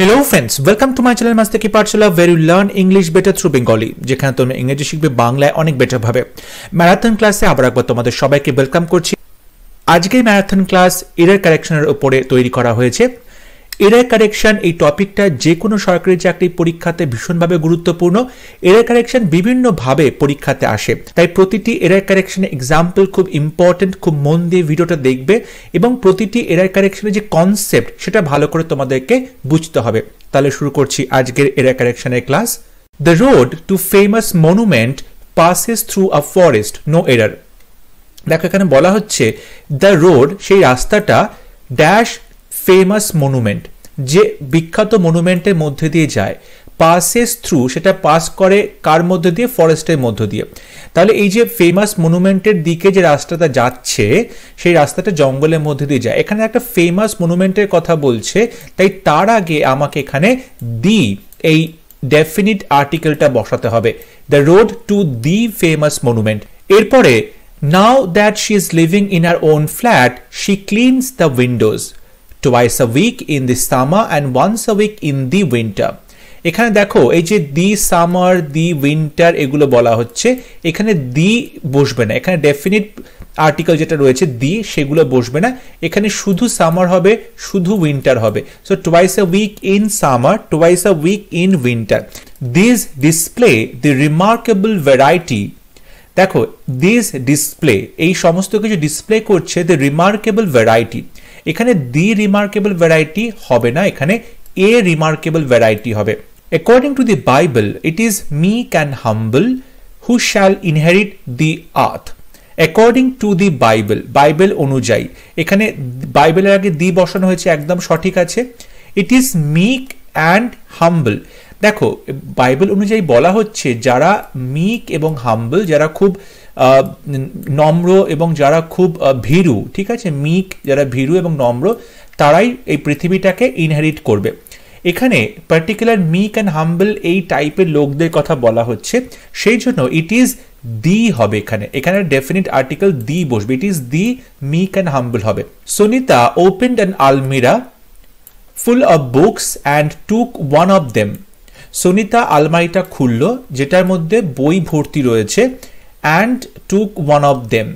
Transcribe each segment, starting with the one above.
Hello friends welcome to my channel মাস থেকে Pathshala very learn English better through Bengali যেখানে তোমরা ইংরেজি শিখবে বাংলায় অনেক বেটারভাবে ম্যারাথন ক্লাসে আবার একবার তোমাদের সবাইকে ওয়েলকাম করছি আজকে ম্যারাথন ক্লাস এরার কারেকশনের উপরে তৈরি করা হয়েছে এরার কারেকশন এই টপিকটা যে কোনো সরকারি চাকরি পরীক্ষাতে ভীষণভাবে গুরুত্বপূর্ণ এরার কারেকশন বিভিন্নভাবে পরীক্ষাতে আসে তাই প্রতিটি এরার কারেকশনের এক্সাম্পল খুব ইম্পর্টেন্ট খুব মন দিয়ে ভিডিওটা দেখবে এবং প্রতিটি এরার কারেকশনের যে কনসেপ্ট সেটা ভালো করে তোমাদেরকে বুঝতে হবে তাহলে শুরু করছি আজকের এরার কারেকশনের class the road to famous monument passes through a forest no error দেখো এখানে বলা হচ্ছে দ্য রোড সেই রাস্তাটা ড্যাশ ফেমাস মনুমেন্ট যে বিখ্যাত মনুমেন্টের মধ্যে দিয়ে যায় পাসেস থ্রু সেটা পাস করে কার মধ্যে দিয়ে ফরেস্টের মধ্য দিয়ে তাহলে এই যে ফেমাস মনুমেন্টের দিকে যে রাস্তাটা যাচ্ছে সেই রাস্তাটা জঙ্গলের মধ্যে দিয়ে যায় এখানে একটা ফেমাস মনুমেন্টের কথা বলছে তাই তার আগে আমাকে এখানে দি এই ডেফিনিট আর্টিকেলটা বসাতে হবে the road to the famous monument এরপরে now that she is living in her own flat she cleans the windows twice a week in the summer and once a week in the winter এখানে দেখো এই যে দি summer the winter এগুলো বলা হচ্ছে এখানে দি বসবে না এখানে ডেফিনিট আর্টিকেল যেটা রয়েছে দি সেগুলো বসবে না এখানে শুধু সামার হবে শুধু উইন্টার হবে so twice a week in summer twice a week in winter this display the remarkable variety দেখো দিস ডিসপ্লে এই সমস্ত কিছু ডিসপ্লে করছে দ্য রিমার্কেবল ভ্যারাইটি এখানে দি রিমার্কেবল ভ্যারাইটি হবে না এখানে এ রিমার্কেবল ভ্যারাইটি হবে according to the Bible it is me can humble who shall inherit the earth according to the Bible Bible অনুযায়ী এখানে বাইবেলের আগে দি বসানো হয়েছে একদম সঠিক আছে ইট ইজ মিক অ্যান্ড হাম্বল দেখো বাইবেল অনুযায়ী বলা হচ্ছে যারা মিক এবং হাম্বল যারা খুব নম্র এবং যারা খুব ভীরু ঠিক আছে মিক যারা ভীরু এবং নম্র তারাই এই পৃথিবীটাকে ইনহেরিট করবে এখানে পার্টিকুলার মিক অ্যান্ড হাম্বল এই টাইপের লোকদের কথা বলা হচ্ছে সেই জন্য ইট ইজ দি হবে এখানে এখানে ডেফিনিট আর্টিকেল দি বসবে ইট ইজ দি মিক অ্যান্ড হাম্বল হবে সোনিতা opened and almirah full of books and took one of them Sunita আলমারিটা খুলল যেটার মধ্যে বই ভর্তি রয়েছে and took one of them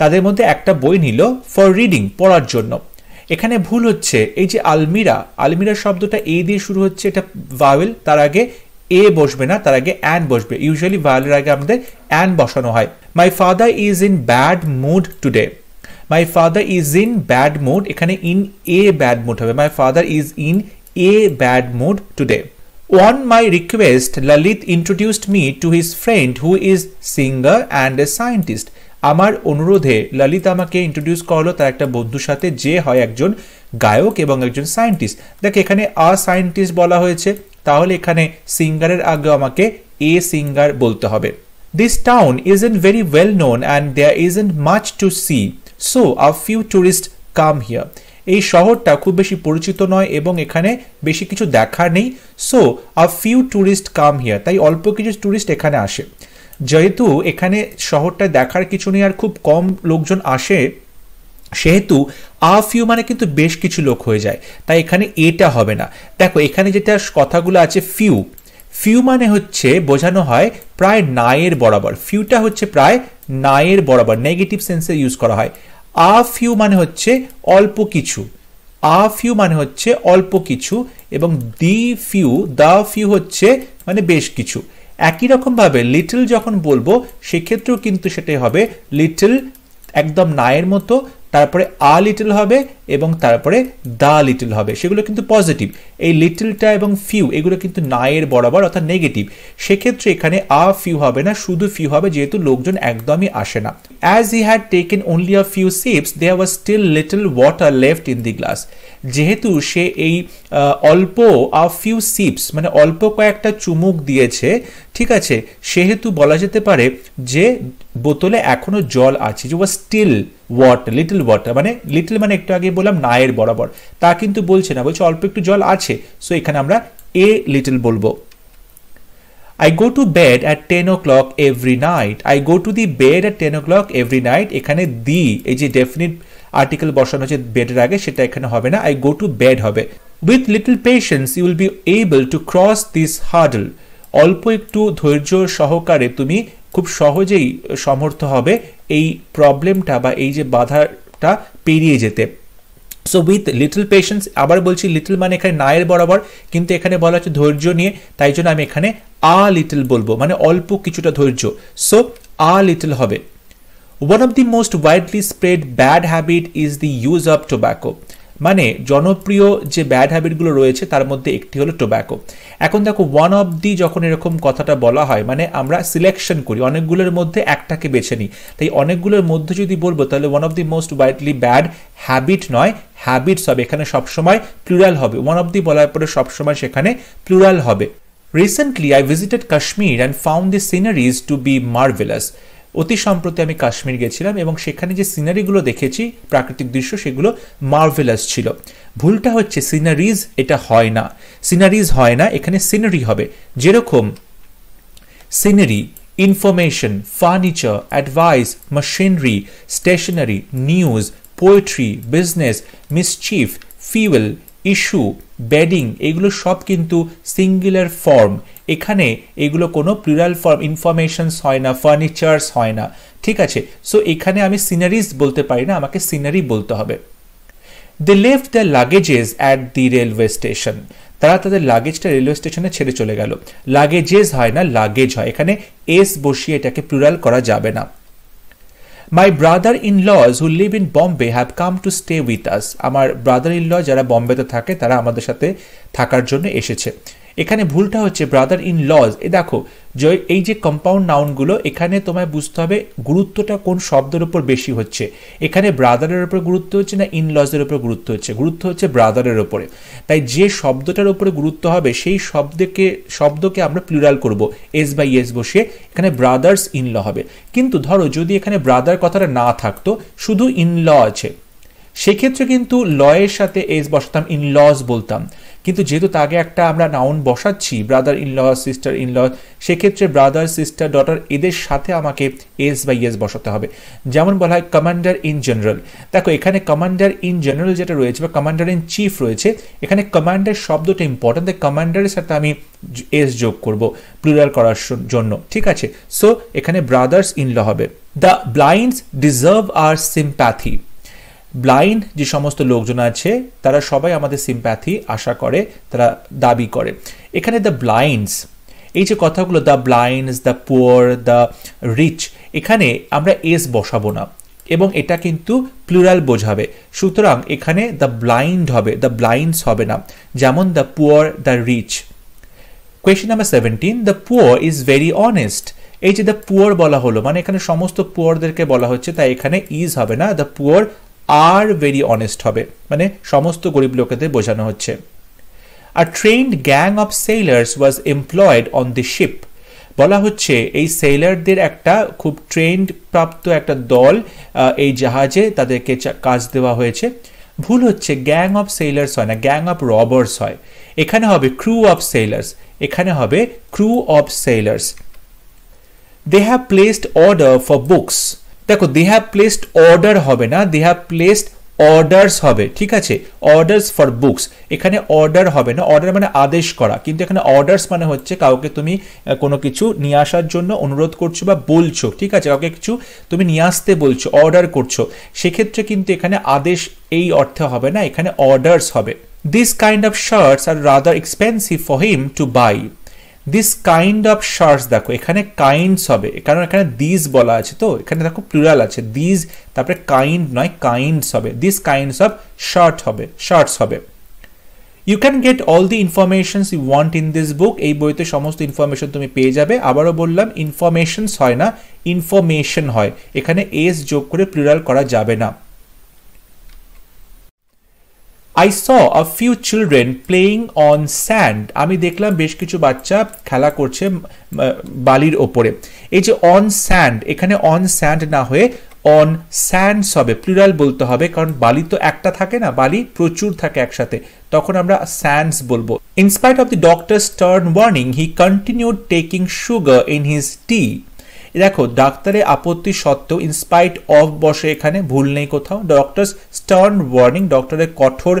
তাদের মধ্যে একটা বই নিল ফর রিডিং পড়ার জন্য এখানে ভুল হচ্ছে এই যে আলমিরা আলমিরা শব্দটা এ দিয়ে শুরু হচ্ছে এটা ভাওয়েল তার আগে এ বসবে না তার আগে অ্যান বসবে ইউজুয়ালি ভাওয়েলের আগে আমাদের অ্যান বসানো হয় my father is in bad mood today my father is in bad mood এখানে ইন এ ব্যাড মুড হবে my father is in a bad mood today On my request, Lalit introduced me to his friend who is singer and a scientist. আমার অনুরোধে ললিত আমাকে introduce করলো তার একটা বন্ধুর সাথে যে হয় একজন গায়ক এবং একজন সায়েন্টিস্ট দেখ এখানে আ সায়েন্টিস্ট বলা হয়েছে তাহলে এখানে সিঙ্গারের আগে আমাকে এ সিঙ্গার বলতে হবে this town is an very well known and there is an much to see so a few tourist come here এই শহরটা খুব বেশি পরিচিত নয় এবং এখানে বেশি কিছু দেখা নেই so a few tourist come here তাই অল্প কিছু ট্যুরিস্ট এখানে আসে যেহেতু এখানে শহরটা দেখার কিছু নেই আর খুব কম লোকজন আসে সেহেতু আ ফিউ মানে কিন্তু বেশ কিছু লোক হয়ে যায় তাই এখানে এটা হবে না দেখো এখানে যেটা কথাগুলো আছে ফিউ ফিউ মানে হচ্ছে বোঝানো হয় প্রায় নায়ের বরাবর ফিউটা হচ্ছে প্রায় নায়ের বরাবর নেগেটিভ সেন্সে ইউজ করা হয় আ ফিউ মানে হচ্ছে অল্প কিছু আ ফিউ মানে হচ্ছে অল্প কিছু এবং দি ফিউ দ্য ফিউ হচ্ছে মানে বেশ কিছু একই রকমভাবে লিটল যখন বলবো সেক্ষেত্রেও কিন্তু সেটাই হবে লিটল একদম নায়ের মতো তারপরে আ লিটল হবে এবং তারপরে দা লিটল হবে সেগুলো কিন্তু পজিটিভ এই লিটলটা এবং ফিউ এগুলো কিন্তু নায়ের বরাবর অর্থাৎ নেগেটিভ সেক্ষেত্রে এখানে আ ফিউ হবে না শুধু ফিউ হবে যেহেতু লোকজন একদমই আসে না as he had taken only a few sips there were still little water left in the glass যেহেতু সে এই অল্প আ ফিউ সিপস মানে অল্প কয়েকটা চুমুক দিয়েছে ঠিক আছে সেহেতু বলা যেতে পারে যে বোতলে এখনও জল আছে যে was still what little water মানে লিটল মানে একটু আগে বললাম না এর বরাবর তা কিন্তু বলছে না বলছে অল্প একটু জল আছে সো এখানে আমরা এ লিটল বলবো I go to bed at ten o'clock every night I go to the bed at ten o'clock every night এখানে দি এই যে ডেফিনিট আর্টিকেল বসানো হচ্ছে বেডের আগে সেটা এখানে হবে না আই গো টু বেড হবে with little patience you'll be able to cross this hurdle অল্প একটু ধৈর্য সহকারে তুমি খুব সহজেই সমর্থ হবে এই প্রবলেমটা বা এই যে বাধাটা পেরিয়ে যেতে সো উইথ লিটল পেশেন্স আবার বলছি লিটল মানে এখানে নায়ের বরাবর কিন্তু এখানে বলা হচ্ছে ধৈর্য নিয়ে তাই জন্য আমি এখানে আ লিটল বলবো মানে অল্প কিছুটা ধৈর্য সো আ লিটল হবে one of the most widely spread bad habit is the use of tobacco মানে জনপ্রিয় যে ব্যাড হ্যাবিটগুলো রয়েছে তার মধ্যে একটি হলো টোব্যাকো এখন দেখো ওয়ান অফ দি যখন এরকম কথাটা বলা হয় মানে আমরা সিলেকশন করি অনেকগুলোর মধ্যে একটাকে বেছে নিই তাই অনেকগুলোর মধ্যে যদি বলবো তাহলে one of the most widely bad habit নয় হ্যাবিটস হবে এখানে সবসময় প্লুরাল হবে ওয়ান অফ দি বলার পরে সবসময় সেখানে প্লুরাল হবে recently I visited Kashmir and found the sceneries to be marvellous অতি সম্প্রতি আমি কাশ্মীর গেছিলাম এবং সেখানে যে সিনারিগুলো দেখেছি প্রাকৃতিক দৃশ্য সেগুলো মার্ভেলাস ছিল ভুলটা হচ্ছে সিনারিজ এটা হয় না সিনারিজ হয় না এখানে সিনারি হবে যেরকম scenery information furniture advice machinery stationery news poetry business mischief fuel issue bedding এগুলো সব কিন্তু সিঙ্গুলার ফর্ম এখানে এগুলো কোনো প্লুরাল ফর্ম ইনফরমেশনস হয় না ফার্নিচার্স হয় না ঠিক আছে সো এখানে আমি সিনারিজ বলতে পারি না আমাকে সিনারি বলতে হবে they leave the luggages at the railway station তারা তাদের লাগেজটা রেলওয়ে স্টেশনে ছেড়ে চলে গেল লাগেজেস হয় না লাগেজ হয় এখানে এস বসিয়ে এটাকে প্লুরাল করা যাবে না my brother in law who live in Bombay have come to stay with us আমার ব্রাদার ইন ল যারা বম্বেতে থাকে তারা আমাদের সাথে থাকার জন্য এসেছে এখানে ভুলটা হচ্ছে ব্রাদার ইন লজ এ দেখো এই যে কম্পাউন্ড নাউনগুলো এখানে তোমায় বুঝতে হবে গুরুত্বটা কোন শব্দের ওপর বেশি হচ্ছে এখানে ব্রাদারের ওপর গুরুত্ব হচ্ছে না ইন লজের ওপর গুরুত্ব হচ্ছে গুরুত্ব হচ্ছে ব্রাদারের ওপরে তাই যে শব্দটার উপরে গুরুত্ব হবে সেই শব্দকে শব্দকে আমরা প্লুরাল করব এস বাই এস বসে এখানে ব্রাদার্স ইন ল হবে কিন্তু ধরো যদি এখানে ব্রাদার কথাটা না থাকতো শুধু ইন ল আছে সেক্ষেত্রে কিন্তু লয়ের সাথে এস বসাতাম ইন লস বলতাম কিন্তু যেহেতু তাকে একটা আমরা নাউন বসাচ্ছি brother in law sister in law সেক্ষেত্রে ব্রাদার সিস্টার ডটার এদের সাথে আমাকে এস বা ইয়েস বসাতে হবে যেমন বলা হয় কমান্ডার ইন জেনারেল দেখো এখানে কমান্ডার ইন জেনারেল যেটা রয়েছে বা কমান্ডার ইন চিফ রয়েছে এখানে কমান্ডার শব্দটা ইম্পর্টেন্ট তাই কমান্ডারের সাথে আমি এস যোগ করব প্লুরাল করার জন্য ঠিক আছে সো এখানে ব্রাদার্স ইন ল হবে the blinds deserve our sympathy blind যে সমস্ত লোকজন আছে তারা সবাই আমাদের সিম্প্যাথি আশা করে তারা দাবি করে এখানে দ্য ব্লাইন্ডস এই যে কথাগুলো the blinds the poor the rich এখানে আমরা এস বসাবো না এবং এটা কিন্তু প্লুরাল বোঝাবে সুতরাং এখানে দ্য ব্লাইন্ড হবে দ্য ব্লাইন্ডস হবে না যেমন the poor the rich question number seventeen the poor is very honest এই যে দ্য পুয়ার বলা হলো মানে এখানে সমস্ত পুয়ারদেরকে বলা হচ্ছে তাই এখানে ইজ হবে না the poor are very honest হবে মানে সমস্ত গরিব লোকেদের বোঝানো হচ্ছে আর trained gang of sailors was employed on the ship বলা হচ্ছে এই সেইলারদের একটা খুব ট্রেন্ড প্রাপ্ত একটা দল এই জাহাজে তাদেরকে কাজ দেওয়া হয়েছে ভুল হচ্ছে গ্যাং অফ সেইলার্স হয় না গ্যাং অফ রবার্স হয় এখানে হবে ক্রু অফ সেইলার্স এখানে হবে crew of sailors they have placed order for books দেখো দে হ্যাভ প্লেসড অর্ডার হবে না দে হ্যাভ প্লেসড অর্ডার্স হবে ঠিক আছে অর্ডার্স ফর বুকস এখানে অর্ডার হবে না অর্ডার মানে আদেশ করা কিন্তু এখানে অর্ডার্স মানে হচ্ছে কাউকে তুমি কোনো কিছু নিয়ে আসার জন্য অনুরোধ করছো বা বলছো ঠিক আছে কাউকে কিছু তুমি নিয়ে আসতে বলছো অর্ডার করছো সেক্ষেত্রে কিন্তু এখানে আদেশ এই অর্থে হবে না এখানে অর্ডার্স হবে this kind of shirts are rather expensive for him to buy this kind of shirts দেখো এখানে কাইন্ডস হবে কারণ এখানে দিস বলা আছে তো এখানে দেখো প্লুরাল আছে দিস তারপরে কাইন্ড নয় কাইন্ডস হবে দিস কাইন্ডস অফ শার্ট হবে শার্টস হবে you can get all the informations you want in this book এই বইতে সমস্ত ইনফরমেশন তুমি পেয়ে যাবে আবারও বললাম ইনফরমেশনস হয় না ইনফরমেশন হয় এখানে এস যোগ করে প্লুরাল করা যাবে না I saw a few children playing on sand আমি দেখলাম বেশ কিছু বাচ্চা খেলা করছে বালির ওপরে এই যে অন স্যান্ড এখানে অন স্যান্ড না হয়ে অন স্যান্ডস হবে প্লুরাল বলতে হবে কারণ বালি তো একটা থাকে না বালি প্রচুর থাকে একসাথে তখন আমরা স্যান্ডস বলবো in spite of the doctor turn warning he continued taking sugar in his tea দেখো ডাক্তারের আপত্তি সত্ত্বেও ইনস্পাইট অফ বসে এখানে ভুল নেই কোথাও ডক্টর স্টার্ন ওয়ার্নিং ডক্টরের কঠোর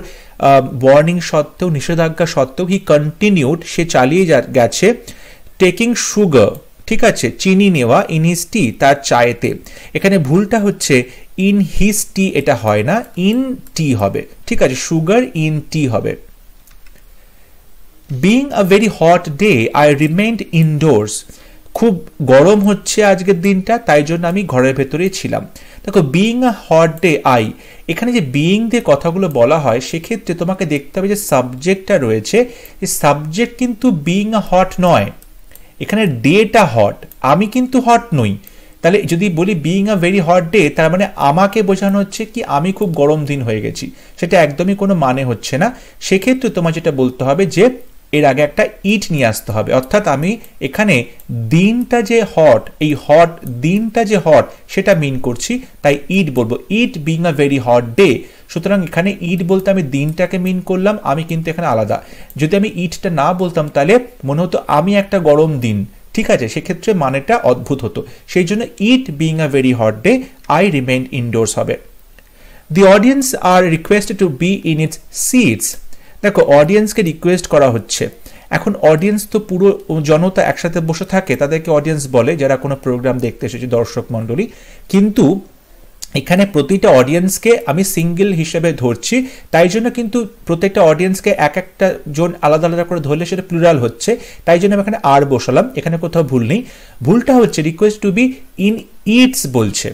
ওয়ার্নিং সত্ত্বেও নিষেধাজ্ঞা সত্ত্বেও হি কন্টিনিউড সে চালিয়ে গেছে টেকিং সুগার ঠিক আছে চিনি নেওয়া ইন হিস টি তার চায়েতে এখানে ভুলটা হচ্ছে ইন হিস টি এটা হয় না ইন টি হবে ঠিক আছে সুগার ইন টি হবে being a very hot day I remained indoors খুব গরম হচ্ছে আজকের দিনটা তাই জন্য আমি ঘরের ভেতরেই ছিলাম দেখো being a hot day I এখানে যে বিইং দিয়ে কথাগুলো বলা হয় সেক্ষেত্রে তোমাকে দেখতে হবে যে সাবজেক্টটা রয়েছে যে সাবজেক্ট কিন্তু বিইং আ হট নয় এখানে ডেটা হট আমি কিন্তু হট নই তাহলে যদি বলি being a very hot day তার মানে আমাকে বোঝানো হচ্ছে কি আমি খুব গরম দিন হয়ে গেছি সেটা একদমই কোনো মানে হচ্ছে না সেক্ষেত্রে তোমার যেটা বলতে হবে যে এর আগে একটা ইট নিয়ে আসতে হবে অর্থাৎ আমি এখানে দিনটা যে হট এই হট দিনটা যে হট সেটা মিন করছি তাই ইট বলবো it being a very hot day সুতরাং এখানে ইট বলতে আমি দিনটাকে মিন করলাম আমি কিন্তু এখানে আলাদা যদি আমি ইটটা না বলতাম তাহলে মনে হতো আমি একটা গরম দিন ঠিক আছে সেক্ষেত্রে মানেটা অদ্ভুত হতো সেই জন্য it being a very hot day I remain indoors হবে the audience are requested to be in its seats দেখো অডিয়েন্সকে রিকোয়েস্ট করা হচ্ছে এখন অডিয়েন্স তো পুরো জনতা একসাথে বসে থাকে তাদেরকে অডিয়েন্স বলে যারা কোনো প্রোগ্রাম দেখতে এসেছে দর্শক মণ্ডলী কিন্তু এখানে প্রতিটা অডিয়েন্সকে আমি সিঙ্গেল হিসেবে ধরছি তাই জন্য কিন্তু প্রত্যেকটা অডিয়েন্সকে এক একটা জন আলাদা আলাদা করে ধরলে সেটা প্লুরাল হচ্ছে তাই জন্য আমি এখানে আর বসালাম এখানে কোথাও ভুল নেই ভুলটা হচ্ছে request to be in its বলছে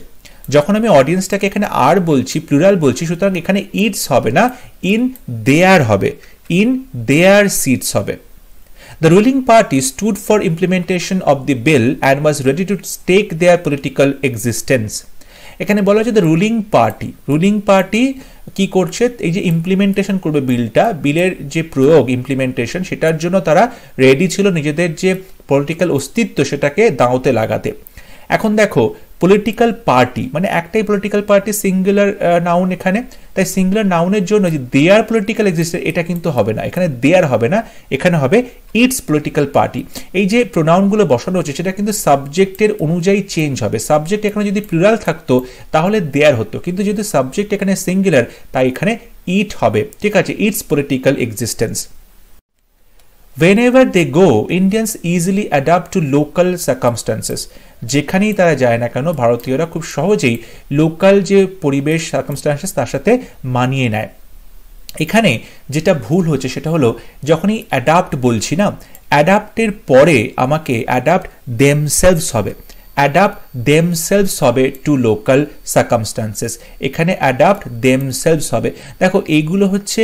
যখন আমি অডিয়েন্সটাকে এখানে আর বলছি প্লুরাল বলছি সুতরাং এখানে ইটস হবে না ইন দেয়ার হবে ইন দেয়ার সিটস হবে the ruling party stood for implementation of the bill and was ready to stake their political existence এখানে বলা হচ্ছে the ruling party ruling party কি করছে এই যে ইমপ্লিমেন্টেশন করবে বিলটা বিলের যে প্রয়োগ ইমপ্লিমেন্টেশন সেটার জন্য তারা রেডি ছিল নিজেদের যে পলিটিক্যাল অস্তিত্ব সেটাকে দাঁওতে লাগাতে এখন দেখো পলিটিক্যাল পার্টি মানে একটাই পলিটিক্যাল পার্টি সিঙ্গুলার নাউন এখানে তাই সিঙ্গুলার নাউনের জন্য যে দেয়ার পলিটিক্যাল এক্সিস্টেন্স এটা কিন্তু হবে না এখানে দেয়ার হবে না এখানে হবে ইটস পলিটিক্যাল পার্টি এই যে প্রোনাউনগুলো বসানো হচ্ছে সেটা কিন্তু সাবজেক্টের অনুযায়ী চেঞ্জ হবে সাবজেক্ট এখানে যদি প্লুরাল থাকতো তাহলে দেয়ার হতো কিন্তু যদি সাবজেক্ট এখানে সিঙ্গুলার তাই এখানে ইট হবে ঠিক আছে its political existence Whenever they go, Indians easily adapt to local circumstances. যেখানেই তারা যায় না কেন ভারতীয়রা খুব সহজেই লোকাল যে পরিবেশ সার্কামস্টান্সেস তার সাথে মানিয়ে নেয় এখানে যেটা ভুল হচ্ছে সেটা হলো যখনই অ্যাডাপ্ট বলছি না অ্যাডাপ্টের পরে আমাকে অ্যাডাপ্ট দেমসেলভস হবে অ্যাডাপ্ট দেমসেলভস হবে টু লোকাল সার্কামস্টান্সেস এখানে অ্যাডাপ্ট দেমসেলভস হবে দেখো এইগুলো হচ্ছে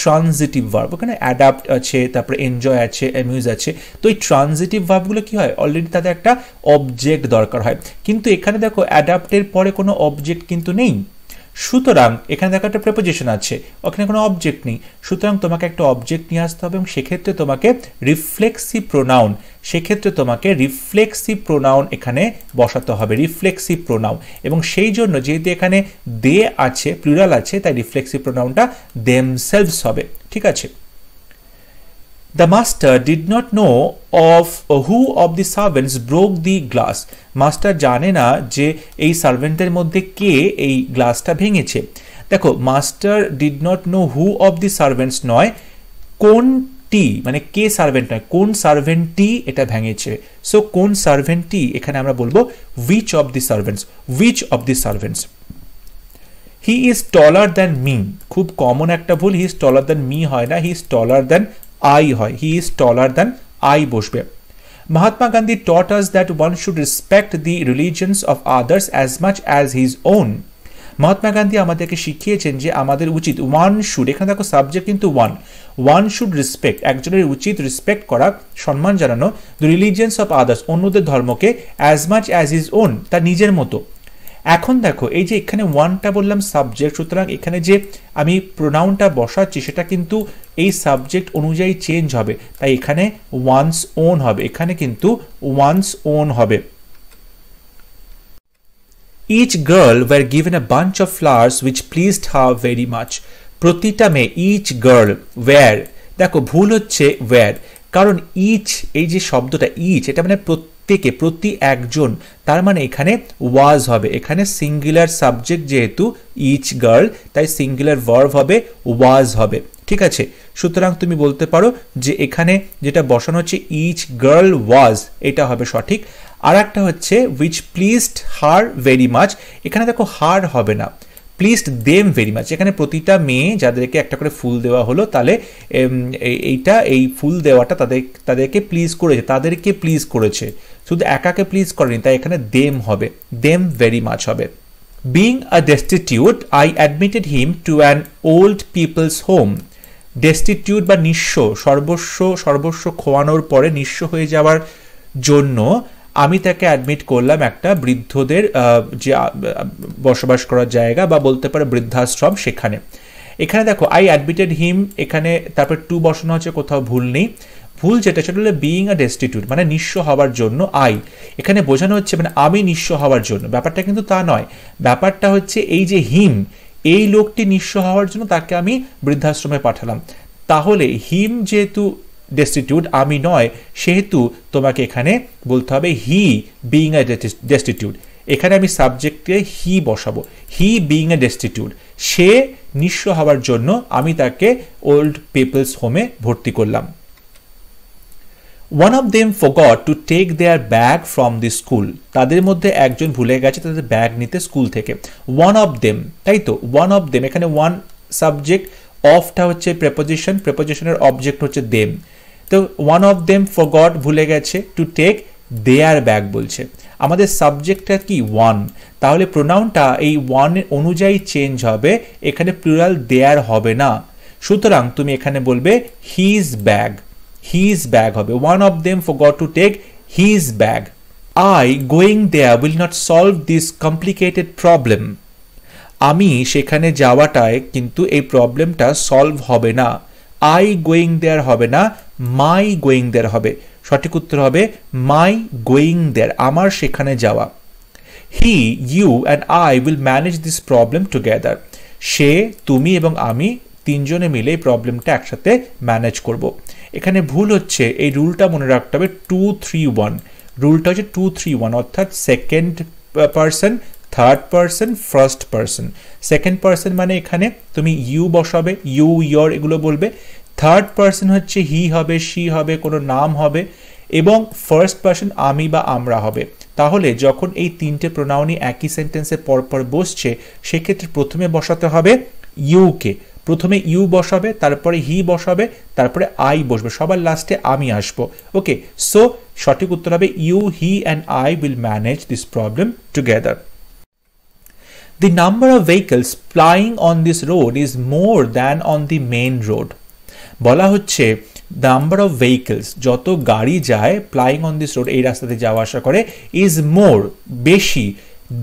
ট্রানজিটিভ ভার্ব ওখানে অ্যাডাপ্ট আছে তারপরে এনজয় আছে অ্যামিউজ আছে তো এই ট্রানজিটিভ ভার্বগুলো কি হয় অলরেডি তাদের একটা অবজেক্ট দরকার হয় কিন্তু এখানে দেখো অ্যাডাপ্টের পরে কোনো অবজেক্ট কিন্তু নেই সুতরাং এখানে দেখো একটা প্রেপোজিশন আছে ওখানে কোনো অবজেক্ট নেই সুতরাং তোমাকে একটা অবজেক্ট নিয়ে আসতে হবে এবং সেক্ষেত্রে তোমাকে রিফ্লেক্সি প্রোনাউন সেক্ষেত্রে তোমাকে রিফ্লেক্সি প্রোনাউন এখানে বসাতে হবে রিফ্লেক্সি প্রোনাউন এবং সেই জন্য যেহেতু এখানে দে আছে প্লুরাল আছে তাই রিফ্লেক্সি প্রোনাউনটা দেমসেলভস হবে ঠিক আছে The master did not know of uh, who of the servants broke the glass. Master জানে না যে এই সার্ভেন্টের মধ্যে কে এই গ্লাসটা ভেঙেছে দেখো master did not know who of the servants নয় কোনটি মানে কে সার্ভেন্ট নয় কোন সার্ভেন্টটি এটা ভেঙেছে সো কোন সার্ভেন্টটি এখানে আমরা বলবো which of the servants which of the servants he is taller than me খুব কমন একটা ভুল he is taller than me হয় না he is taller than I হয় he is taller than I বসবে Mahatma Gandhi taught us that one should respect the religions of others as much as his own Mahatma Gandhi আমাদেরকে শিখিয়েছেন যে আমাদের উচিত ওয়ান শুড এখানে দেখো সাবজেক্ট কিন্তু ওয়ান ওয়ান শুড রেসপেক্ট একজনের উচিত রেসপেক্ট করা সম্মান জানানো দ্য রিলিজিয়ান্স অফ আদার্স অন্যদের ধর্মকে as much as his own তার নিজের মতো এখন দেখো এই যে এখানে ওয়ানটা বললাম সাবজেক্ট সুতরাং এখানে যে আমি প্রোনাউনটা বসাচ্ছি সেটা কিন্তু এই সাবজেক্ট অনুযায়ী চেঞ্জ হবে তাই এখানে ওয়ান্স ওন হবে এখানে কিন্তু ওয়ান্স ওন হবে each girl were given a bunch of flowers which pleased how very much প্রতিটা মেয়ে ইচ গার্ল ওয়্যার দেখো ভুল হচ্ছে ওয়্যার কারণ ইচ এই যে শব্দটা ইচ এটা মানে প্রত্যেক প্রত্যেকে প্রতি একজন তার মানে এখানে ওয়াজ হবে এখানে সিঙ্গুলার সাবজেক্ট যেহেতু ইচ গার্ল তাই সিঙ্গুলার ভার্ভ হবে ওয়াজ হবে ঠিক আছে সুতরাং তুমি বলতে পারো যে এখানে যেটা বসানো হচ্ছে ইচ গার্ল ওয়াজ এটা হবে সঠিক আর একটা হচ্ছে which pleased her very much এখানে দেখো হার হবে না প্লিজড দেম ভেরি মাচ এখানে প্রতিটা মেয়ে যাদেরকে একটা করে ফুল দেওয়া হলো তাহলে এইটা এই ফুল দেওয়াটা তাদের তাদেরকে প্লিজ করেছে তাদেরকে প্লিজ করেছে শুধু একাকে প্লিজ করেনি তাই এখানে দেম হবে দেম ভেরি মাচ হবে being a destitute I admitted him to an old people's home destitute বা নিঃস্ব সর্বস্ব সর্বস্ব খোয়ানোর পরে নিঃস্ব হয়ে যাওয়ার জন্য আমি তাকে অ্যাডমিট করলাম একটা বৃদ্ধদের যে বসবাস করার জায়গা বা বলতে পারে বৃদ্ধাশ্রম সেখানে এখানে দেখো আই অ্যাডমিটেড হিম এখানে তারপর টু বসানো হচ্ছে কোথাও ভুল নেই ভুল যেটা সেটা হলো বিইং আ ডেস্টিটিউট মানে নিঃস্ব হওয়ার জন্য আই এখানে বোঝানো হচ্ছে মানে আমি নিঃস্ব হওয়ার জন্য ব্যাপারটা কিন্তু তা নয় ব্যাপারটা হচ্ছে এই যে হিম এই লোকটি নিঃস্ব হওয়ার জন্য তাকে আমি বৃদ্ধাশ্রমে পাঠালাম তাহলে হিম যেহেতু ডেস্টিটিউট আমি নয় সেহেতু তোমাকে এখানে বলতে হবে হি বিইং আ ডেস্টিটিউট এখানে আমি সাবজেক্টে হি বসাবো হি বিইং এ ডেস্টিটিউট সে নিঃস্ব হওয়ার জন্য আমি তাকে ওল্ড পিপলস হোমে ভর্তি করলাম one of them forgot to take their bag from the school তাদের মধ্যে একজন ভুলে গেছে তাদের ব্যাগ নিতে স্কুল থেকে ওয়ান অফ দেম তাই তো ওয়ান অফ দেম এখানে ওয়ান সাবজেক্ট অফটা হচ্ছে প্রেপোজিশন প্রেপোজিশনের অবজেক্ট হচ্ছে দেম তো ওয়ান অফ দেম ফগট ভুলে গেছে টু টেক দেয়ার ব্যাগ বলছে আমাদের সাবজেক্টটা কি ওয়ান তাহলে প্রোনাউনটা এই ওয়ান অনুযায়ী চেঞ্জ হবে এখানে প্লুরাল দেয়ার হবে না সুতরাং তুমি এখানে বলবে হিজ ব্যাগ হিজ ব্যাগ হবে one of them forgot to take his bag I going there will not solve this complicated problem আমি সেখানে যাওয়াটায় কিন্তু এই প্রবলেমটা সলভ হবে না আই গোয়িং দেয়ার হবে না মাই গোয়িং দেয়ার হবে সঠিক উত্তর হবে মাই গোয়িং দেয়ার আমার সেখানে যাওয়া he you and I will manage this problem together সে তুমি এবং আমি তিনজনে মিলে এই প্রবলেমটা একসাথে ম্যানেজ করবো এখানে ভুল হচ্ছে এই রুলটা মনে রাখতে হবে টু থ্রি ওয়ান রুলটা হচ্ছে টু থ্রি ওয়ান অর্থাৎ second person third person first person second person মানে এখানে তুমি ইউ বসাবে ইউ ইয়র এগুলো বলবে থার্ড পার্সন হচ্ছে হি হবে শি হবে কোনো নাম হবে এবং ফার্স্ট পার্সন আমি বা আমরা হবে তাহলে যখন এই তিনটে প্রোনাউনই একই সেন্টেন্সে পরপর বসছে সেক্ষেত্রে প্রথমে বসাতে হবে ইউকে প্রথমে ইউ বসাবে তারপরে হি বসাবে তারপরে আই বসবে সবার লাস্টে আমি আসব ওকে সো সঠিক উত্তর হবে you he and I will manage this problem together the number of vehicles plying on this road is more than on the main road বলা হচ্ছে নাম্বার অফ ভেহিকলস যত গাড়ি যায় প্লাইং অন দিস রোড এই রাস্তাতে যাওয়া আসা করে ইজ মোর বেশি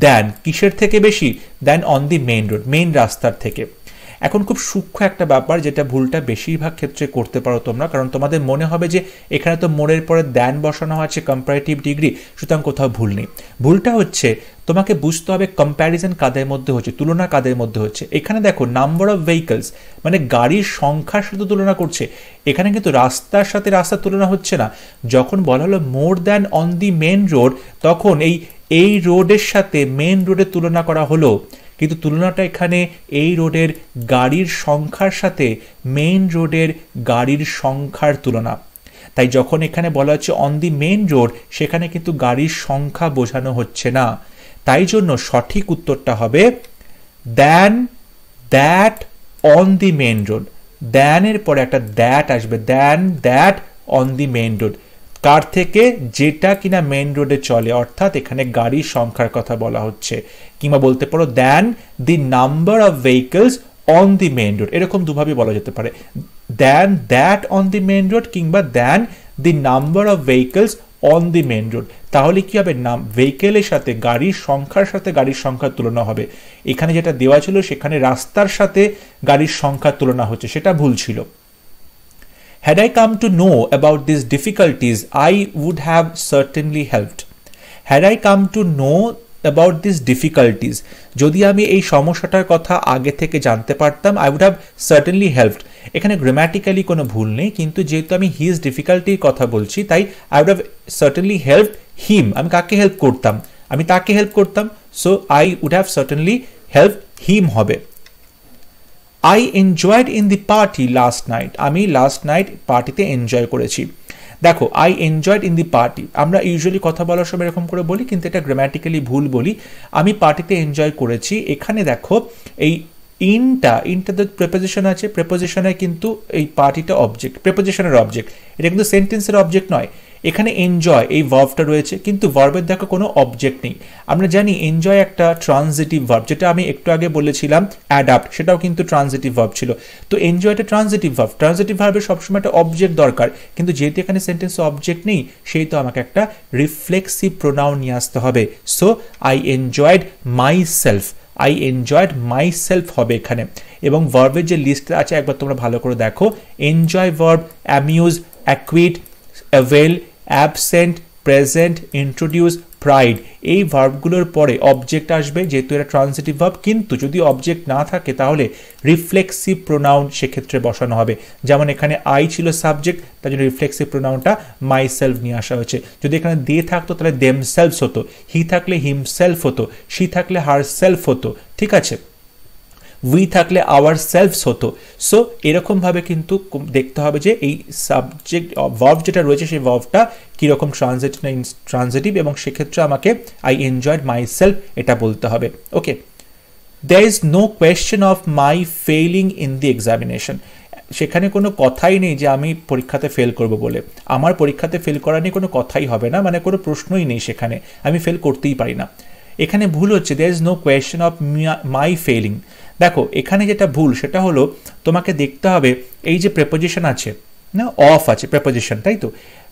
দেন কিসের থেকে বেশি then on the main road main রাস্তার থেকে এখন খুব সূক্ষ্ম একটা ব্যাপার যেটা ভুলটা বেশিরভাগ ক্ষেত্রে করতে পারো তোমরা কারণ তোমাদের মনে হবে যে এখানে তো মোড়ের পরে দ্যান বসানো হয়েছে কম্পারেটিভ ডিগ্রি সুতরাং কোথাও ভুল নেই ভুলটা হচ্ছে তোমাকে বুঝতে হবে কম্প্যারিজন কাদের মধ্যে হচ্ছে তুলনা কাদের মধ্যে হচ্ছে এখানে দেখো নাম্বার অফ ভেহিকলস মানে গাড়ির সংখ্যার সাথে তুলনা করছে এখানে কিন্তু রাস্তার সাথে রাস্তার তুলনা হচ্ছে না যখন বলা হলো more than on the main road তখন এই এই রোডের সাথে মেন রোডের তুলনা করা হলো কিন্তু তুলনাটা এখানে এই রোডের গাড়ির সংখ্যার সাথে মেইন রোডের গাড়ির সংখ্যার তুলনা তাই যখন এখানে বলা হচ্ছে অন দি মেইন রোড সেখানে কিন্তু গাড়ির সংখ্যা বোঝানো হচ্ছে না তাই জন্য সঠিক উত্তরটা হবে than that on the main road দ্যানের পরে একটা দ্যাট আসবে than that on the main road কার থেকে যেটা কিনা মেন রোডে চলে অর্থাৎ এখানে গাড়ির সংখ্যার কথা বলা হচ্ছে কিংবা বলতে পারো than the number of vehicles on the main road এরকম দুভাবে বলা যেতে পারে than that on the main road কিংবা than the number of vehicles on the main road তাহলে কি হবে নাম ভেহিকেলের সাথে গাড়ির সংখ্যার সাথে গাড়ির সংখ্যার তুলনা হবে এখানে যেটা দেওয়া ছিল সেখানে রাস্তার সাথে গাড়ির সংখ্যার তুলনা হচ্ছে সেটা ভুল ছিল Had I come to know about these difficulties, I would have certainly helped. Had I come to know about this difficulties, যদি আমি এই সমস্যাটার কথা আগে থেকে জানতে পারতাম I would have certainly helped এখানে গ্রামাটিক্যালি কোনো ভুল নেই কিন্তু যেহেতু আমি হিজ ডিফিকাল্টির কথা বলছি তাই I would have certainly help him আমি কাকে হেল্প করতাম আমি তাকে হেল্প করতাম so I would have certainly help him হবে I enjoyed in the party last night আমি লাস্ট নাইট পার্টিতে এনজয় করেছি দেখো I enjoyed in the party আমরা ইউজুয়ালি কথা বলার সময় এরকম করে বলি কিন্তু এটা গ্রামাটিক্যালি ভুল বলি আমি পার্টিতে এনজয় করেছি এখানে দেখো এই ইনটা ইনটা তো প্রেপোজিশন আছে প্রেপোজিশনে কিন্তু এই পার্টিটা অবজেক্ট প্রেপোজিশনের অবজেক্ট এটা কিন্তু সেন্টেন্সের অবজেক্ট নয় এখানে এনজয় এই ভার্ভটা রয়েছে কিন্তু ভার্ভের দেখো কোনো অবজেক্ট নেই আমরা জানি এনজয় একটা ট্রানজিটিভ ভার্ভ যেটা আমি একটু আগে বলেছিলাম অ্যাডাপ্ট সেটাও কিন্তু ট্রানজিটিভ ভার্ভ ছিল তো এনজয় একটা ট্রানজিটিভ ভার্ভ ট্রানজিটিভ ভার্ভের সবসময় একটা অবজেক্ট দরকার কিন্তু যেহেতু এখানে সেন্টেন্সে অবজেক্ট নেই সেই তো আমাকে একটা রিফ্লেক্সিভ প্রোনাউন নিয়ে আসতে হবে so I enjoyed myself I enjoyed myself হবে এখানে এবং ভার্বের যে লিস্টটা আছে একবার তোমরা ভালো করে দেখো enjoy verb amuse acquit avail absent present introduce pride এই ভার্বগুলোর পরে অবজেক্ট আসবে যেহেতু এটা ট্রান্সিটিভ ভার্ব কিন্তু যদি অবজেক্ট না থাকে তাহলে রিফ্লেক্সিভ প্রোনাউন সেক্ষেত্রে বসানো হবে যেমন এখানে আই ছিল সাবজেক্ট তার জন্য রিফ্লেক্সিভ প্রোনাউনটা মাই সেলফ নিয়ে আসা হয়েছে যদি এখানে দে থাকতো তাহলে দেম সেলফস হতো হি থাকলে হিমসেলফ হতো সি থাকলে হার সেলফ হতো ঠিক আছে উই থাকলে আওয়ার সেলফস হতো সো এরকমভাবে কিন্তু দেখতে হবে যে এই সাবজেক্ট ভার্ভ যেটা রয়েছে সেই ভার্ভটা কীরকম ট্রানজিটিভ ট্রানজেটিভ এবং সেক্ষেত্রে আমাকে আই এনজয়েড মাই সেলফ এটা বলতে হবে okay there is no question of my failing in the examination সেখানে কোনো কথাই নেই যে আমি পরীক্ষাতে ফেল করব বলে আমার পরীক্ষাতে ফেল করা নিয়ে কোনো কথাই হবে না মানে কোনো প্রশ্নই নেই সেখানে আমি ফেল করতেই পারি না এখানে ভুল হচ্ছে there is no question of my failing দেখো এখানে যেটা ভুল সেটা হলো তোমাকে দেখতে হবে এই যে প্রেপোজিশন আছে না অফ আছে প্রেপোজিশন তাই তো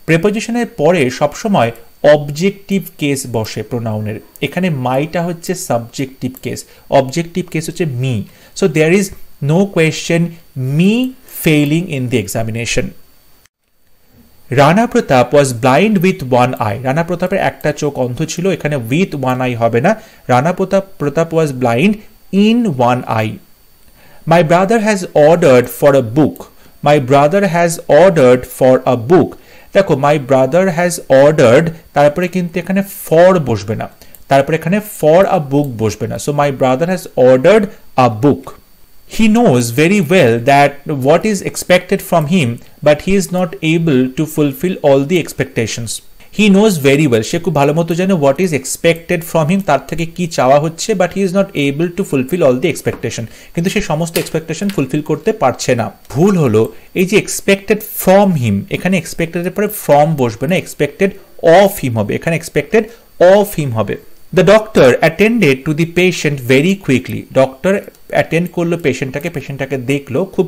প্রেপোজিশনের পরে সবসময় অবজেক্টিভ কেস বসে প্রোনাউনের এখানে মাইটা হচ্ছে সাবজেক্টিভ কেস অবজেক্টিভ কেস হচ্ছে me so there is no question me failing in the examination Rana Pratap was blind with one eye Rana প্রতাপের একটা চোখ অন্ধ ছিল এখানে উইথ ওয়ান আই হবে না Rana Pratap Pratap was blind in one eye. My brother has ordered for a book. My brother has ordered for a book. দেখো মাই brother has ordered তারপরে কিন্তু এখানে ফর বসবে না তারপরে এখানে ফর আ বুক বসবে না so my brother has ordered a book he knows very well that what is expected from him but he is not able to fulfil all the expectations he knows very well সে খুব ভালো মতো জানে what is expected from him তার থেকে কি চাওয়া হচ্ছে but he is not able to fulfil all the expectation কিন্তু সে সমস্ত এক্সপেকটেশন ফুলফিল করতে পারছে না ভুল হলো এই যে এক্সপেক্টেড ফ্রম হিম এখানে এক্সপেক্টেডের পরে ফ্রম বসবে না এক্সপেক্টেড অফ হিম হবে এখানে এক্সপেক্টেড অফ হিম হবে the doctor attended to the patient very quickly doctor attend করলো পেশেন্টটাকে পেশেন্টটাকে দেখলো খুব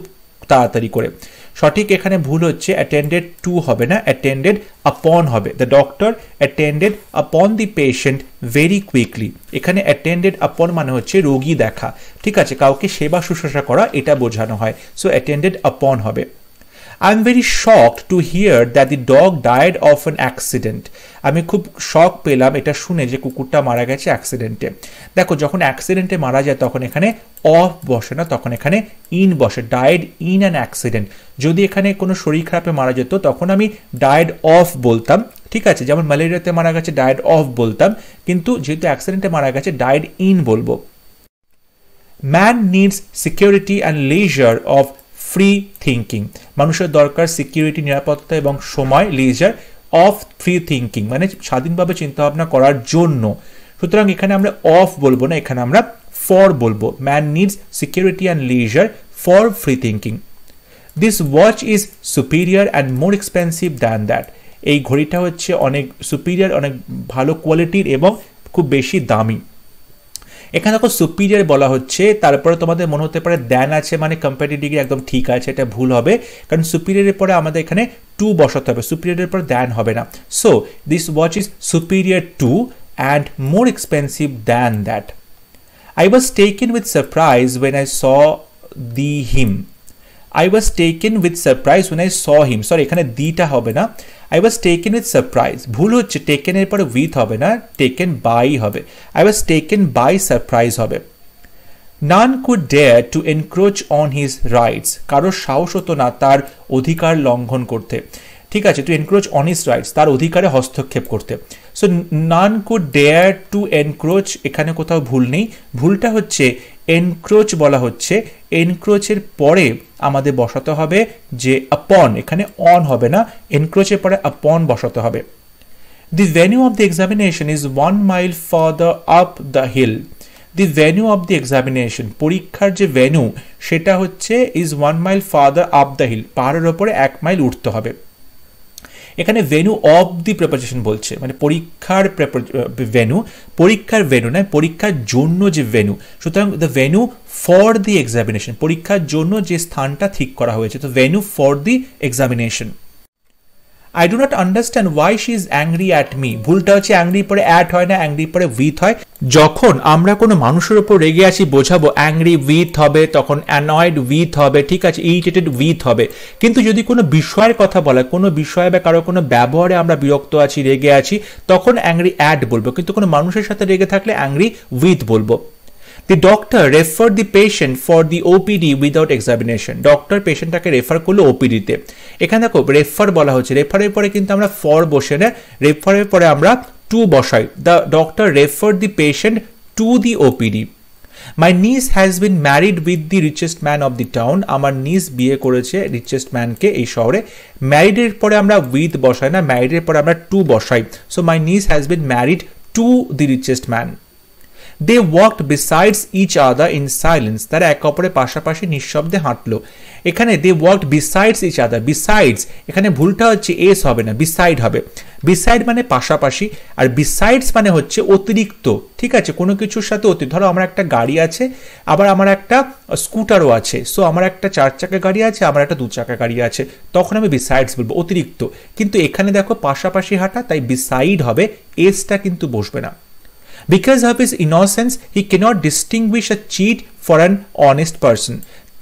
তাড়াতাড়ি করে সঠিক এখানে ভুল হচ্ছে অ্যাটেন্ডেড টু হবে না অ্যাটেন্ডেড আপন হবে the doctor attended upon the patient very quickly এখানে অ্যাটেন্ডেড আপন মানে হচ্ছে রোগী দেখা ঠিক আছে কাউকে সেবা শুশ্রূষা করা এটা বোঝানো হয় সো অ্যাটেন্ডেড আপন হবে I am very shock to hear that the dog died of an accident আমি খুব শখ পেলাম এটা শুনে যে কুকুরটা মারা গেছে অ্যাক্সিডেন্টে দেখো যখন অ্যাক্সিডেন্টে মারা যায় তখন এখানে অফ বসে না তখন এখানে ইন বসে ডায়েড ইন অ্যান অ্যাক্সিডেন্ট যদি এখানে কোনো শরীর খারাপে মারা যেত তখন আমি ডায়েড অফ বলতাম ঠিক আছে যেমন ম্যালেরিয়াতে মারা গেছে ডায়েড অফ বলতাম কিন্তু যেহেতু অ্যাক্সিডেন্টে মারা গেছে ডায়েড ইন বলবো man needs security and leisure of free thinking মানুষের দরকার সিকিউরিটি নিরাপত্তা এবং সময় লিজার অফ ফ্রি থিঙ্কিং মানে স্বাধীনভাবে চিন্তাভাবনা করার জন্য সুতরাং এখানে আমরা অফ বলবো না এখানে আমরা ফর বলবো man needs security and leisure for free thinking this watch is superior and more expensive than that এই ঘড়িটা হচ্ছে অনেক সুপিরিয়ার অনেক ভালো কোয়ালিটির এবং খুব বেশি দামি এখানে দেখো সুপিরিয়ার বলা হচ্ছে তারপরে তোমাদের মনে হতে পারে দেন আছে মানে কম্পারেটিভ ডিগ্রি একদম ঠিক আছে এটা ভুল হবে কারণ সুপিরিয়ারের পরে আমাদের এখানে টু বসাতে হবে সুপিরিয়ারের পরে দেন হবে না so this watch is superior to and more expensive than that I was taken with surprise when I saw the him I was taken with surprise when I saw him sorry এখানে দিটা হবে না I was taken with surprise ভুল হচ্ছে এর পরে with হবে না টেকেন বাই হবে I was taken by surprise হবে none could dare to encroach on his rights কারোর সাহস হতো না তার অধিকার লঙ্ঘন করতে ঠিক আছে to encroach on his rights তার অধিকারে হস্তক্ষেপ করতে সো নান কু ডেয়ার টু এনক্রোচ এখানে কোথাও ভুল নেই ভুলটা হচ্ছে এনক্রোচ বলা হচ্ছে এনক্রোচের পরে আমাদের বসাতে হবে যে আপন এখানে অন হবে না এনক্রোচের পরে আপন বসাতে হবে The venue of the examination is one mile further up the hill the venue of the examination পরীক্ষার যে ভ্যানিউ সেটা হচ্ছে is one mile further up the hill পাহাড়ের ওপরে এক মাইল উঠতে হবে এখানে ভেনু অফ দি প্রেপারেশন বলছে মানে পরীক্ষার ভেনু পরীক্ষার ভেনু নয় পরীক্ষার জন্য যে ভেনু সুতরাং the venue for the examination পরীক্ষার জন্য যে স্থানটা ঠিক করা হয়েছে তো venue for the examination I do not understand why she is angry at me ভুলটা হচ্ছে অ্যাংরি পরে অ্যাট হয় না অ্যাংরি পরে উইথ হয় যখন আমরা কোনো মানুষের ওপর রেগে আসি বোঝাবো অ্যাংরি উইথ হবে তখন অ্যানয়েড উইথ হবে ঠিক আছে ইরিটেটেড উইথ হবে কিন্তু যদি কোনো বিষয়ের কথা বলে কোনো বিষয়ে বা কারো কোনো ব্যবহারে আমরা বিরক্ত আছি রেগে আছি তখন অ্যাংরি অ্যাট বলবো কিন্তু কোনো মানুষের সাথে রেগে থাকলে অ্যাংরি উইথ বলবো the doctor refer the patient for the OPD without examination doctor পেশেন্টটাকে রেফার করলো ওপিডিতে এখানে দেখো রেফার বলা হচ্ছে রেফারের পরে কিন্তু আমরা ফর বসে না রেফারের পরে আমরা টু বসাই the doctor refer the patient to the OPD my niece has been married with the richest man of the town আমার নিস বিয়ে করেছে রিচেস্ট ম্যানকে এই শহরে ম্যারিডের পরে আমরা উইথ বসাই না ম্যারিডের পরে আমরা টু বসাই so my niece has been married to the richest man they walked besides each other in silence তারা একে অপরের পাশাপাশি নিঃশব্দে হাঁটলো এখানে they walked besides each other besides এখানে ভুলটা হচ্ছে এস হবে না বিসাইড হবে বিসাইড মানে পাশাপাশি আর বিসাইডস মানে হচ্ছে অতিরিক্ত ঠিক আছে কোনো কিছুর সাথে অতি ধরো আমার একটা গাড়ি আছে আবার আমার একটা স্কুটারও আছে সো আমার একটা চার চাকা গাড়ি আছে আমার একটা দু চাকা গাড়ি আছে তখন আমি বিসাইডস বলবো অতিরিক্ত কিন্তু এখানে দেখো পাশাপাশি হাঁটা তাই বিসাইড হবে এসটা কিন্তু বসবে না because of his innocence he can't distinguish a cheat for an honest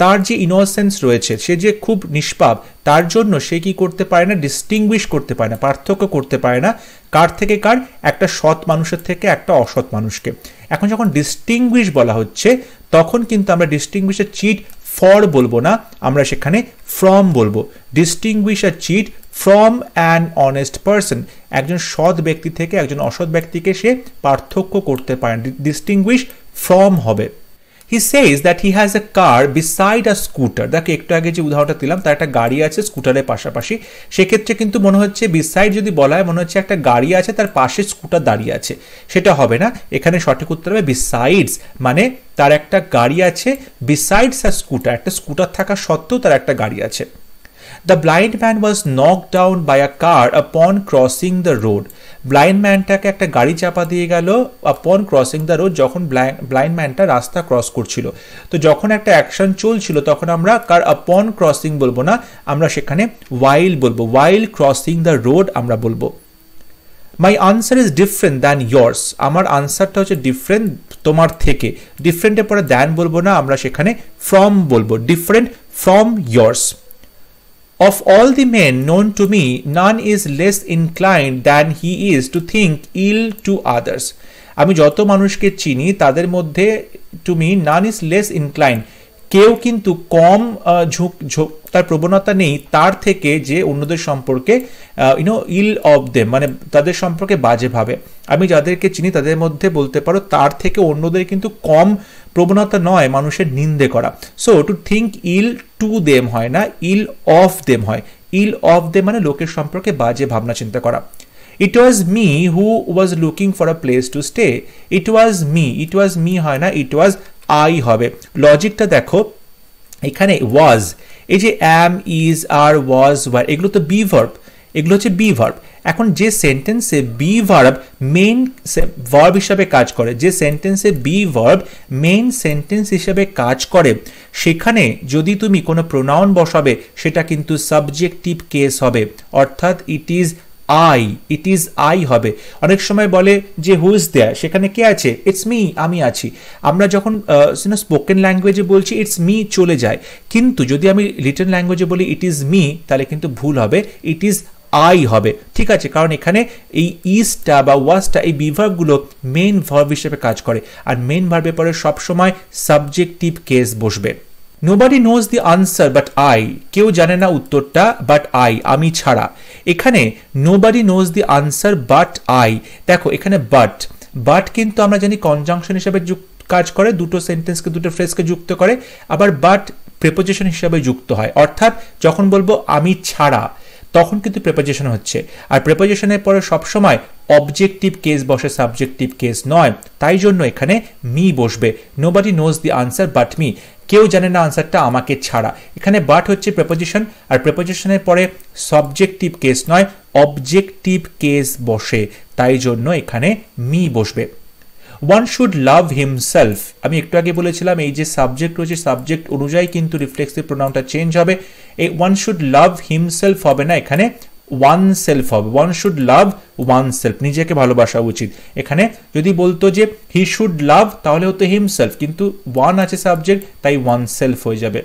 তার যে ইনোসেন্স রয়েছে সে যে খুব নিষ্পাপ তার জন্য সে কি করতে পারে না ডিস্টিংগুইশ করতে পারে না পার্থক্য করতে পারে না কার থেকে কার একটা সৎ মানুষের থেকে একটা অসৎ মানুষকে এখন যখন ডিস্টিংগুইশ বলা হচ্ছে তখন কিন্তু আমরা ডিস্টিংগুইশের চিট ফর বলবো না আমরা সেখানে ফ্রম বলবো distinguish a cheat from an honest person একজন সৎ ব্যক্তি থেকে একজন অসৎ ব্যক্তিকে সে পার্থক্য করতে পারে ডিস্টিংগুইশ ফ্রম হবে he says that he has a car beside a scooter দেখো একটু আগে যে উদাহরণটা দিলাম তার একটা গাড়ি আছে স্কুটারের পাশাপাশি সেক্ষেত্রে কিন্তু মনে হচ্ছে বিসাইড যদি বলা হয় মনে হচ্ছে একটা গাড়ি আছে তার পাশে স্কুটার দাঁড়িয়ে আছে সেটা হবে না এখানে সঠিক উত্তর হবে বিসাইডস মানে তার একটা গাড়ি আছে বিসাইডস আ স্কুটার একটা স্কুটার থাকা সত্ত্বেও তার একটা গাড়ি আছে The blind man was knocked down by a car upon crossing the road. Blind ম্যানটাকে একটা গাড়ি চাপা দিয়ে গেল আপন ক্রসিং দ্য রোড যখন ব্লাইন্ড ম্যানটা রাস্তা ক্রস করছিল তো যখন একটা অ্যাকশন চলছিল তখন আমরা কার আপন ক্রসিং বলবো না আমরা সেখানে ওয়াইল বলবো ওয়াইল ক্রসিং দ্য রোড আমরা বলবো my answer is different than yours আমার আনসারটা হচ্ছে ডিফারেন্ট তোমার থেকে ডিফারেন্টের পরে দ্যান বলবো না আমরা সেখানে ফ্রম বলবো different from yours Of all the men known to me, none is less inclined than he is to think ill to others. আমি যত মানুষকে চিনি তাদের মধ্যে to none is less incline কেউ কিন্তু কম ঝুঁক ঝোঁক তার প্রবণতা নেই তার থেকে যে অন্যদের সম্পর্কে ইউনো ইল অফ দেম মানে তাদের সম্পর্কে বাজেভাবে আমি যাদেরকে চিনি তাদের মধ্যে বলতে পারো তার থেকে অন্যদের কিন্তু কম প্রবণতা নয় মানুষের নিন্দে করা so to think ill to them হয় না ইল অফ দেম হয় ইল অফ দেম মানে লোকের সম্পর্কে বাজে ভাবনা চিন্তা করা it was me who was looking for a place to stay it was me it was me হয় না ইট ওয়াজ আই হবে লজিকটা দেখো এখানে ওয়াজ এই যে am is R was were এগুলো তো বি ভার্ব এগুলো হচ্ছে বি ভার্ব এখন যে সেন্টেন্সে বি ভার্ব মেইন ভার্ব হিসাবে কাজ করে যে সেন্টেন্সে বি ভার্ব মেইন সেন্টেন্স হিসাবে কাজ করে সেখানে যদি তুমি কোনো প্রোনাউন বসাবে সেটা কিন্তু সাবজেক্টিভ কেস হবে অর্থাৎ it is I it is I হবে অনেক সময় বলে যে হু ইজ দেয়ার সেখানে কে আছে ইটস মি আমি আছি আমরা যখন স্পোকেন ল্যাঙ্গুয়েজে বলছি ইটস মি চলে যায় কিন্তু যদি আমি রিটার্ন ল্যাঙ্গুয়েজে বলি ইট ইজ মি তাহলে কিন্তু ভুল হবে ইট ইজ আই হবে ঠিক আছে কারণ এখানে এই ইস্টা বা ওয়াসটা এই বিভাগগুলো মেন ভার্ব হিসেবে কাজ করে আর মেন ভার্বের পরে সবসময় সাবজেক্টিভ কেস বসবে nobody knows the answer but I কেউ জানে না উত্তরটা বাট আই আমি ছাড়া এখানে nobody knows the answer but I দেখো এখানে বাট বাট কিন্তু আমরা জানি কনজাংশন হিসেবে কাজ করে দুটো সেন্টেন্সকে দুটো ফ্রেজকে যুক্ত করে আবার বাট প্রেপোজিশন হিসাবে যুক্ত হয় অর্থাৎ যখন বলবো আমি ছাড়া তখন কিন্তু প্রেপোজিশন হচ্ছে আর প্রেপোজিশনের পরে সবসময় অবজেক্টিভ কেস বসে সাবজেক্টিভ কেস নয় তাই জন্য এখানে মি বসবে nobody knows the answer but me কেউ জানে না আনসারটা আমাকে ছাড়া এখানে বাট হচ্ছে প্রেপোজিশন আর প্রেপোজিশনের পরে সাবজেক্টিভ কেস নয় অবজেক্টিভ কেস বসে তাই জন্য এখানে মি বসবে ওয়ান শুড লাভ হিমসেলফ আমি একটু আগে বলেছিলাম এই যে সাবজেক্ট রয়েছে সাবজেক্ট অনুযায়ী কিন্তু রিফ্লেক্সিভ প্রোনাউনটা চেঞ্জ হবে এই ওয়ান শুড লাভ হিমসেলফ হবে না এখানে ওয়ান সেলফ হবে one should love oneself নিজেকে ভালোবাসা উচিত এখানে যদি বলতো যে হি শুড লাভ তাহলে হতো হিমসেলফ কিন্তু ওয়ান আছে সাবজেক্ট তাই ওয়ান সেলফ হয়ে যাবে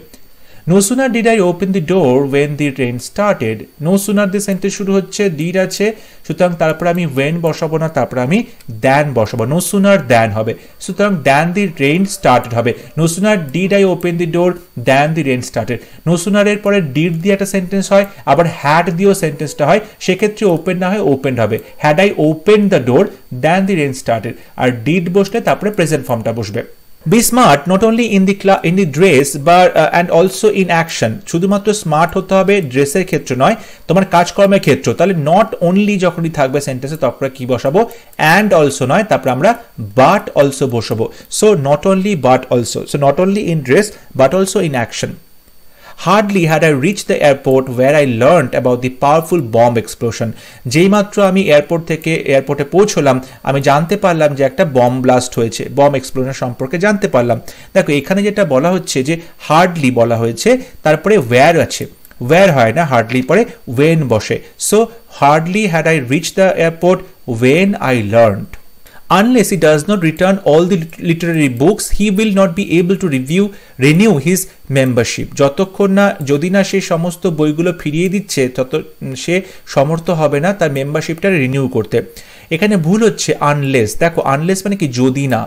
no sooner did I open the door when the train started no sooner the sentence শুরু হচ্ছে ডিড আছে সুতরাং তারপর আমি ওয়েন বসাবো না তারপর আমি দ্যান বসাবো নো সুনার দ্যান হবে সুতরাং দ্যান দি ট্রেন স্টার্টেড হবে no sooner did I open the door than the train started no সুনারের পরে ডিড দিয়ে একটা সেন্টেন্স হয় আবার হ্যাড দিয়েও সেন্টেন্সটা হয় সেক্ষেত্রে ওপেন না হয় ওপেন হবে had I open the door than the train started আর ডিড বসলে তারপরে প্রেজেন্ট ফর্মটা বসবে be smart not only in the class in the dress বা অ্যান্ড অলসো ইন অ্যাকশন শুধুমাত্র স্মার্ট হতে হবে ড্রেসের ক্ষেত্রে নয় তোমার কাজকর্মের ক্ষেত্র তাহলে নট অনলি যখনই থাকবে সেন্টেন্সে তারপরে কি বসাবো অ্যান্ড অলসো নয় তারপরে আমরা বাট অলসো বসাবো so not only but also so not only in dress but also in action hardly had I reach the airport war I learn about the powerful bomb explosion যেইমাত্র আমি airport থেকে এয়ারপোর্টে পৌঁছলাম আমি জানতে পারলাম যে একটা বম্ব ব্লাস্ট হয়েছে বম্ব এক্সপ্লোশন সম্পর্কে জানতে পারলাম দেখো এখানে যেটা বলা হচ্ছে যে হার্ডলি বলা হয়েছে তারপরে ওয়্যার আছে ওয়্যার হয় না হার্ডলি পরে ওয়েন বসে so hardly had I reach the airport when I learned Unless he does not return all the literary books, he will not be able to review renew his membership যতক্ষণ না যদি না সে সমস্ত বইগুলো ফিরিয়ে দিচ্ছে তত সে সমর্থ হবে না তার মেম্বারশিপটা রিনিউ করতে এখানে ভুল হচ্ছে আনলেস দেখো আনলেস মানে কি যদি না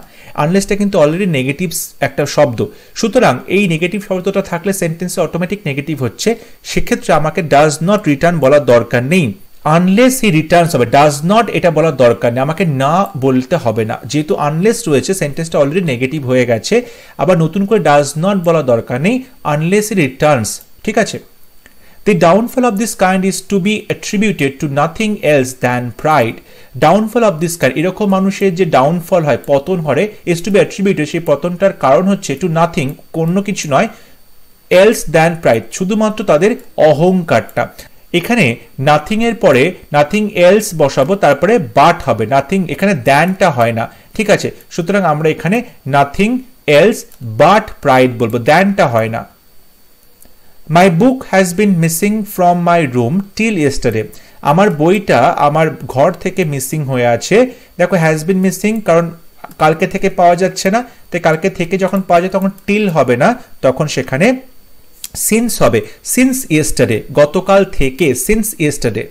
আনলেসটা কিন্তু অলরেডি নেগেটিভ একটা শব্দ সুতরাং এই নেগেটিভ শব্দটা থাকলে সেন্টেন্সে অটোমেটিক নেগেটিভ হচ্ছে সেক্ষেত্রে আমাকে ডাজ নট রিটার্ন বলার দরকার নেই আনলেস হি রিটার্নস হবে ডাজ নট এটা বলার দরকার নেই আমাকে না বলতে হবে না যেহেতু আনলেস রয়েছে সেন্টেন্সটা অলরেডি নেগেটিভ হয়ে গেছে আবার নতুন করে ডাজ নট বলা দরকার নেই আনলেস হি রিটার্নস ঠিক আছে the downfall of this kind is to be attributed to nothing else than pride downfall of this kind এরকম মানুষের যে ডাউনফল হয় পতন হরে ইজ টু বি অ্যাট্রিবিউটেড সেই পতনটার কারণ হচ্ছে টু নাথিং কোনো কিছু নয় এলস দ্যান প্রাইড শুধুমাত্র তাদের অহংকারটা এখানে নাথিং এর পরে নাথিং এলস বসাবো তারপরে বাট হবে নাথিং এখানে দ্যানটা হয় না ঠিক আছে সুতরাং আমরা এখানে নাথিং এলস বাট প্রাইড বলবো দ্যানটা হয় না my book has been missing from my room till yesterday আমার বইটা আমার ঘর থেকে মিসিং হয়ে আছে দেখো হ্যাজ বিন মিসিং কারণ কালকে থেকে পাওয়া যাচ্ছে না তাই কালকে থেকে যখন পাওয়া যায় তখন টিল হবে না তখন সেখানে সিন্স হবে সিন্স ইয়েস্টারডে গতকাল থেকে since yesterday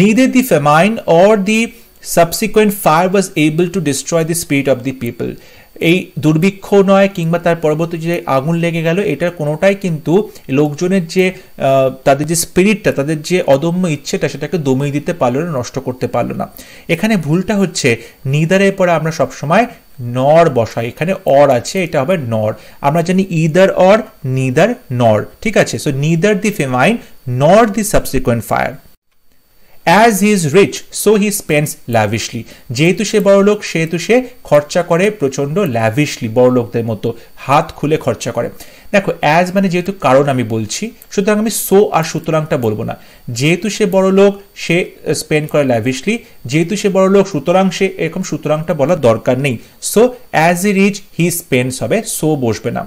neither the famine or the subsequent fire was able to destroy the spirit of the people এই দুর্ভিক্ষ নয় কিংবা তার পরবর্তী যে আগুন লেগে গেল এটার কোনোটাই কিন্তু লোকজনের যে তাদের যে স্পিরিটটা তাদের যে অদম্য ইচ্ছেটা সেটাকে দমিয়ে দিতে পারলো না নষ্ট করতে পারলো না এখানে ভুলটা হচ্ছে নিদারের পরে আমরা সবসময় নর বসাই এখানে অর আছে এটা হবে নর আমরা জানি ইদার অর নিদার নর ঠিক আছে so neither the famine nor the subsequent fire as he is rich so he spends lavishly যেহেতু সে বড়লোক সেহেতু সে খরচা করে প্রচণ্ড ল্যাভিশলি বড়লোকদের মতো হাত খুলে খরচা করে দেখো অ্যাজ মানে যেহেতু কারণ আমি বলছি সুতরাং আমি সো আর সুতরাংটা বলবো না যেহেতু সে বড় লোক সে স্পেন্ড করে ল্যাভিশলি যেহেতু সে বড় লোক সুতরাং সে এরকম সুতরাংটা বলার দরকার নেই so as he rich he spends হবে সো বসবে না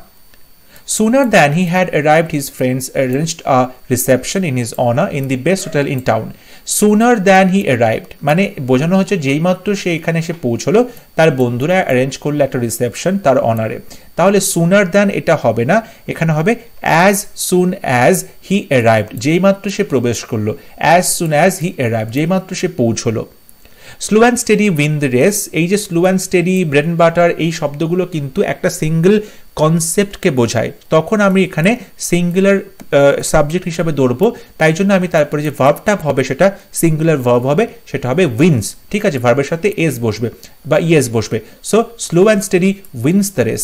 sooner than he had arrived, his friends arranged a reception in his honor in the best hotel in town sooner than he arrived মানে বোঝানো হচ্ছে যেই মাত্র সে এখানে এসে পৌঁছলো তার বন্ধুরা অ্যারেঞ্জ করলো একটা রিসেপশন তার অনারে তাহলে সুনার দ্যান এটা হবে না এখানে হবে as soon as he arrived যেই মাত্র সে প্রবেশ করলো as soon as he arrived যেই মাত্র সে পৌঁছলো slow and steady win the race এই যে slow and steady bread and butter এই শব্দগুলো কিন্তু একটা সিঙ্গেল কনসেপ্টকে বোঝায় তখন আমি এখানে সিঙ্গুলার সাবজেক্ট হিসাবে দৌড়বো তাই জন্য আমি তারপরে যে ভার্বটা হবে সেটা সিঙ্গুলার ভার্ব হবে সেটা হবে উইন্স ঠিক আছে ভার্বের সাথে এস বসবে বা ইয়েস বসবে so slow and steady wins the race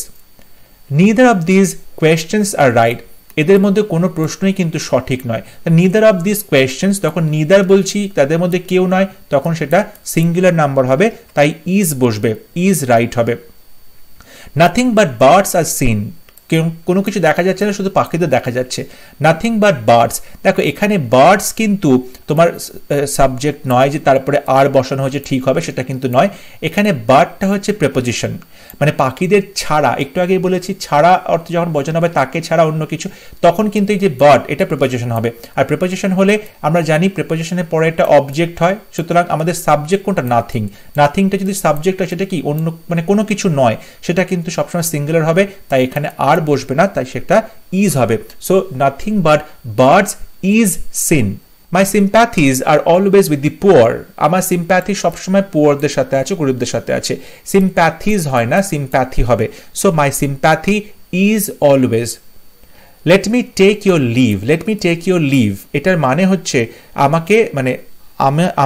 neither of these questions are right এদের মধ্যে কোনো প্রশ্নই কিন্তু সঠিক নয় নিদার অফ দিস কোয়েশ্চেন্স তখন নিদার বলছি তাদের মধ্যে কেউ নয় তখন সেটা সিঙ্গুলার নাম্বার হবে তাই ইজ বসবে ইজ রাইট হবে nothing but birds are seen কোনো কিছু দেখা যাচ্ছে না শুধু পাখিদের দেখা যাচ্ছে নাথিং বাট বার্ডস দেখো এখানে বার্ডস কিন্তু তোমার সাবজেক্ট নয় যে তারপরে আর বসানো হচ্ছে ঠিক হবে সেটা কিন্তু নয় এখানে বার্ডটা হচ্ছে প্রেপোজিশন মানে পাখিদের ছাড়া একটু আগেই বলেছি ছাড়া অর্থ যখন বোঝানো হবে তাকে ছাড়া অন্য কিছু তখন কিন্তু এই যে বার্ড এটা প্রিপোজিশন হবে আর প্রিপোজিশন হলে আমরা জানি প্রিপোজিশনের পরে একটা অবজেক্ট হয় সুতরাং আমাদের সাবজেক্ট কোনটা নাথিং নাথিংটা যদি সাবজেক্ট হয় সেটা কি অন্য মানে কোনো কিছু নয় সেটা কিন্তু সবসময় সিঙ্গুলার হবে তাই এখানে আর বসবে না তাই সেটা ইজ হবে so nothing but birds is seen my sympathies are always with the poor আমার সিম্প্যাথি সবসময় পুয়ারদের সাথে আছে গরিবদের সাথে আছে সিম্প্যাথিজ হয় না সিম্প্যাথি হবে so my sympathy is always let me take your leave let me take your leave এটার মানে হচ্ছে আমাকে মানে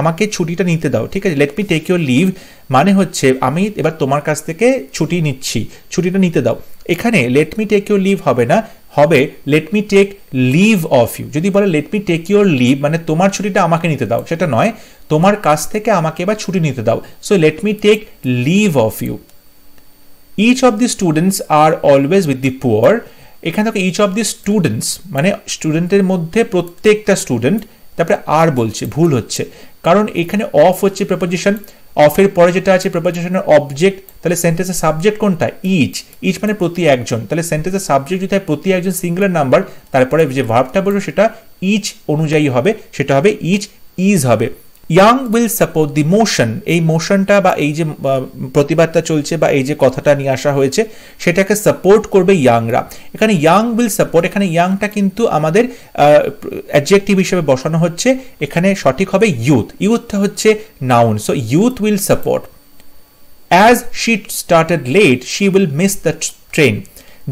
আমাকে ছুটিটা নিতে দাও ঠিক আছে let me take your leave মানে হচ্ছে আমি এবার তোমার কাছ থেকে ছুটি নিচ্ছি ছুটিটা নিতে দাও এখানে let me take your leave হবে না হবে let me take leave of you যদি বলে let me take your leave মানে তোমার ছুটিটা আমাকে নিতে দাও সেটা নয় তোমার কাছ থেকে আমাকে এবার ছুটি নিতে দাও so let me take leave of you each of the students are always with the poor এখানে থাকে ইচ অফ দি স্টুডেন্টস মানে স্টুডেন্টের মধ্যে প্রত্যেকটা স্টুডেন্ট তারপরে আর বলছে ভুল হচ্ছে কারণ এখানে অফ হচ্ছে প্রেপোজিশন অফের পরে যেটা আছে প্রিপারেশনের অবজেক্ট তাহলে সেন্টেন্সের সাবজেক্ট কোনটা ইচ ইচ মানে প্রতি একজন তাহলে সেন্টেন্সের সাবজেক্ট যদি প্রতি একজন সিঙ্গুলার নাম্বার তারপরে যে ভার্বটা বলবো সেটা ইচ অনুযায়ী হবে সেটা হবে ইচ ইজ হবে young will support the motion এই মোশনটা বা এই যে প্রতিবাদটা চলছে বা এই যে কথাটা নিয়ে আসা হয়েছে সেটাকে সাপোর্ট করবে ইয়াংরা এখানে ইয়াং উইল সাপোর্ট এখানে ইয়াংটা কিন্তু আমাদের অ্যাডজেক্টিভ হিসেবে বসানো হচ্ছে এখানে সঠিক হবে ইউথ ইউথটা হচ্ছে noun so youth will support as she started late she will miss the train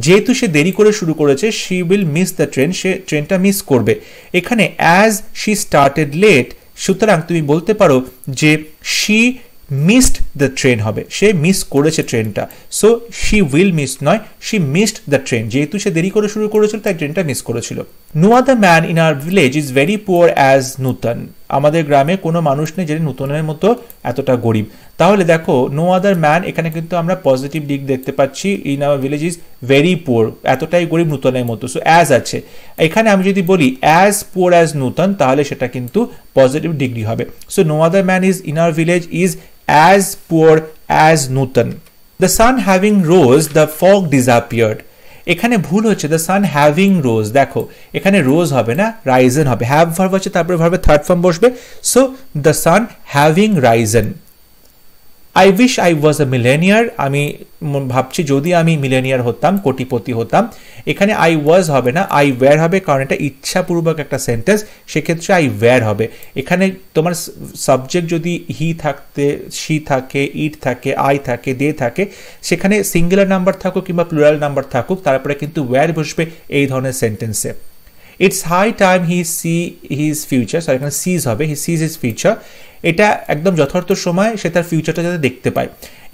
যেহেতু সে দেরি করে শুরু করেছে she will miss the train সে ট্রেনটা মিস করবে এখানে অ্যাজ শি স্টার্টেড লেট সুতরাং তুমি বলতে পারো যে শি মিসড দ্য ট্রেন হবে সে মিস করেছে ট্রেনটা সো শি উইল মিস নয় শি মিসড দ্য ট্রেন যেহেতু সে দেরি করে শুরু করেছিল তাই ট্রেনটা মিস করেছিল no other man in our village is very poor as Nutan আমাদের গ্রামে কোনো মানুষ নেই যিনি নূতনের মতো এতটা গরিব তাহলে দেখো নো আদার ম্যান এখানে কিন্তু আমরা পজিটিভ দিক দেখতে পাচ্ছি in our village is very poor এতটাই গরিব নূতনের মতো সো অ্যাজ আছে এখানে আমি যদি বলি অ্যাজ পুয়ার অ্যাজ নূতন তাহলে সেটা কিন্তু পজিটিভ ডিগ্রি হবে so no other man is in our village is as poor as Nutan the sun having rose the fog disappeared এখানে ভুল হচ্ছে দ্য সান হ্যাভিং রোজ দেখো এখানে রোজ হবে না রাইজেন হবে হ্যাভ ভার্ব হচ্ছে তারপরে ভার্বে থার্ড ফর্ম বসবে so the sun having risen I wish I was a millionaire আমি ভাবছি যদি আমি মিলেনিয়ার হতাম কোটিপতি হতাম এখানে আই ওয়াজ হবে না আই ওয়্যার হবে কারণ এটা ইচ্ছাপূর্বক একটা সেন্টেন্স সেক্ষেত্রে আই ওয়্যার হবে এখানে তোমার সাবজেক্ট যদি হি থাকতে সি থাকে ইট থাকে আই থাকে দে থাকে সেখানে সিঙ্গুলার নাম্বার থাকুক কিংবা প্লুরাল নাম্বার থাকুক তারপরে কিন্তু ওয়্যার বসবে এই ধরনের সেন্টেন্সে it's high time he see his future sorry এখানে সিজ হবে হি সিজ হিজ ফিউচার এটা একদম যথার্থ সময় সে তার ফিউচারটা যাতে দেখতে পায়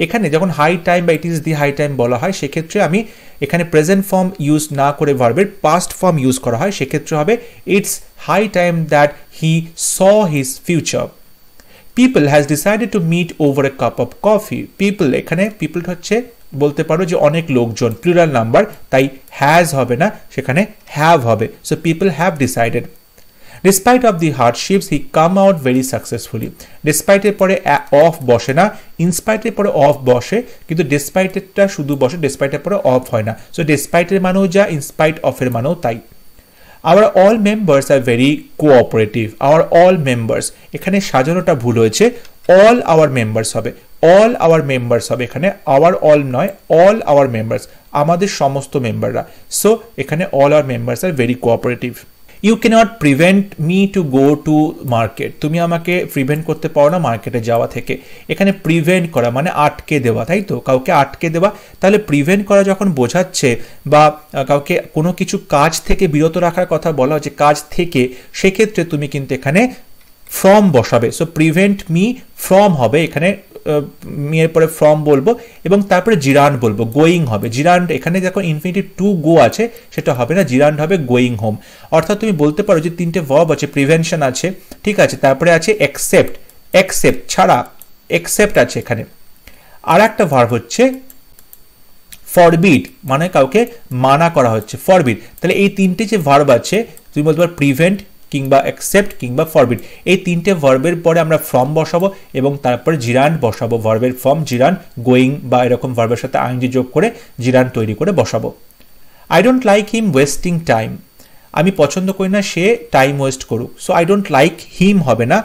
এখানে যখন হাই টাইম বা it is the high time বলা হয় সেক্ষেত্রে আমি এখানে প্রেজেন্ট ফর্ম ইউজ না করে ভার্বের পাস্ট ফর্ম ইউজ করা হয় সেক্ষেত্রে হবে it's high time that he saw his future people has decided to meet over a cup of coffee people এখানে পিপল হচ্ছে বলতে পারো যে অনেক লোকজন প্লুরাল নাম্বার তাই হ্যাজ হবে না সেখানে হ্যাভ হবে so people have decided despite of the hardships he came out very successfully ডিসপাইটের পরে অফ বসে না ইনস্পাইটের পরে অফ বসে কিন্তু ডিসপাইটেরটা শুধু বসে ডিসপাইটের পরে অফ হয় না সো ডিসপাইটের মানেও যা ইনস্পাইট অফের মানেও তাই our all members are very cooperative our all members এখানে সাজানোটা ভুল হয়েছে অল আওয়ার মেম্বার্স হবে অল আওয়ার মেম্বার্স হবে এখানে আওয়ার অল নয় অল আওয়ার মেম্বার্স আমাদের সমস্ত মেম্বাররা সো এখানে all our members are very cooperative you can't prevent me to go to market তুমি আমাকে প্রিভেন্ট করতে পারো না মার্কেটে যাওয়া থেকে এখানে প্রিভেন্ট করা মানে আটকে দেওয়া তাই তো কাউকে আটকে দেওয়া তাহলে প্রিভেন্ট করা যখন বোঝাচ্ছে বা কাউকে কোনো কিছু কাজ থেকে বিরত রাখার কথা বলা হচ্ছে কাজ থেকে সেক্ষেত্রে তুমি কিন্তু এখানে ফ্রম বসাবে সো প্রিভেন্ট মি ফ্রম হবে এখানে মেয়ের পরে ফ্রম বলবো এবং তারপরে জিরান্ড বলবো গোয়িং হবে জিরান্ড এখানে দেখো ইনফিনিটি টু গো আছে সেটা হবে না জিরান্ড হবে গোয়িং হোম অর্থাৎ তুমি বলতে পারো যে তিনটে ভব আছে প্রিভেনশন আছে ঠিক আছে তারপরে আছে অ্যাকসেপ্ট অ্যাকসেপ্ট ছাড়া অ্যাকসেপ্ট আছে এখানে আর একটা ভার্ব হচ্ছে ফরবিড মানে কাউকে মানা করা হচ্ছে ফরবিড তাহলে এই তিনটে যে ভার্ব আছে তুমি বলতে পারো প্রিভেন্ট কিংবা অ্যাকসেপ্ট কিংবা ফরবিড এই তিনটে ভার্বের পরে আমরা ফর্ম বসাবো এবং তারপরে জিরান বসাবো ভার্বের ফর্ম জিরান গোয়িং বা এরকম ভার্বের সাথে আইনজি যোগ করে জিরান তৈরি করে বসাবো I don't like him wasting time আমি পছন্দ করি না সে টাইম ওয়েস্ট করুক so I don't like him হবে না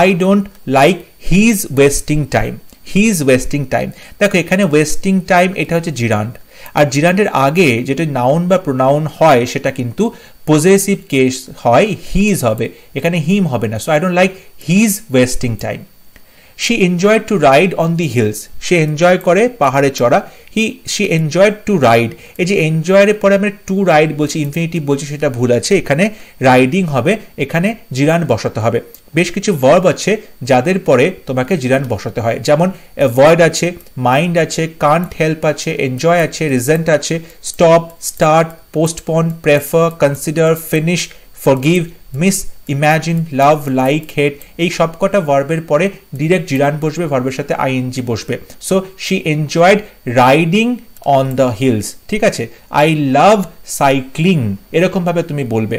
I don't like his wasting time his wasting time দেখো এখানে ওয়েস্টিং টাইম এটা হচ্ছে জিরান্ড আর জিরান্ডের আগে যেটা নাউন বা প্রোনাউন হয় সেটা কিন্তু পজেসিভ কেস হয় হিজ হবে এখানে হিম হবে না so I don't like his wasting time she enjoy to ride on the hills সে এনজয় করে পাহাড়ে চড়া he she enjoy to ride এই যে এনজয়ের পরে আমরা টু রাইড বলছি ইনফিনিটিভ বলছি সেটা ভুল আছে এখানে রাইডিং হবে এখানে জিরান বসাতে হবে বেশ কিছু ভার্ব আছে যাদের পরে তোমাকে জিরান বসাতে হয় যেমন অ্যাভয়েড আছে মাইন্ড আছে কান্ট হেল্প আছে এনজয় আছে রিজেন্ট আছে stop start postpone prefer consider finish forgive miss imagine love like hate এই সবকটা ভার্বের পরে ডিরেক্ট জিরান বসবে ভার্বের সাথে আইএনজি বসবে so she enjoyed riding on the hills ঠিক আছে আই লাভ সাইক্লিং এরকমভাবে তুমি বলবে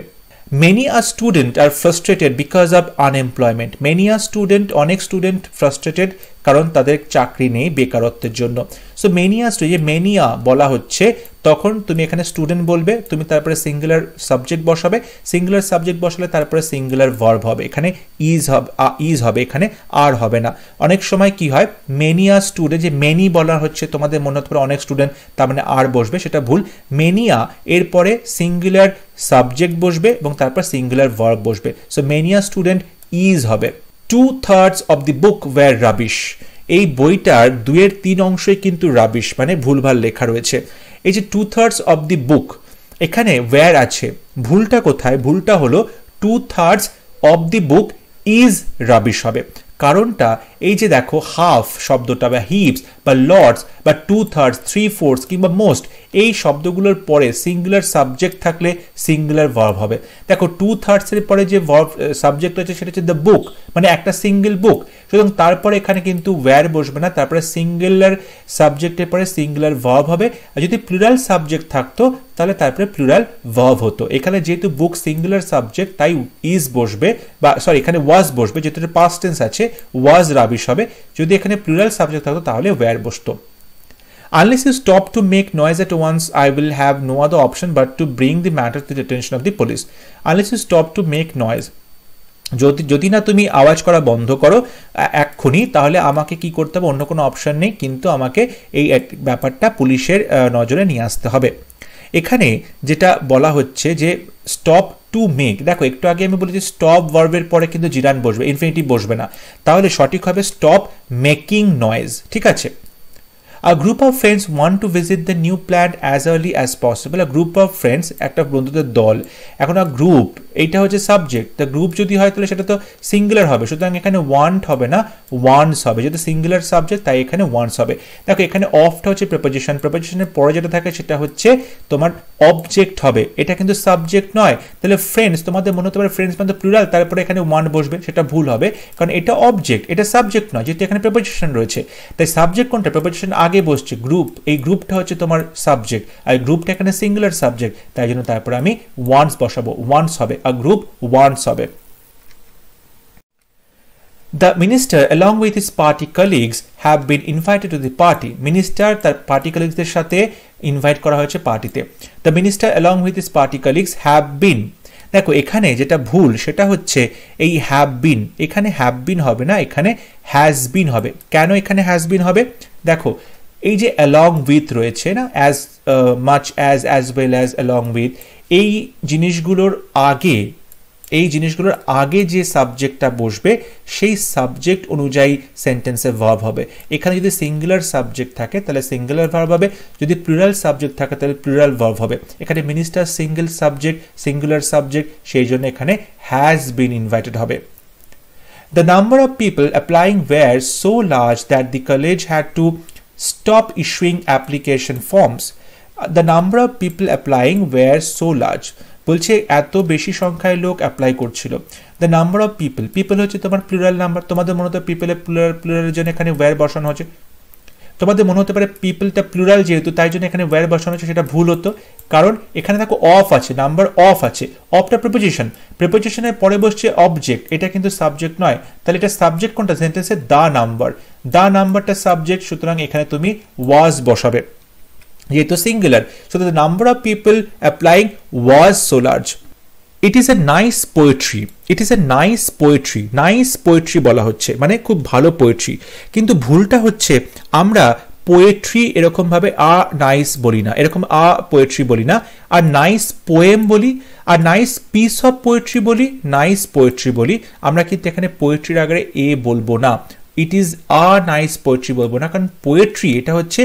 many are student are frustrated because of unemployment many are student অনেক স্টুডেন্ট ফ্রাস্ট্রেটেড কারণ তাদের চাকরি নেই বেকারত্বের জন্য সো মেনিয়া স্টেজে মেনিয়া বলা হচ্ছে তখন তুমি এখানে স্টুডেন্ট বলবে তুমি তারপরে সিঙ্গুলার সাবজেক্ট বসাবে সিঙ্গুলার সাবজেক্ট বসালে তারপরে সিঙ্গুলার ভার্ব হবে এখানে ইজ হবে ইজ হবে এখানে আর হবে না অনেক সময় কি হয় মেনিয়া স্টুডেন্ট যে মেনি বলা হচ্ছে তোমাদের মনে হতে পারে অনেক স্টুডেন্ট তার মানে আর বসবে সেটা ভুল মেনিয়া এরপরে সিঙ্গুলার সাবজেক্ট বসবে এবং তারপর সিঙ্গুলার ভার্ব বসবে সো মেনিয়া স্টুডেন্ট ইজ হবে two thirds of the book were rubbish এই বইটার দুয়ের তিন অংশে কিন্তু রাবিশ মানে ভুলভাল লেখা রয়েছে এই যে two thirds of the book এখানে ওয়ার আছে ভুলটা কোথায় ভুলটা হলো two thirds of the book is rubbish হবে কারণটা এই যে দেখো হাফ শব্দটা বা হিপস বা লর্ডস বা টু থার্ডস থ্রি ফোর্থস কিংবা মোস্ট এই শব্দগুলোর পরে সিঙ্গুলার সাবজেক্ট থাকলে সিঙ্গুলার ভার্ব হবে দেখো টু থার্ডসের পরে যে ভার্ব সাবজেক্ট আছে সেটা হচ্ছে দ্য বুক মানে একটা সিঙ্গেল বুক সুতরাং তারপরে এখানে কিন্তু ওয়্যার বসবে না তারপরে সিঙ্গুলার সাবজেক্টের পরে সিঙ্গুলার ভার্ব হবে আর যদি প্লুরাল সাবজেক্ট থাকতো তাহলে তারপরে প্লুরাল ভার্ব হতো এখানে যেহেতু বুক সিঙ্গুলার সাবজেক্ট তাই ইজ বসবে বা সরি এখানে ওয়াজ বসবে যেহেতু পাস্ট টেন্স আছে ওয়াজ রাখ আবির হবে যদি এখানে প্লুরাল সাবজেক্ট থাকতো তাহলে ওয়্যার বসতো unless you stop to make noise at once I will have no other option but to bring the matter to the attention of the police unless you stop to make noise যদি যদি না তুমি আওয়াজ করা বন্ধ করো এক্ষুনি তাহলে আমাকে কি করতে হবে অন্য কোনো অপশন নেই কিন্তু আমাকে এই ব্যাপারটা পুলিশের নজরে নিয়ে আসতে হবে এখানে যেটা বলা হচ্ছে যে স্টপ টু মেক দেখো একটু আগে আমি বলেছি স্টপ ভার্বের পরে কিন্তু জিরান বসবে ইনফিনিটিভ বসবে না তাহলে সঠিক হবে স্টপ মেকিং নয়েজ ঠিক আছে A group of friends want to visit the new plant as early as possible. A group of friends একটা বন্ধুদের দল এখন আ গ্রুপ এইটা হচ্ছে সাবজেক্ট দ্য গ্রুপ যদি হয় তাহলে সেটা তো সিঙ্গুলার হবে সুতরাং এখানে ওয়ান্ট হবে না ওয়ান্স হবে যেহেতু সিঙ্গুলার সাবজেক্ট তাই এখানে ওয়ান্স হবে দেখো এখানে অফটা হচ্ছে প্রেপোজিশন প্রেপোজিশনের পরে যেটা থাকে সেটা হচ্ছে তোমার অবজেক্ট হবে এটা কিন্তু সাবজেক্ট নয় তাহলে ফ্রেন্ডস তোমাদের মনে হতে পারে ফ্রেন্ডস মানে প্লুরাল তারপরে এখানে ওয়ান বসবে সেটা ভুল হবে কারণ এটা অবজেক্ট এটা সাবজেক্ট নয় যেহেতু এখানে প্রেপোজিশন রয়েছে তাই সাবজেক্ট কোনটা প্রেপোজিশন আগে বসছে গ্রুপ এই গ্রুপটা হচ্ছে তোমার সাবজেক্ট আর গ্রুপটা এখানে সিঙ্গুলার সাবজেক্ট তাই জন্য তারপরে আমি ওয়ান্স বসাবো ওয়ান্স হবে আর গ্রুপ ওয়ান্স হবে the minister along with his party colleagues have been invited to the party minister তার পার্টি কলিগসদের সাথে ইনভাইট করা হয়েছে পার্টিতে the minister along with his party colleagues have been দেখো এখানে যেটা ভুল সেটা হচ্ছে এই হ্যাভ বিন এখানে হ্যাভ বিন হবে না এখানে হ্যাজ বিন হবে কেন এখানে হ্যাজ বিন হবে দেখো এই যে অ্যালং উইথ রয়েছে না as much as as well as along with এই জিনিসগুলোর আগে এই জিনিসগুলোর আগে যে সাবজেক্টটা বসবে সেই সাবজেক্ট অনুযায়ী সেন্টেন্সে ভার্ব হবে এখানে যদি সিঙ্গুলার সাবজেক্ট থাকে তাহলে সিঙ্গুলার ভার্ব হবে যদি প্লুরাল সাবজেক্ট থাকে তাহলে প্লুরাল ভার্ব হবে এখানে minister single subject singular subject সেই জন্য এখানে হ্যাজ বিন ইনভাইটেড হবে the number of people applying were so large that the college had to stop issuing application forms the number of people applying were so large বলছে এত বেশি সংখ্যায় লোক apply করছিল the number of people people হচ্ছে তোমার plural number তোমাদের মনে মূলত পিপলের প্লুরাল প্লুরালের জন্য এখানে ওয়্যার বসানো হচ্ছে তোমাদের মনে হতে পারে পিপলটা প্লুরাল যেহেতু তাই জন্য এখানে ওয়ার বসানো হচ্ছে সেটা ভুল হতো কারণ এখানে দেখো অফ আছে নাম্বার অফ আছে অফটা প্রিপোজিশন প্রিপোজিশনের পরে বসছে অবজেক্ট এটা কিন্তু সাবজেক্ট নয় তাহলে এটা সাবজেক্ট কোনটা সেন্টেন্সে দা নাম্বার দা নাম্বারটা সাবজেক্ট সুতরাং এখানে তুমি ওয়াজ বসাবে যেহেতু singular so the number of people applying was so large it is a nice poetry it is a nice poetry nice poetry বলা হচ্ছে মানে খুব ভালো পোয়েট্রি কিন্তু ভুলটা হচ্ছে আমরা পোয়েট্রি এরকমভাবে আ নাইস বলি না এরকম আ পোয়েট্রি বলি না আর নাইস পোয়েম বলি আর নাইস পিস অফ পোয়েট্রি বলি নাইস পোয়েট্রি বলি আমরা কিন্তু এখানে পোয়েট্রির আগে এ বলবো না it is a nice poetry বলবো না কারণ পোয়েট্রি এটা হচ্ছে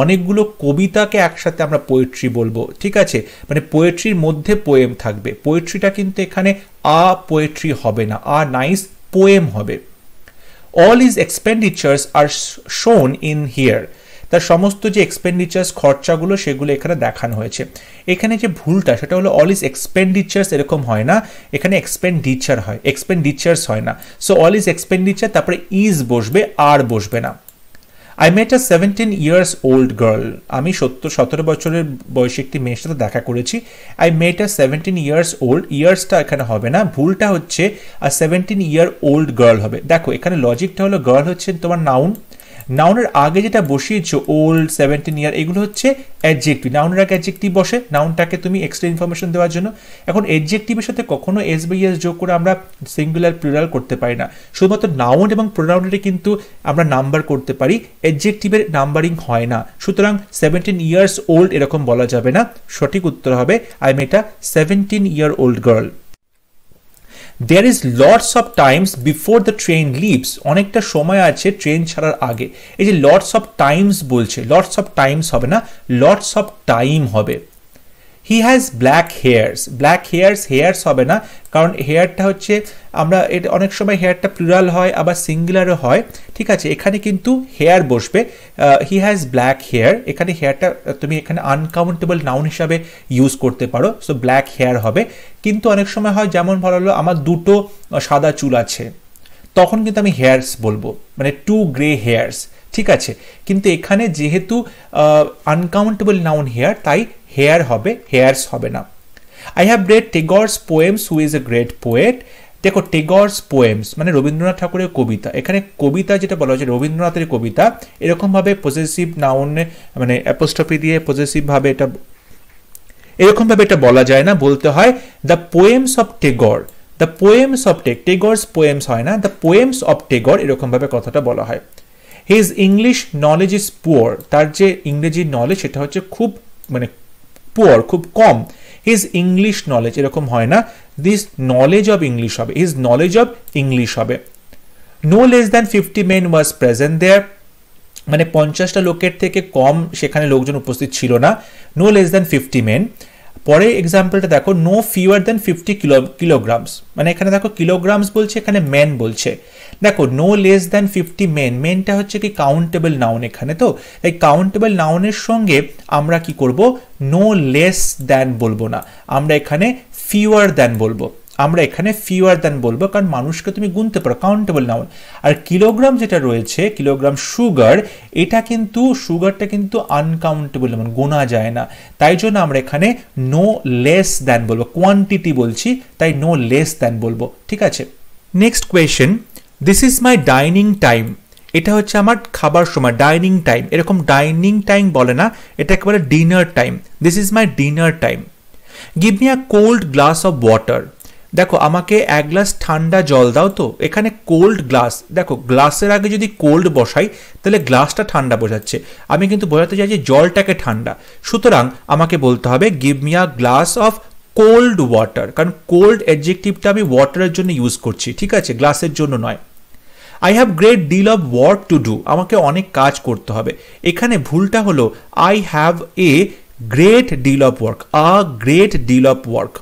অনেকগুলো কবিতাকে একসাথে আমরা পোয়েট্রি বলবো ঠিক আছে মানে পোয়েট্রির মধ্যে পোয়েম থাকবে পোয়েট্রিটা কিন্তু এখানে আ পোয়েট্রি হবে না আ নাইস পোয়েম হবে all is expenditures are shown in here তার সমস্ত যে এক্সপেন্ডিচার্স খরচাগুলো সেগুলো এখানে দেখানো হয়েছে এখানে যে ভুলটা সেটা হলো অল ইজ এক্সপেন্ডিচার্স এরকম হয় না এখানে এক্সপেন্ডিচার হয় এক্সপেন্ডিচার্স হয় না সো অল ইজ এক্সপেন্ডিচার তারপরে ইজ বসবে আর বসবে না I met a seventeen years old girl আমি সত্তর সতেরো বছরের বয়সী একটি মেয়ের সাথে দেখা করেছি I met a seventeen years old ইয়ার্সটা এখানে হবে না ভুলটা হচ্ছে a seventeen year old girl হবে দেখো এখানে লজিকটা হলো গার্ল হচ্ছে তোমার নাউন নাউনের আগে যেটা বসিয়েছ ওল্ড সেভেন্টিন ইয়ার এগুলো হচ্ছে অ্যাডজেক্টিভ নাউনের আগে অ্যাডজেক্টিভ বসে নাউনটাকে তুমি এক্সট্রা ইনফরমেশন দেওয়ার জন্য এখন অ্যাডজেক্টিভের সাথে কখনো এস বি এস যোগ করে আমরা সিঙ্গুলার প্লুরাল করতে পারি না শুধুমাত্র নাউন এবং প্রোনাউনের কিন্তু আমরা নাম্বার করতে পারি অ্যাডজেক্টিভের নাম্বারিং হয় না সুতরাং সেভেন্টিন ইয়ার্স ওল্ড এরকম বলা যাবে না সঠিক উত্তর হবে I met a seventeen year old girl there is lots of times before the train leaves অনেকটা সময় আছে ট্রেন ছাড়ার আগে এই যে লটস অফ টাইমস বলছে লটস অফ টাইমস হবে না লটস অফ টাইম হবে he has black hairs black hairs hairs হবে না কারণ হেয়ারটা হচ্ছে আমরা এটা অনেক সময় হেয়ারটা প্লুরাল হয় আবার সিঙ্গুলারও হয় ঠিক আছে এখানে কিন্তু হেয়ার বসবে হি হ্যাজ ব্ল্যাক হেয়ার এখানে হেয়ারটা তুমি এখানে আনকাউন্টেবল নাউন হিসাবে ইউজ করতে পারো সো ব্ল্যাক হেয়ার হবে কিন্তু অনেক সময় হয় যেমন ভালো হলো আমার দুটো সাদা চুল আছে তখন কিন্তু আমি হেয়ার্স বলবো মানে টু গ্রে হেয়ার্স ঠিক আছে কিন্তু এখানে যেহেতু আনকাউন্টেবল নাউন হেয়ার তাই হেয়ার হবে হেয়ার্স হবে না I have read Tagore's poems who is a great poet দেখো টেগর্স পোয়েমস মানে রবীন্দ্রনাথ ঠাকুরের কবিতা এখানে কবিতা যেটা বলা হয়েছে রবীন্দ্রনাথের কবিতা এরকমভাবে পজেসিভ নাউনে মানে অ্যাপোস্টপি দিয়ে পজেসিভভাবে এটা এরকমভাবে এটা বলা যায় না বলতে হয় the poems of Tagore the poems of take Tagore's poems হয় না দ্য পোয়েমস অফ টেগর এরকমভাবে কথাটা বলা হয় his English knowledge is poor তার যে ইংরেজি নলেজ সেটা হচ্ছে খুব মানে পোয়ার খুব কম হিজ ইংলিশ নলেজ এরকম হয় না দিস নলেজ অব ইংলিশ হবে হিজ নলেজ অব ইংলিশ হবে no less than fifty men was present there মানে পঞ্চাশটা লোকের থেকে কম সেখানে লোকজন উপস্থিত ছিল না no less than fifty men পরে এক্সাম্পলটা দেখো no fewer than fifty kilo kilograms মানে এখানে দেখো কিলোগ্রামস বলছে এখানে ম্যান বলছে দেখো no less than fifty men মেনটা হচ্ছে কি কাউন্টেবল নাউন এখানে তো এই কাউন্টেবল নাউনের সঙ্গে আমরা কি করব নো লেস দ্যান বলবো না আমরা এখানে ফিওয়ার দ্যান বলবো আমরা এখানে ফিওয়ার দ্যান বলবো কারণ মানুষকে তুমি গুনতে পারো কাউন্টেবল নাউন আর কিলোগ্রাম যেটা রয়েছে কিলোগ্রাম সুগার এটা কিন্তু সুগারটা কিন্তু আনকাউন্টেবল মানে নাউন গোনা যায় না তাই জন্য আমরা এখানে নো লেস দ্যান বলবো কোয়ান্টিটি বলছি তাই নো লেস দ্যান বলবো ঠিক আছে next question this is my dining time এটা হচ্ছে আমার খাবার সময় ডাইনিং টাইম এরকম ডাইনিং টাইম বলে না এটা একেবারে dinner time this is my dinner time give me a cold glass of water দেখো আমাকে এক গ্লাস ঠান্ডা জল দাও তো এখানে কোল্ড গ্লাস দেখো গ্লাসের আগে যদি কোল্ড বসাই তাহলে গ্লাসটা ঠান্ডা বোঝাচ্ছে আমি কিন্তু বোঝাতে চাই যে জলটাকে ঠান্ডা সুতরাং আমাকে বলতে হবে give me a glass of cold water কারণ কোল্ড অ্যাডজেক্টিভটা আমি ওয়াটারের জন্য ইউজ করছি ঠিক আছে গ্লাসের জন্য নয় I have great deal of work to do আমাকে অনেক কাজ করতে হবে এখানে ভুলটা হলো I have a great deal of work a great deal of work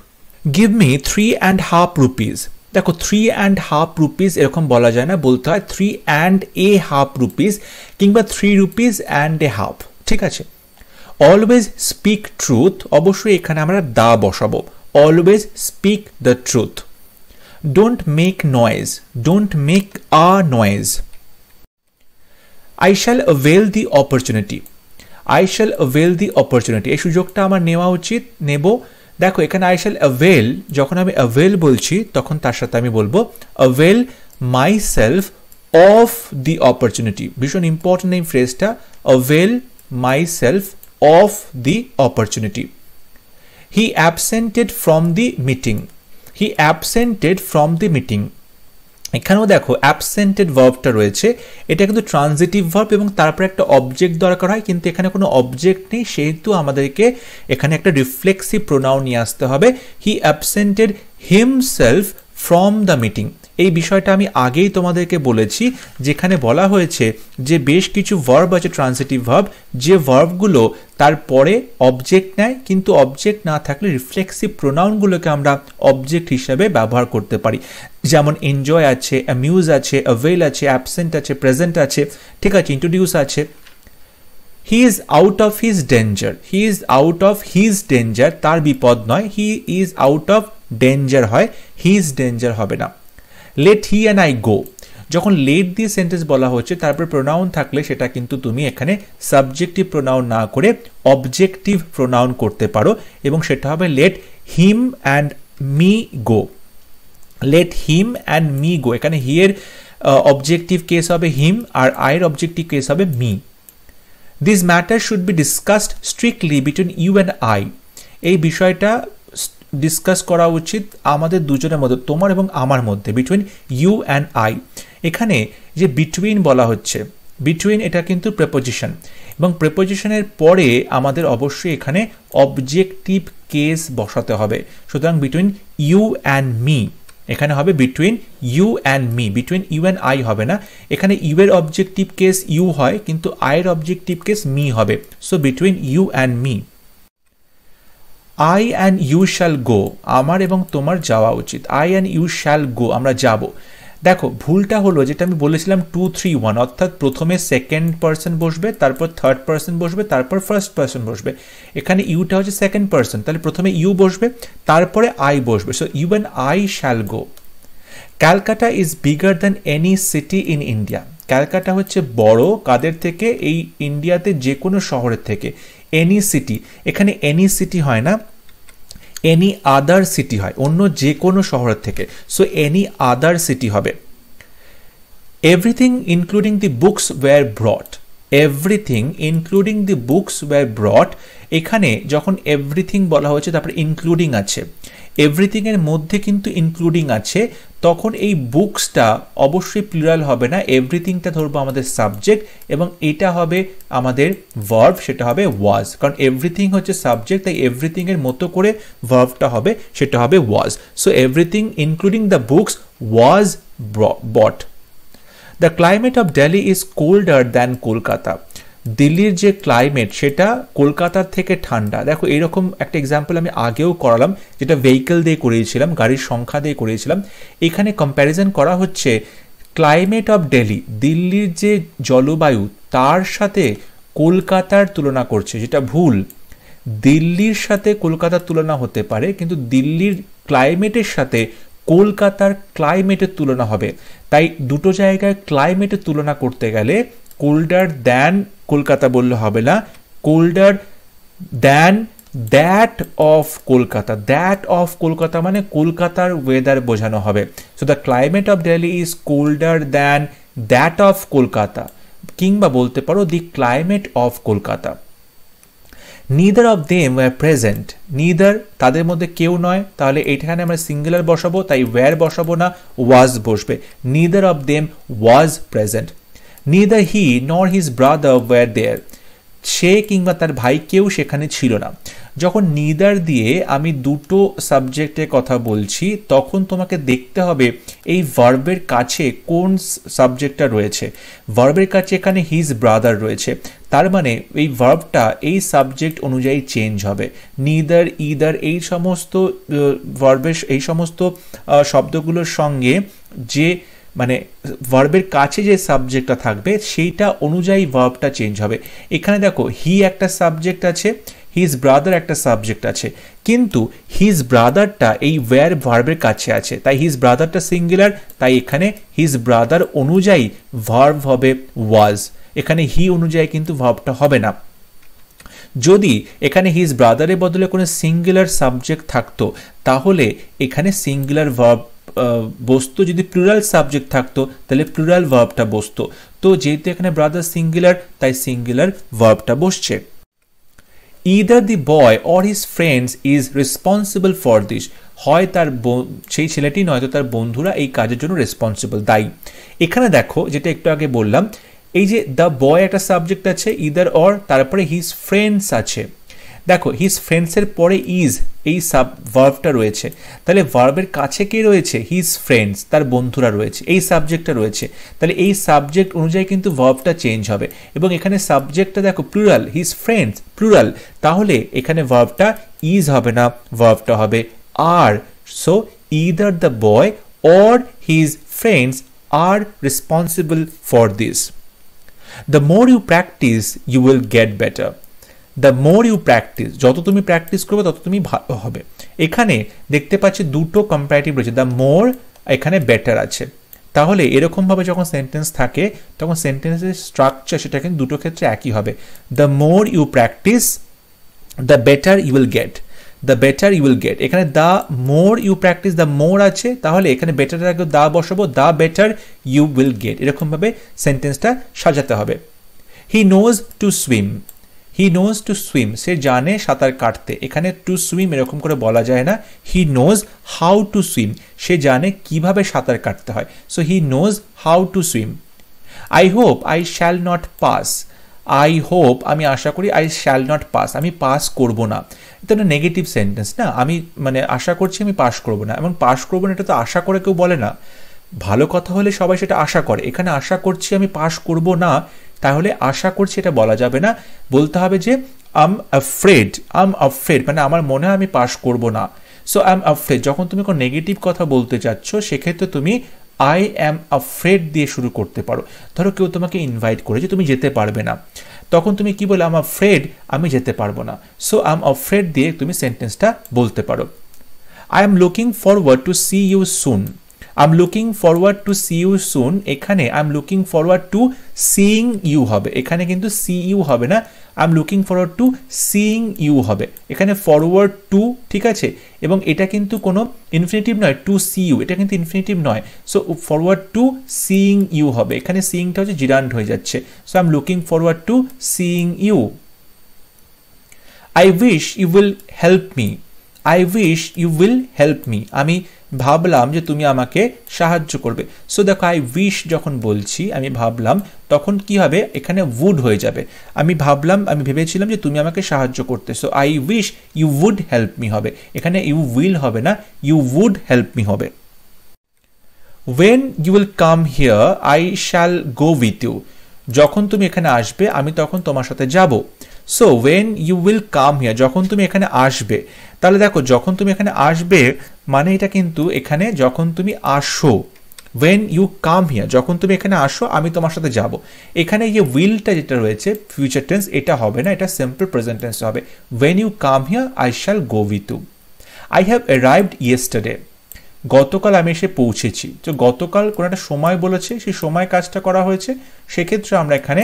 give me three and half rupees দেখো থ্রি অ্যান্ড হাফ রুপিস এরকম বলা যায় না বলতে হয় three and a half rupees কিংবা three rupees and a half ঠিক আছে অলওয়েজ স্পিক ট্রুথ অবশ্যই এখানে আমরা দা বসাবো always speak the truth don't make noise don't make a noise I shall avail the opportunity I shall avail the opportunity এই সুযোগটা আমার নেওয়া উচিত নেব দেখো এখানে আই শ্যাল অ্যাভেল যখন আমি অ্যাভেল বলছি তখন তার সাথে আমি বলবো avail myself of the opportunity ভীষণ ইম্পর্টেন্ট এই ফ্রেজটা avail myself of the opportunity. He absented from the meeting. He absented from the meeting. এখানেও দেখো অ্যাবসেন্টেড ভার্বটা রয়েছে এটা কিন্তু ট্রানজিটিভ ভার্ব এবং তারপরে একটা অবজেক্ট দরকার হয় কিন্তু এখানে কোনো অবজেক্ট নেই সেহেতু আমাদেরকে এখানে একটা রিফ্লেক্সিভ প্রোনাউন নিয়ে আসতে হবে he absented himself from the meeting এই বিষয়টা আমি আগেই তোমাদেরকে বলেছি যেখানে বলা হয়েছে যে বেশ কিছু ভার্ব আছে ট্রান্সিটিভ ভার্ব যে ভার্বগুলো তারপরে অবজেক্ট নেয় কিন্তু অবজেক্ট না থাকলে রিফ্লেক্সিভ প্রোনাউনগুলোকে আমরা অবজেক্ট হিসাবে ব্যবহার করতে পারি যেমন এনজয় আছে অ্যামিউজ আছে অ্যাভেল আছে অ্যাবসেন্ট আছে প্রেজেন্ট আছে ঠিক আছে ইন্ট্রোডিউস আছে he is out of his danger he is out of his danger তার বিপদ নয় he is out of danger হয় হিজ ডেঞ্জার হবে না let he and I go যখন লেট দিয়ে সেন্টেন্স বলা হচ্ছে তারপরে প্রোনাউন থাকলে সেটা কিন্তু তুমি এখানে সাবজেক্টিভ প্রোনাউন না করে অবজেক্টিভ প্রোনাউন করতে পারো এবং সেটা হবে let him and me go let him and me go এখানে হিয়ের অবজেক্টিভ কেস হবে হিম আর আয়ের অবজেক্টিভ কেস হবে me this matter should be discussed strictly between you and I এই বিষয়টা ডিসকাস করা উচিত আমাদের দুজনের মধ্যে তোমার এবং আমার মধ্যে বিটুইন ইউ অ্যান্ড আই এখানে যে বিটুইন বলা হচ্ছে বিটুইন এটা কিন্তু প্রেপোজিশন এবং প্রেপোজিশনের পরে আমাদের অবশ্যই এখানে অবজেক্টিভ কেস বসাতে হবে সুতরাং বিটুইন ইউ অ্যান্ড মি এখানে হবে between you and me between you and I হবে না এখানে ইউ এর অবজেক্টিভ কেস ইউ হয় কিন্তু আয়ের অবজেক্টিভ কেস মি হবে so between you and me I and you shall go আমার এবং তোমার যাওয়া উচিত I and you shall go আমরা যাব দেখো ভুলটা হলো যেটা আমি বলেছিলাম টু থ্রি ওয়ান অর্থাৎ প্রথমে সেকেন্ড পার্সন বসবে তারপর থার্ড পার্সন বসবে তারপর ফার্স্ট পার্সন বসবে এখানে ইউটা হচ্ছে সেকেন্ড পার্সন তাহলে প্রথমে ইউ বসবে তারপরে আই বসবে so you and I shall go Calcutta is bigger than any city in India Calcutta হচ্ছে বড় কাদের থেকে এই ইন্ডিয়াতে যে কোনো শহরের থেকে এনি সিটি এখানে এনি সিটি হয় না এনি আদার সিটি হয় অন্য যে কোনো শহরের থেকে সো এনি আদার সিটি হবে everything including the books were brought everything including the books were brought এখানে যখন এভরিথিং বলা হয়েছে তারপরে ইনক্লুডিং আছে এভরিথিংয়ের মধ্যে কিন্তু ইনক্লুডিং আছে তখন এই বুকসটা অবশ্যই প্লুরাল হবে না এভরিথিংটা ধরবো আমাদের সাবজেক্ট এবং এটা হবে আমাদের ভার্ভ সেটা হবে ওয়াজ কারণ এভরিথিং হচ্ছে সাবজেক্ট তাই এভরিথিংয়ের মতো করে ভার্ভটা হবে সেটা হবে was so everything including the books was brought the climate of Delhi is colder than Kolkata দিল্লির যে ক্লাইমেট সেটা কলকাতার থেকে ঠান্ডা দেখো এরকম একটা এক্সাম্পল আমি আগেও করালাম যেটা ভেহিকেল দিয়ে করিয়েছিলাম গাড়ির সংখ্যা দিয়ে করিয়েছিলাম এখানে কম্প্যারিজন করা হচ্ছে ক্লাইমেট অফ ডেলি দিল্লির যে জলবায়ু তার সাথে কলকাতার তুলনা করছে যেটা ভুল দিল্লির সাথে কলকাতার তুলনা হতে পারে কিন্তু দিল্লির ক্লাইমেটের সাথে কলকাতার ক্লাইমেটের তুলনা হবে তাই দুটো জায়গায় ক্লাইমেটের তুলনা করতে গেলে কোল্ডার দ্যান কলকাতা বললে হবে না colder than that of Kolkata that of Kolkata মানে কলকাতার ওয়েদার বোঝানো হবে so the climate of Delhi is colder than that of Kolkata কিংবা বলতে পারো the climate of Kolkata neither of them were present neither তাদের মধ্যে কেউ নয় তাহলে এইখানে আমরা সিঙ্গুলার বসাবো তাই ওয়্যার বসাবো না ওয়াজ বসবে neither of them was present neither he nor his brother were there সে কিংবা তার ভাই কেউ সেখানে ছিল না যখন নিদার দিয়ে আমি দুটো সাবজেক্টের কথা বলছি তখন তোমাকে দেখতে হবে এই ভার্বের কাছে কোন সাবজেক্টটা রয়েছে ভার্বের কাছে এখানে হিজ ব্রাদার রয়েছে তার মানে এই ভার্বটা এই সাবজেক্ট অনুযায়ী চেঞ্জ হবে নিদার ইদার এই সমস্ত ভার্বের এই সমস্ত শব্দগুলোর সঙ্গে যে মানে ভার্বের কাছে যে সাবজেক্টটা থাকবে সেইটা অনুযায়ী ভার্বটা চেঞ্জ হবে এখানে দেখো হি একটা সাবজেক্ট আছে হিজ ব্রাদার একটা সাবজেক্ট আছে কিন্তু হিজ ব্রাদারটা এই ওয়ার ভার্বের কাছে আছে তাই হিজ ব্রাদারটা সিঙ্গুলার তাই এখানে হিজ ব্রাদার অনুযায়ী ভার্ব হবে ওয়াজ এখানে হি অনুযায়ী কিন্তু ভার্বটা হবে না যদি এখানে হিজ ব্রাদারের বদলে কোনো সিঙ্গুলার সাবজেক্ট থাকতো তাহলে এখানে সিঙ্গুলার ভার্ব বসতো যদি প্লুরাল সাবজেক্ট থাকতো তাহলে প্লুরাল ভার্বটা বসতো তো যেহেতু এখানে ব্রাদার সিঙ্গুলার তাই সিঙ্গুলার ভার্বটা বসছে either the boy or his friends is responsible for this হয় তার সেই ছেলেটি নয়তো তার বন্ধুরা এই কাজের জন্য রেসপন্সিবল দায়ী এখানে দেখো যেটা একটু আগে বললাম এই যে দ্য বয় একটা সাবজেক্ট আছে ইদার অর তারপরে হিজ ফ্রেন্ডস আছে দেখো হিজ ফ্রেন্ডসের পরে ইজ এই সাব ভার্ভটা রয়েছে তাহলে ভার্ভের কাছে কে রয়েছে হিজ ফ্রেন্ডস তার বন্ধুরা রয়েছে এই সাবজেক্টটা রয়েছে তাহলে এই সাবজেক্ট অনুযায়ী কিন্তু ভার্ভটা চেঞ্জ হবে এবং এখানে সাবজেক্টটা দেখো প্লুরাল হিজ ফ্রেন্ডস প্লুরাল তাহলে এখানে ভার্ভটা ইজ হবে না ভার্ভটা হবে are so either the boy or his friends are responsible for this the more you practice you will get better the more you practice যত তুমি প্র্যাকটিস করবে তত তুমি ভালো হবে এখানে দেখতে পাচ্ছি দুটো কম্পারেটিভ রয়েছে দ্য মোর এখানে বেটার আছে তাহলে এরকমভাবে যখন সেন্টেন্স থাকে তখন সেন্টেন্সের স্ট্রাকচার সেটা কিন্তু দুটো ক্ষেত্রে একই হবে the more you practice the better you will get the better you will get এখানে the more you practice the more আছে তাহলে এখানে বেটার আগে দা বসাবো the better you will get এরকমভাবে সেন্টেন্সটা সাজাতে হবে he knows to swim he knows to swim সে জানে সাঁতার কাটতে এখানে টু সুইম এরকম করে বলা যায় না he knows how to swim সে জানে কিভাবে সাঁতার কাটতে হয় so he knows how to swim I hope I shall not pass I hope আমি আশা করি আই শ্যাল নট পাস আমি পাস করব না এটা একটা নেগেটিভ সেন্টেন্স না আমি মানে আশা করছি আমি পাস করব না এমন পাস করব না এটা তো আশা করে কেউ বলে না ভালো কথা হলে সবাই সেটা আশা করে এখানে আশা করছি আমি পাস করব না তাহলে আশা করছি এটা বলা যাবে না বলতে হবে যে আম আফ্রেড আম আফ্রেড মানে আমার মনে হয় আমি পাশ করব না সো আই এম আফ্রেড যখন তুমি কোনো নেগেটিভ কথা বলতে চাচ্ছ সেক্ষেত্রে তুমি আই অ্যাম আফ্রেড দিয়ে শুরু করতে পারো ধরো কেউ তোমাকে ইনভাইট করেছে তুমি যেতে পারবে না তখন তুমি কি বলে আম আফ্রেড আমি যেতে পারবো না সো আম আফ্রেড দিয়ে তুমি সেন্টেন্সটা বলতে পারো I am looking forward to see you soon am looking forward to see you soon এখানে am looking forward to seeing you হবে এখানে কিন্তু সি ইউ হবে না am looking forward to seeing you হবে এখানে ফরওয়ার্ড টু ঠিক আছে এবং এটা কিন্তু কোনো ইনফিনিটিভ নয় টু সি ইউ এটা কিন্তু ইনফিনিটিভ নয় so forward to seeing you হবে এখানে সিইংটা হচ্ছে জিরান্ড হয়ে যাচ্ছে so am looking forward to seeing you I wish you will help me I wish you will help me আমি ভাবলাম যে তুমি আমাকে সাহায্য করবে সো দেখো আই উইশ যখন বলছি আমি ভাবলাম তখন কি হবে এখানে উড হয়ে যাবে আমি ভাবলাম আমি ভেবেছিলাম যে তুমি আমাকে সাহায্য করতে so I wish you would help me হবে এখানে ইউ উইল হবে না ইউ উড হেল্প মি হবে when you will come here I shall go with you যখন তুমি এখানে আসবে আমি তখন তোমার সাথে যাব so when you will come here যখন তুমি এখানে আসবে তাহলে দেখো যখন তুমি এখানে আসবে মানে এটা কিন্তু এখানে যখন তুমি আসো ওয়েন ইউ কাম হিয়ার যখন তুমি এখানে আসো আমি তোমার সাথে যাব এখানে যে উইলটা যেটা রয়েছে ফিউচার টেন্স এটা হবে না এটা সিম্পল প্রেজেন্ট টেন্স হবে when you come here I shall go with you I have arrived yesterday গতকাল আমি এসে পৌঁছেছি তো গতকাল কোনো একটা সময় বলেছে সেই সময় কাজটা করা হয়েছে সেক্ষেত্রে আমরা এখানে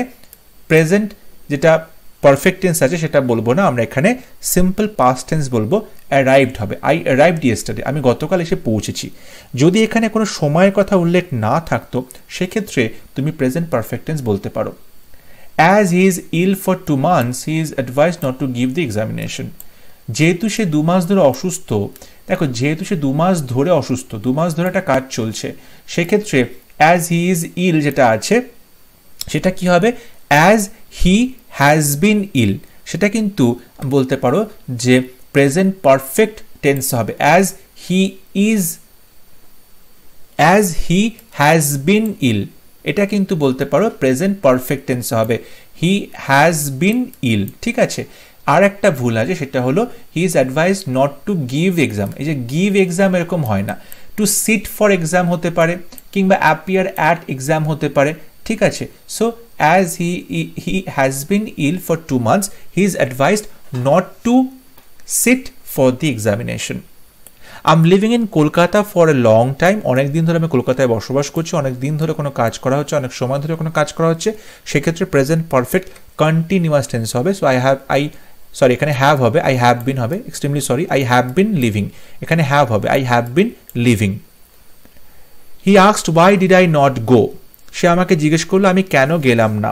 প্রেজেন্ট যেটা পারফেক্ট টেন্স আছে সেটা বলবো না আমরা এখানে সিম্পল পাস্ট টেন্স বলবো অ্যারাইভড হবে আই অ্যারাইভড ইয়েস্টারডে আমি গতকাল এসে পৌঁছেছি যদি এখানে কোনো সময়ের কথা উল্লেখ না থাকতো সেক্ষেত্রে তুমি প্রেজেন্ট পারফেক্ট টেন্স বলতে পারো as he is ill for two months he is advice not to give the examination যেহেতু সে দু মাস ধরে অসুস্থ দেখো যেহেতু সে দু মাস ধরে অসুস্থ দু মাস ধরে একটা কাজ চলছে সেক্ষেত্রে অ্যাজ হি ইজ ইল যেটা আছে সেটা কি হবে অ্যাজ হি হ্যাজ বিন ইল সেটা কিন্তু বলতে পারো যে প্রেজেন্ট পারফেক্ট টেন্স হবে as he is as he has been ill এটা কিন্তু বলতে পারো প্রেজেন্ট পারফেক্ট টেন্স হবে হি হ্যাজ বিন ইল ঠিক আছে আর একটা ভুল আছে সেটা হলো he is advice not to give exam এই যে গিভ এক্সাম এরকম হয় না টু সিট ফর এক্সাম হতে পারে কিংবা অ্যাপিয়ার অ্যাট এক্সাম হতে পারে ঠিক আছে so as he, he has been ill for two months, he is advised not to sit for the examination. Am living in Kolkata for a long time অনেক দিন ধরে আমি কলকাতায় বসবাস করছি অনেক দিন ধরে কোনো কাজ করা হচ্ছে অনেক সময় ধরে কোনো কাজ করা হচ্ছে সেক্ষেত্রে প্রেজেন্ট পারফেক্ট কন্টিনিউয়াস টেন্স হবে so I have I sorry এখানে হ্যাভ হবে আই হ্যাভ বিন হবে extremely sorry I have been living এখানে হ্যাভ হবে I have been living he asked why did I not go সে আমাকে জিজ্ঞেস করলো আমি কেন গেলাম না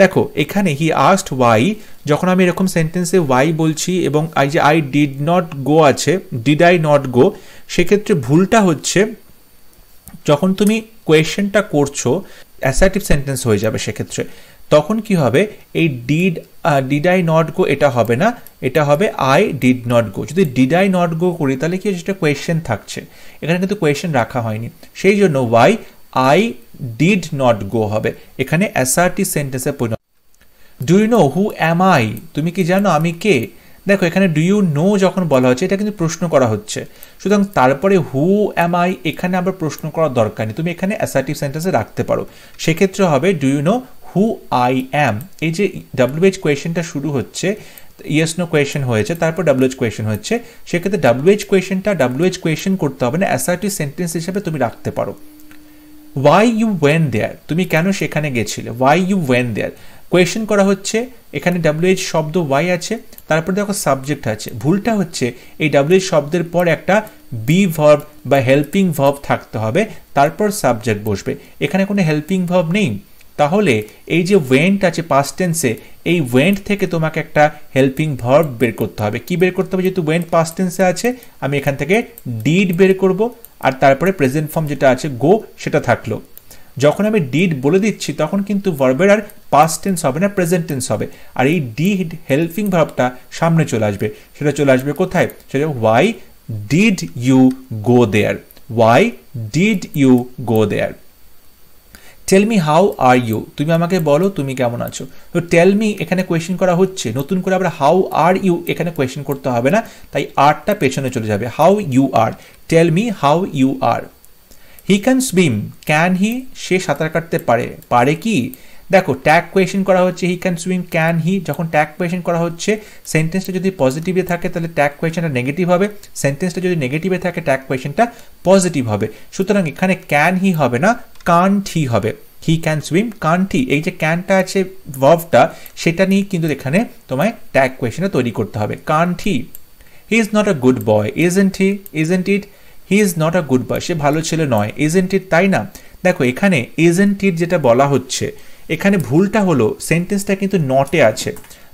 দেখো এখানে হি আস্ট ওয়াই যখন আমি এরকম সেন্টেন্সে ওয়াই বলছি এবং আই যে আই ডিড নট গো আছে ডিড আই নট গো সেক্ষেত্রে ভুলটা হচ্ছে যখন তুমি কোয়েশ্চেনটা করছো অ্যাসার্টিভ সেন্টেন্স হয়ে যাবে সেক্ষেত্রে তখন কি হবে এই did did I not go এটা হবে না এটা হবে আই ডিড নট গো যদি ডিড আই নট গো করি তাহলে কি সেটা কোয়েশ্চেন থাকছে এখানে কিন্তু কোয়েশ্চেন রাখা হয়নি সেই জন্য why I did not go হবে এখানে এসআরটি সেন্টেন্সে পরিণত do you know who am I তুমি কি জানো আমি কে দেখো এখানে ডু ইউ নো যখন বলা হচ্ছে এটা কিন্তু প্রশ্ন করা হচ্ছে সুতরাং তারপরে হু অ্যাম আই এখানে আবার প্রশ্ন করার দরকার নেই তুমি এখানে অ্যাসার্টিভ সেন্টেন্সে রাখতে পারো সেক্ষেত্রে হবে do you know who I am এই যে ডাব্লিউএইচ কোয়েশনটা শুরু হচ্ছে ইয়েস নো কোয়েশন হয়েছে তারপর ডাব্লিউএইচ কোয়েশন হচ্ছে সেক্ষেত্রে ডাব্লিউএইচ কোয়েশনটা ডাব্লিউএইচ কোয়েশন করতে হবে না অ্যাসার্টিভ সেন্টেন্স হিসেবে তুমি রাখতে পারো ওয়াই ইউ ওয়েন দেয়ার তুমি কেন সেখানে গেছিলে why you went there question করা হচ্ছে এখানে ডাব্লিউএইচ শব্দ ওয়াই আছে তারপর দেখো সাবজেক্ট আছে ভুলটা হচ্ছে এই ডাব্লিউএইচ শব্দের পর একটা বি ভার্ব বা হেল্পিং ভার্ব থাকতে হবে তারপর সাবজেক্ট বসবে এখানে কোনো হেল্পিং ভার্ব নেই তাহলে এই যে ওয়েন্ট আছে পাস টেন্সে এই ওয়েন্ট থেকে তোমাকে একটা হেল্পিং ভার্ব বের করতে হবে কি বের করতে হবে যেহেতু ওয়েন্ট পাস টেন্সে আছে আমি এখান থেকে ডিড বের করব আর তারপরে প্রেজেন্ট ফর্ম যেটা আছে গো সেটা থাকলো যখন আমি ডিড বলে দিচ্ছি তখন কিন্তু ভার্বের আর পাস্ট টেন্স হবে না প্রেজেন্ট টেন্স হবে আর এই ডিড হেল্পিং ভার্বটা সামনে চলে আসবে সেটা চলে আসবে কোথায় সেটা why did you go there why did you go there tell me how are you তুমি আমাকে বলো তুমি কেমন আছো তো টেল মি এখানে কোয়েশ্চেন করা হচ্ছে নতুন করে আবার হাউ আর ইউ এখানে কোয়েশ্চেন করতে হবে না তাই আরটা পেছনে চলে যাবে how you are tell me how you are he can swim can he সে সাঁতার কাটতে পারে পারে কি দেখো ট্যাগ কোয়েশন করা হচ্ছে he can swim can he যখন ট্যাগ কোয়েশন করা হচ্ছে সেন্টেন্সটা যদি পজিটিভে থাকে তাহলে ট্যাগ কোয়েশনটা নেগেটিভ হবে সেন্টেন্সটা যদি নেগেটিভে থাকে ট্যাগ কোয়েশনটা পজিটিভ হবে সুতরাং এখানে ক্যান হি হবে না কান্ট হি হবে হি ক্যান সুইম কান হি এই যে ক্যানটা আছে ভবটা সেটা নিয়ে কিন্তু এখানে তোমায় ট্যাগ কোয়েশনটা তৈরি করতে হবে can't he he is not a good boy isn't he isn't it he is not a good boy সে ভালো ছেলে নয় এজেন্ট ইট তাই না দেখো এখানে এজেন্ট ইট যেটা বলা হচ্ছে এখানে ভুলটা হলো সেন্টেন্সটা কিন্তু নটে আছে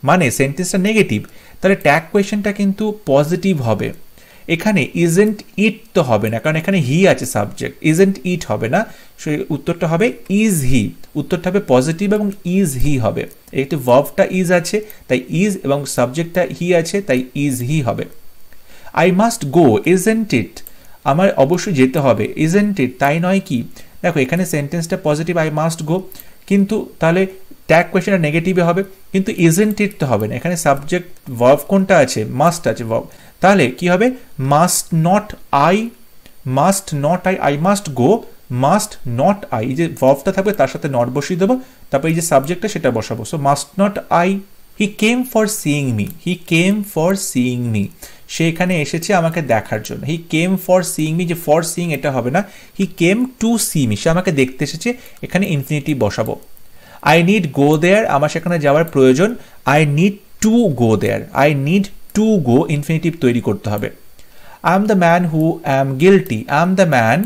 মানে সেন্টেন্সটা নেগেটিভ তাহলে ট্যাগ কোয়েশনটা কিন্তু পজিটিভ হবে এখানে ইজেন্ট ইট তো হবে না কারণ এখানে হি আছে সাবজেক্ট ইজেন্ট ইট হবে না সে উত্তরটা হবে ইজ হি উত্তরটা হবে পজিটিভ এবং ইজ হি হবে একটি ভার্ভটা ইজ আছে তাই ইজ এবং সাবজেক্টটা হি আছে তাই ইজ হি হবে I must go isn't it আমার অবশ্যই যেতে হবে ইজেন্ট ইট তাই নয় কি দেখো এখানে সেন্টেন্সটা পজিটিভ আই মাস্ট গো কিন্তু তাহলে ট্যাগ কোয়েশ্চেনটা নেগেটিভে হবে কিন্তু ইজেন্ট ইট তো হবে না এখানে সাবজেক্ট ভার্ব কোনটা আছে মাস্ট আছে ভার্ব তাহলে কি হবে must not I must not I I must go must not I যে ভার্বটা থাকবে তার সাথে নট বসিয়ে দেবো তারপর এই যে সাবজেক্টটা সেটা বসাবো so must not I he came for seeing me he came for seeing me সে এখানে এসেছে আমাকে দেখার জন্য he came for seeing me যে ফর সিং এটা হবে না he came to see me সে আমাকে দেখতে এসেছে এখানে ইনফিনিটি বসাবো আই নিড গো দেয়ার আমার সেখানে যাওয়ার প্রয়োজন I need to go there I need to go infinitive তৈরি করতে হবে I am the man who am guilty I am the man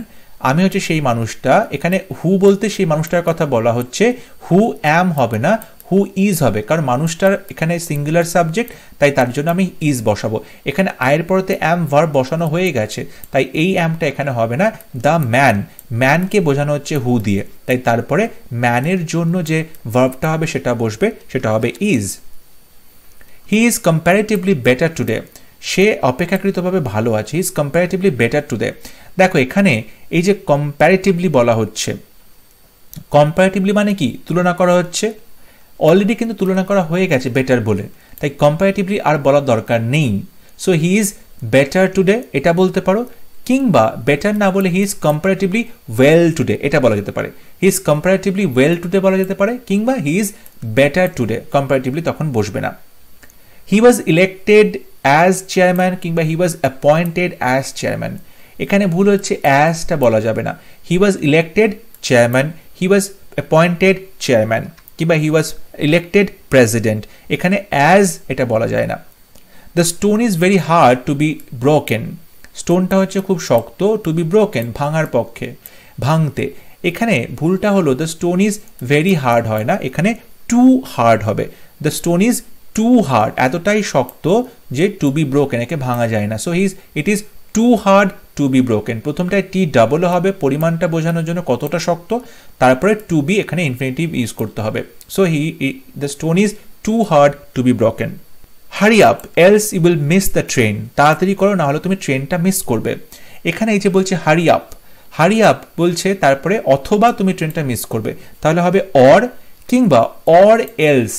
আমি হচ্ছে সেই মানুষটা এখানে হু বলতে সেই মানুষটার কথা বলা হচ্ছে হু অ্যাম হবে না হু ইজ হবে কারণ মানুষটার এখানে সিঙ্গুলার সাবজেক্ট তাই তার জন্য আমি ইজ বসাবো এখানে আয়ের পরতে অ্যাম ভার বসানো হয়ে গেছে তাই এই অ্যামটা এখানে হবে না দ্য ম্যান ম্যানকে বোঝানো হচ্ছে হু দিয়ে তাই তারপরে ম্যানের জন্য যে ভার্বটা হবে সেটা বসবে সেটা হবে is he is comparatively better today সে অপেক্ষাকৃতভাবে ভালো আছে ইজ কম্প্যারেটিভলি বেটার টুডে দেখো এখানে এই যে কম্প্যারেটিভলি বলা হচ্ছে কম্প্যারেটিভলি মানে কি তুলনা করা হচ্ছে অলরেডি কিন্তু তুলনা করা হয়ে গেছে বেটার বলে তাই কম্পারেটিভলি আর বলার দরকার নেই so he is better today এটা বলতে পারো কিংবা বেটার না বলে he is comparatively well today এটা বলা যেতে পারে he is comparatively well today বলা যেতে পারে কিংবা he is better today comparatively তখন বসবে না he was elected as chairman কিংবা he was appointed as chairman এখানে ভুল হচ্ছে অ্যাজটা বলা যাবে না he was elected chairman he was appointed chairman কিংবা হি ওয়াজ ইলেক্টেড প্রেসিডেন্ট এখানে অ্যাজ এটা বলা যায় না the stone is very hard to be broken স্টোনটা হচ্ছে খুব শক্ত টু বি ব্রোকেন ভাঙার পক্ষে ভাঙতে এখানে ভুলটা হলো the stone is very hard হয় না এখানে টু হার্ড হবে the stone is too hard এতটাই শক্ত যে টু বি ব্রোকেন একে ভাঙা যায় না so is it is too hard to be broken প্রথমটায় টি ডাবলও হবে পরিমাণটা বোঝানোর জন্য কতটা শক্ত তারপরে টু বি এখানে ইনফিনিটিভ ইউজ করতে হবে so he the stone is too hard to be broken hurry up else you will miss the train তাড়াতাড়ি করো না হলে তুমি ট্রেনটা মিস করবে এখানে এই যে বলছে হারি আপ হারি আপ বলছে তারপরে অথবা তুমি ট্রেনটা মিস করবে তাহলে হবে অর কিংবা or else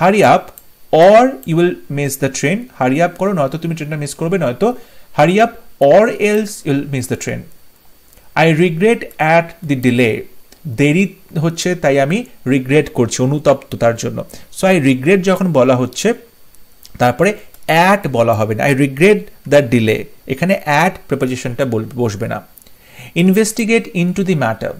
hurry up or you will miss the train hurry up করো নয়তো তুমি ট্রেনটা মিস করবে নয়তো Hurry up or else you'll miss the train. I regret at the delay দেরি হচ্ছে তাই আমি রিগ্রেট করছি অনুতপ্ত তার জন্য সো আই রিগ্রেট যখন বলা হচ্ছে তারপরে অ্যাট বলা হবে না আই রিগ্রেট দ্য ডিলে এখানে অ্যাট প্রিপোজিশনটা বসবে না investigate into the matter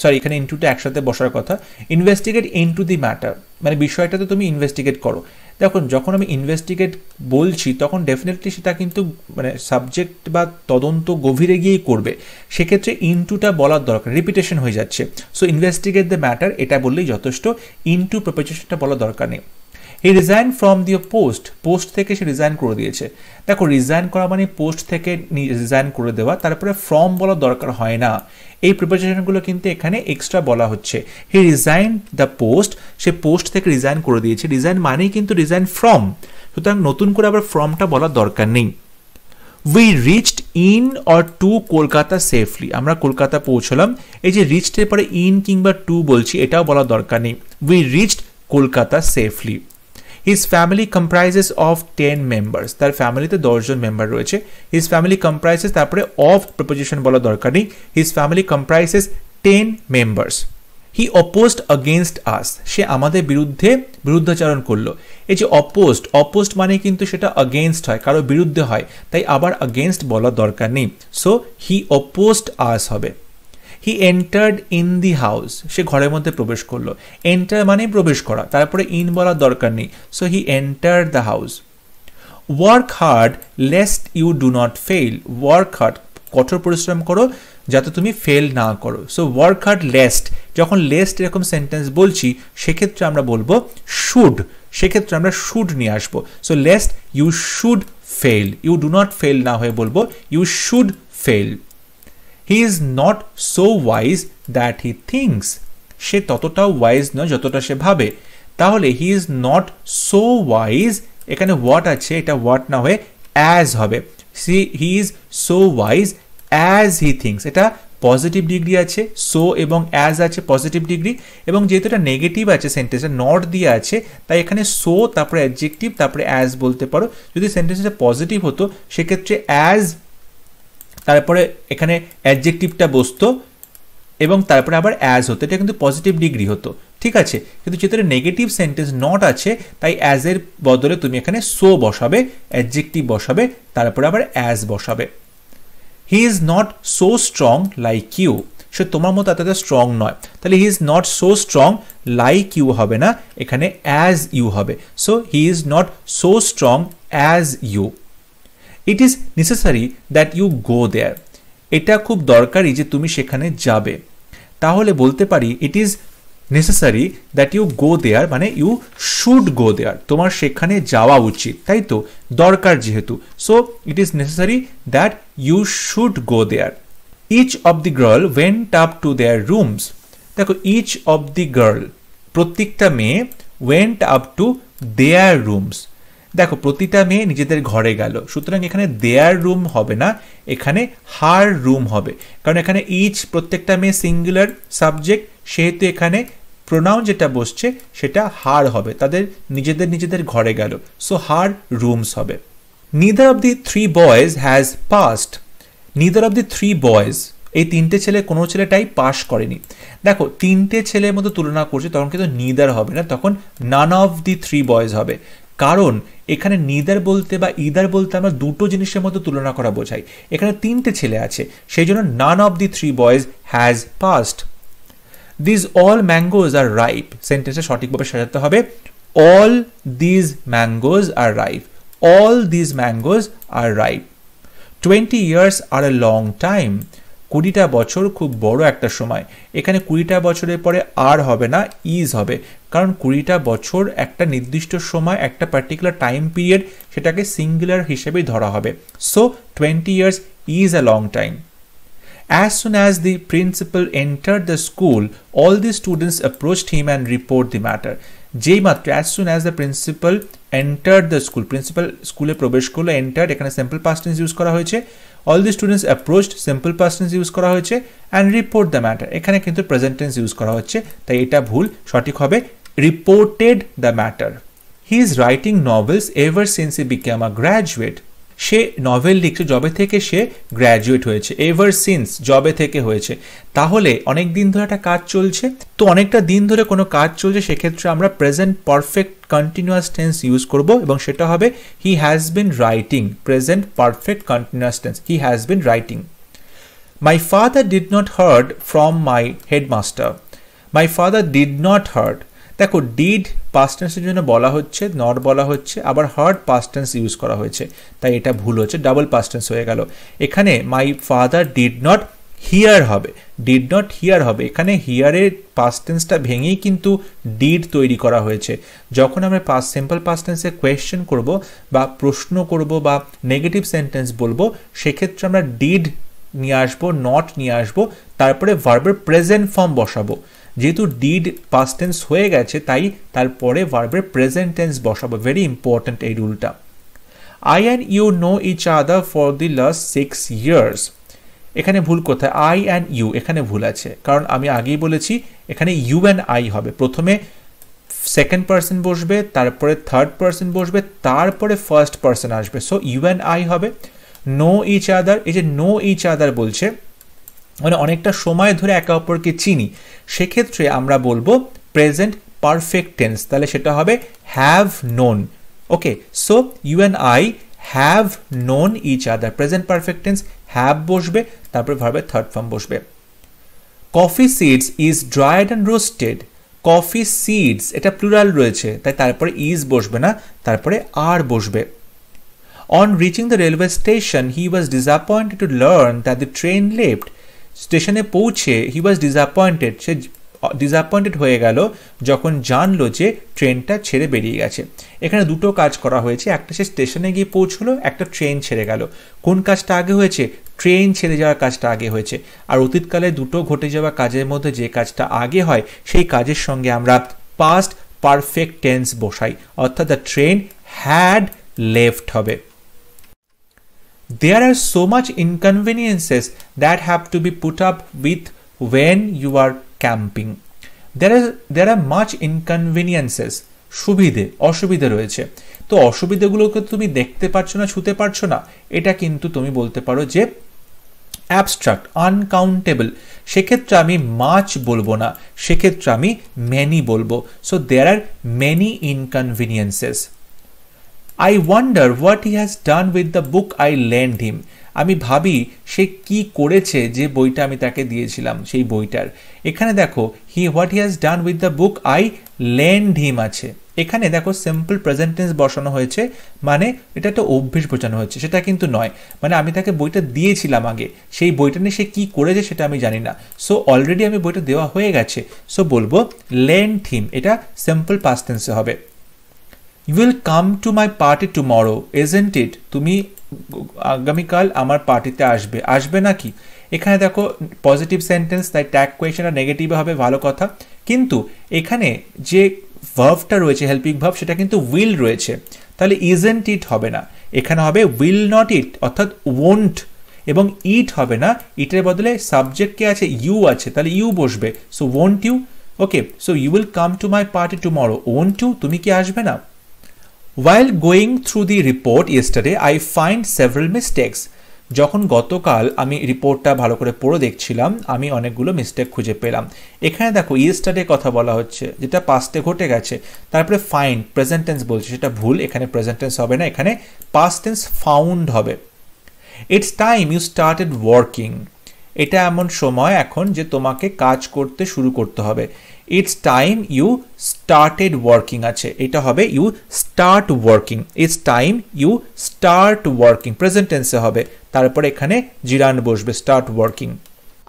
sorry এখানে ইনটুটা একসাথে বসার কথা ইনভেস্টিগেট ইনটু দি ম্যাটার মানে বিষয়টাতে তুমি ইনভেস্টিগেট করো দেখুন যখন আমি ইনভেস্টিগেট বলছি তখন ডেফিনেটলি সেটা কিন্তু মানে সাবজেক্ট বা তদন্ত গভীরে গিয়েই করবে সেক্ষেত্রে ইনটুটা বলার দরকার রিপিটেশন হয়ে যাচ্ছে সো ইনভেস্টিগেট দ্য ম্যাটার এটা বললেই যথেষ্ট ইনটু প্রপোজিশনটা বলা দরকার নেই he resign from the post post থেকে সে রিজাইন করে দিয়েছে দেখো রিজাইন করা মানে পোস্ট থেকে রিজাইন করে দেওয়া তারপরে ফ্রম বলার দরকার হয় না এই প্রিপারেশনগুলো কিন্তু এখানে এক্সট্রা বলা হচ্ছে হি রিজাইন দ্য পোস্ট সে পোস্ট থেকে রিজাইন করে দিয়েছে রিজাইন মানেই কিন্তু রিজাইন ফ্রম সুতরাং নতুন করে আবার ফ্রমটা বলার দরকার নেই we reached in or to Kolkata safely আমরা কলকাতা পৌঁছলাম এই যে রিচড এর পরে ইন কিংবা টু বলছি এটাও বলার দরকার নেই we reached Kolkata safely his family comprises of ten members তার ফ্যামিলিতে দশজন মেম্বার রয়েছে হিজ ফ্যামিলি কম্প্রাইজেস তারপরে অফ প্রপোজিশন বলা দরকার নেই his family comprises ten members he opposed against us সে আমাদের বিরুদ্ধে বিরুদ্ধাচরণ করলো এই যে অপোস্ট অপোস্ট মানে কিন্তু সেটা আগেনস্ট হয় কারো বিরুদ্ধে হয় তাই আবার আগেনস্ট বলা দরকার নেই সো হি অপোস্ট আস হবে he entered in the house সে ঘরের মধ্যে প্রবেশ করলো এন্টার মানে প্রবেশ করা তারপরে ইন বলার দরকার নেই so he enter the house work hard lest you do not fail work hard কঠোর পরিশ্রম করো যাতে তুমি ফেল না করো সো ওয়ার্ক হার্ড লেস্ট যখন লেস্ট এরকম সেন্টেন্স বলছি সেক্ষেত্রে আমরা বলবো শুড সেক্ষেত্রে আমরা শুড নিয়ে আসবো so lest you should fail you do not fail না হয়ে বলবো you should fail he is not so wise that he thinks সে ততটাও ওয়াইজ নয় যতটা সে ভাবে তাহলে he is not so wise এখানে হোয়াট আছে এটা হোয়াট না হয়ে অ্যাজ হবে see he is so wise as he thinks এটা পজিটিভ ডিগ্রি আছে সো এবং অ্যাজ আছে পজিটিভ ডিগ্রি এবং যেহেতু এটা নেগেটিভ আছে সেন্টেন্সে নট দিয়ে আছে তাই এখানে সো তারপরে অ্যাডজেক্টিভ তারপরে অ্যাজ বলতে পারো যদি সেন্টেন্সটা পজিটিভ হতো সেক্ষেত্রে অ্যাজ তারপরে এখানে অ্যাডজেক্টিভটা বসতো এবং তারপরে আবার অ্যাজ হতো এটা কিন্তু পজিটিভ ডিগ্রি হতো ঠিক আছে কিন্তু যেহেতু নেগেটিভ সেন্টেন্স নট আছে তাই অ্যাজের বদলে তুমি এখানে সো বসাবে অ্যাডজেক্টিভ বসাবে তারপরে আবার অ্যাজ বসাবে he is not so strong like you সে তোমার মতো এত স্ট্রং নয় তাহলে he is not so strong like you হবে না এখানে অ্যাজ ইউ হবে so he is not so strong as you it is necessary that you go there এটা খুব দরকারি যে তুমি সেখানে যাবে তাহলে বলতে পারি it is necessary that you go there মানে ইউ শুড গো দেয়ার তোমার সেখানে যাওয়া উচিত তাই তো দরকার যেহেতু so it is necessary that you should go there each of the girl went up to their rooms দেখো ইচ অব দি গার্ল প্রত্যেকটা মেয়ে went up to their rooms দেখো প্রতিটা মেয়ে নিজেদের ঘরে গেল সুতরাং এখানে দেয়ার রুম হবে না এখানে হার রুম হবে কারণ এখানে ইচ প্রত্যেকটা মেয়ে সিঙ্গুলার সাবজেক্ট সেহেতু এখানে প্রোনাউন যেটা বসছে সেটা হার হবে তাদের নিজেদের নিজেদের ঘরে গেল সো হার রুমস হবে neither of the three boys has passed neither of the three boys এই তিনটে ছেলে কোনো ছেলেটাই পাস করেনি দেখো তিনটে ছেলের মতো তুলনা করছে তখন কিন্তু নিদার হবে না তখন none of the three boys হবে কারণ এখানে নিদার বলতে বা ইদার বলতে আমরা দুটো জিনিসের মধ্যে তুলনা করা বোঝাই এখানে তিনটে ছেলে আছে সেই জন্য none of the three boys has passed these all mangoes are ripe সেন্টেন্সে সঠিকভাবে সাজাতে হবে all these mangoes are ripe all these mangoes are ripe twenty years are a long time কুড়িটা বছর খুব বড় একটা সময় এখানে কুড়িটা বছরের পরে আর হবে না ইজ হবে কারণ কুড়িটা বছর একটা নির্দিষ্ট সময় একটা পার্টিকুলার টাইম পিরিয়ড সেটাকে সিঙ্গুলার হিসেবে ধরা হবে so twenty years is a long time as soon as the principal enter the school all the students approach him and report the matter যেই মাত্র as soon as the principal enter the school principal স্কুলে প্রবেশ করলো enter এখানে simple past tense use করা হয়েছে all the students approach simple past tense use করা হয়েছে অ্যান্ড রিপোর্ট দ্য ম্যাটার এখানে কিন্তু প্রেজেন্টেন্স ইউজ করা হচ্ছে তাই এটা ভুল সঠিক হবে reported the matter he is writing novels ever since he became a graduate সে নভেল লিখছে জবে থেকে সে গ্র্যাজুয়েট হয়েছে এভার সিন্স জবে থেকে হয়েছে তাহলে অনেক দিন ধরে একটা কাজ চলছে তো অনেকটা দিন ধরে কোনো কাজ চলছে সেক্ষেত্রে আমরা present perfect continuous tense use করব এবং সেটা হবে he has been writing present perfect continuous tense he has been writing my father did not heard from my headmaster my father did not heard দেখো ডিড পাস্ট টেন্সের জন্য বলা হচ্ছে not বলা হচ্ছে আবার হার্ড পাস্ট টেন্স ইউজ করা হয়েছে তাই এটা ভুল হচ্ছে ডাবল পাস্ট টেন্স হয়ে গেল এখানে my father did not hear হবে ডিড নট হিয়ার হবে এখানে হিয়ারের পাস্ট টেন্সটা ভেঙেই কিন্তু ডিড তৈরি করা হয়েছে যখন আমরা পাস সিম্পল পাস্ট টেন্সে কোয়েশ্চেন করব বা প্রশ্ন করব বা নেগেটিভ সেন্টেন্স বলবো সেক্ষেত্রে আমরা ডিড নিয়ে আসবো নট নিয়ে আসবো তারপরে ভার্বের প্রেজেন্ট ফর্ম বসাবো যেহেতু ডিড পাস্ট টেন্স হয়ে গেছে তাই তারপরে ভার্বের প্রেজেন্ট টেন্স বসাবো ভেরি ইম্পর্ট্যান্ট এই রুলটা I and you know each other for the last six years এখানে ভুল কোথায় আই অ্যান্ড ইউ এখানে ভুল আছে কারণ আমি আগেই বলেছি এখানে ইউ অ্যান্ড আই হবে প্রথমে সেকেন্ড পার্সন বসবে তারপরে থার্ড পার্সন বসবে তারপরে ফার্স্ট পার্সন আসবে সো ইউ অ্যান্ড আই হবে নো ইচ আদার এই যে নো ইচ আদার বলছে মানে অনেকটা সময় ধরে একে অপরকে চিনি সেক্ষেত্রে আমরা বলবো প্রেজেন্ট পারফেক্ট টেন্স তাহলে সেটা হবে have known okay so you and I have known each other present perfect tense have বসবে তারপরে ভাবে থার্ড ফর্ম বসবে coffee seeds is dried and roasted coffee seeds এটা প্লুরাল রয়েছে তাই তারপরে ইজ বসবে না তারপরে আর বসবে on reaching the railway station he was disappointed to learn that the train left স্টেশনে পৌঁছে হি ওয়াজ ডিসঅ্যাপয়েন্টেড সে ডিসঅ্যাপয়েন্টেড হয়ে গেল যখন জানলো যে ট্রেনটা ছেড়ে বেরিয়ে গেছে এখানে দুটো কাজ করা হয়েছে একটা সে স্টেশনে গিয়ে পৌঁছলো একটা ট্রেন ছেড়ে গেল কোন কাজটা আগে হয়েছে ট্রেন ছেড়ে যাওয়ার কাজটা আগে হয়েছে আর অতীতকালে দুটো ঘটে যাওয়া কাজের মধ্যে যে কাজটা আগে হয় সেই কাজের সঙ্গে আমরা পাস্ট পারফেক্ট টেন্স বসাই অর্থাৎ দ্য ট্রেন হ্যাড লেফট হবে there are so much inconveniences that have to be put up with when you are camping there are there are much inconveniences সুবিধে অসুবিধে রয়েছে তো অসুবিধেগুলোকে তুমি দেখতে পারছো না ছুতে পারছো না এটা কিন্তু তুমি বলতে পারো যে অ্যাবস্ট্রাক্ট আনকাউন্টেবল সেক্ষেত্রে আমি মাছ বলবো না সেক্ষেত্রে আমি মেনি বলবো so there are many inconveniences I wonder what he has done with the book I lend him আমি ভাবি সে কি করেছে যে বইটা আমি তাকে দিয়েছিলাম সেই বইটার এখানে দেখো he what he has done with the book I lend him আছে এখানে দেখো সিম্পল প্রেজেন্টেন্স বসানো হয়েছে মানে এটা একটা অভ্যেস বোঝানো হয়েছে সেটা কিন্তু নয় মানে আমি তাকে বইটা দিয়েছিলাম আগে সেই বইটা নিয়ে সে কী করেছে সেটা আমি জানি না সো অলরেডি আমি বইটা দেওয়া হয়ে গেছে সো বলবো ল্যান্ড থিম এটা সিম্পল পাস্টেন্সে হবে you will come to my party tomorrow isn't it তুমি আগামীকাল আমার পার্টিতে আসবে আসবে নাকি এখানে দেখো পজিটিভ সেন্টেন্স তাই ট্যাগ কোয়েশন আর নেগেটিভ হবে ভালো কথা কিন্তু এখানে যে ভার্ভটা রয়েছে হেল্পিং ভার্ভ সেটা কিন্তু উইল রয়েছে তাহলে ইজেন্ট ইট হবে না এখানে হবে উইল নট ইট অর্থাৎ ওন্ট এবং ইট হবে না ইটের বদলে সাবজেক্ট কে আছে ইউ আছে তাহলে ইউ বসবে so won't you okay so you will come to my party tomorrow won't you তুমি কি আসবে না While going through the report yesterday, I find several mistakes. যখন গতকাল আমি রিপোর্টটা ভালো করে পড়ে দেখছিলাম আমি অনেকগুলো মিস্টেক খুঁজে পেলাম এখানে দেখো ইয়েস্টারডে কথা বলা হচ্ছে যেটা পাস্টে ঘটে গেছে তারপরে ফাইন প্রেজেন্টেন্স বলছে সেটা ভুল এখানে প্রেজেন্টেন্স হবে না এখানে পাস্টেন্স ফাউন্ড হবে it's time you started working এটা এমন সময় এখন যে তোমাকে কাজ করতে শুরু করতে হবে it's time you started working আছে এটা হবে you start working it's time you start working প্রেজেন্টেন্সে হবে তারপরে এখানে জিরান বসবে স্টার্ট ওয়ার্কিং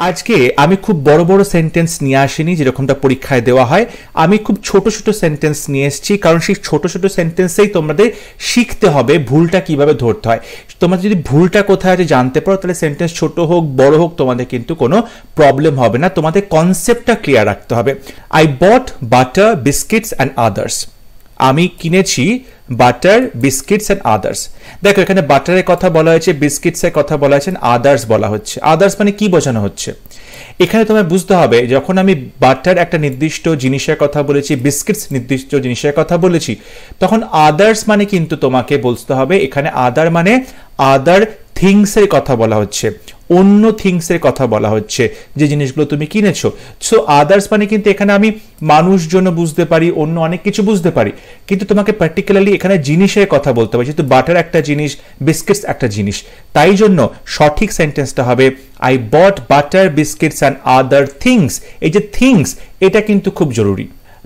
আজকে আমি খুব বড় বড় সেন্টেন্স নিয়ে আসিনি যেরকমটা পরীক্ষায় দেওয়া হয় আমি খুব ছোট ছোট সেন্টেন্স নিয়ে এসেছি কারণ সেই ছোট ছোট সেন্টেন্সেই তোমাদের শিখতে হবে ভুলটা কিভাবে ধরতে হয় তোমরা যদি ভুলটা কোথায় আছে জানতে পারো তাহলে সেন্টেন্স ছোট হোক বড় হোক তোমাদের কিন্তু কোনো প্রবলেম হবে না তোমাদের কনসেপ্টটা ক্লিয়ার রাখতে হবে I bought butter biscuits and others আমি কিনেছি বাটার বিস্কিটস অ্যান্ড আদার্স দেখো এখানে বাটারের কথা বলা হয়েছে বিস্কিটসের কথা বলা হয়েছে আদার্স বলা হচ্ছে আদার্স মানে কি বোঝানো হচ্ছে এখানে তোমায় বুঝতে হবে যখন আমি বাটার একটা নির্দিষ্ট জিনিসের কথা বলেছি বিস্কিটস নির্দিষ্ট জিনিসের কথা বলেছি তখন আদার্স মানে কিন্তু তোমাকে বলতে হবে এখানে আদার মানে আদার থিংসের কথা বলা হচ্ছে অন্য থিংসের কথা বলা হচ্ছে যে জিনিসগুলো তুমি কিনেছো সো আদার্স মানে কিন্তু এখানে আমি মানুষজনও বুঝতে পারি অন্য অনেক কিছু বুঝতে পারি কিন্তু তোমাকে পার্টিকুলারলি এখানে জিনিসের কথা বলতে হবে যেহেতু বাটার একটা জিনিস বিস্কিটস একটা জিনিস তাই জন্য সঠিক সেন্টেন্সটা হবে I bought butter biscuits and other things এই যে থিংস এটা কিন্তু খুব জরুরি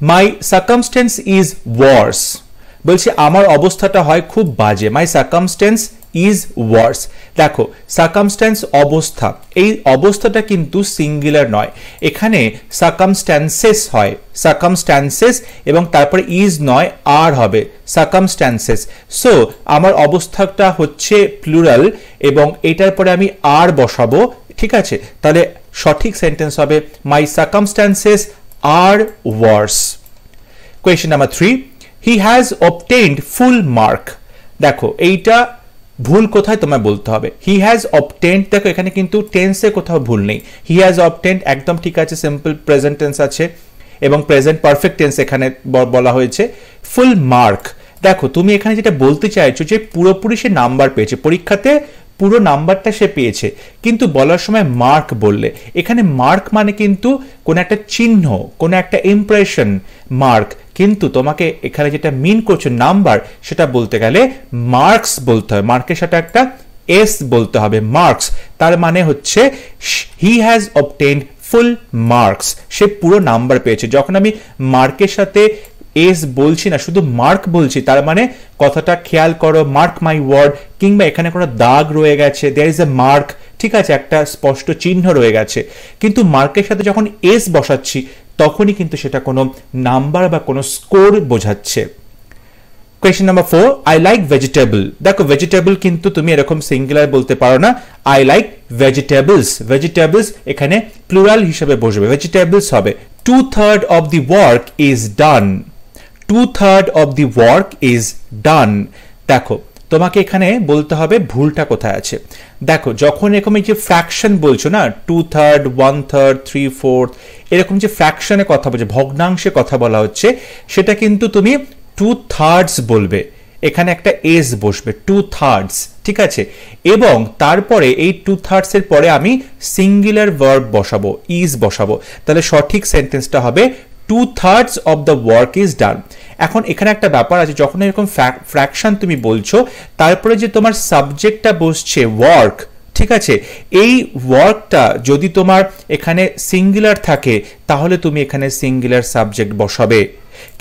মাই সার্কামস্টেন্স ইজ ওয়ার্স বলছি আমার অবস্থাটা হয় খুব বাজে মাই সার্কামস্টেন্স ইজ ওয়ার্স দেখো সাকামস্ট্যান্স অবস্থা এই অবস্থাটা কিন্তু সিঙ্গুলার নয় এখানে সাকামস্ট্যান্সেস হয় সাকামস্ট্যান্সেস এবং তারপরে ইজ নয় আর হবে সাকামস্ট্যান্সেস সো আমার অবস্থাটা হচ্ছে প্লুরাল এবং এটার পরে আমি আর বসাবো ঠিক আছে তাহলে সঠিক সেন্টেন্স হবে my circumstances are worse question number three he has obtained full mark দেখো এইটা ভুল কোথায় তোমায় বলতে হবে হি হ্যাজ অপটেন্ট দেখো এখানে কিন্তু টেন্সে কোথাও ভুল নেই হি হ্যাজ অবটেন্ড একদম ঠিক আছে সিম্পল প্রেজেন্ট টেন্স আছে এবং প্রেজেন্ট পারফেক্ট টেন্স এখানে বলা হয়েছে ফুল মার্ক দেখো তুমি এখানে যেটা বলতে চাইছো যে পুরোপুরি সে নাম্বার পেয়েছে পরীক্ষাতে পুরো নাম্বারটা সে পেয়েছে কিন্তু বলার সময় মার্ক বললে এখানে মার্ক মানে কিন্তু কোনো একটা চিহ্ন কোনো একটা ইমপ্রেশন মার্ক কিন্তু তোমাকে এখানে যেটা মিন করছে নাম্বার সেটা বলতে গেলে মার্কস বলতে হয় মার্কের সাথে একটা এস বলতে হবে মার্কস তার মানে হচ্ছে he has obtained full marks সে পুরো নাম্বার পেয়েছে যখন আমি মার্কের সাথে এস বলছি না শুধু মার্ক বলছি তার মানে কথাটা খেয়াল করো মার্ক মাই ওয়ার্ড কিংবা এখানে কোনো দাগ রয়ে গেছে দেয়ার ইজ এ মার্ক ঠিক আছে একটা স্পষ্ট চিহ্ন রয়ে গেছে কিন্তু মার্কের সাথে যখন এস বসাচ্ছি তখনই কিন্তু সেটা কোনো নাম্বার বা কোনো স্কোর বোঝাচ্ছে question number four I like vegetable দেখো ভেজিটেবল কিন্তু তুমি এরকম সিঙ্গুলার বলতে পারো না আই লাইক ভেজিটেবলস ভেজিটেবলস এখানে প্লুরাল হিসেবে বসবে ভেজিটেবলস হবে two third of the work is done two third of the work is done দেখো তোমাকে এখানে বলতে হবে ভুলটা কোথায় আছে দেখো যখন এরকম এই যে ফ্র্যাকশন বলছো না two third one third three fourth এরকম যে ফ্র্যাকশনে কথা বলছে ভগ্নাংশে কথা বলা হচ্ছে সেটা কিন্তু তুমি টু থার্ডস বলবে এখানে একটা এস বসবে টু থার্ডস ঠিক আছে এবং তারপরে এই টু থার্ডসের পরে আমি সিঙ্গুলার ভার্ব বসাবো ইজ বসাবো তাহলে সঠিক সেন্টেন্সটা হবে two thirds of the work is done এখন এখানে একটা ব্যাপার আছে যখন এরকম ফ্র্যাকশন তুমি বলছো তারপরে যে তোমার সাবজেক্টটা বসছে ওয়ার্ক ঠিক আছে এই ওয়ার্কটা যদি তোমার এখানে সিঙ্গুলার থাকে তাহলে তুমি এখানে সিঙ্গুলার সাবজেক্ট বসাবে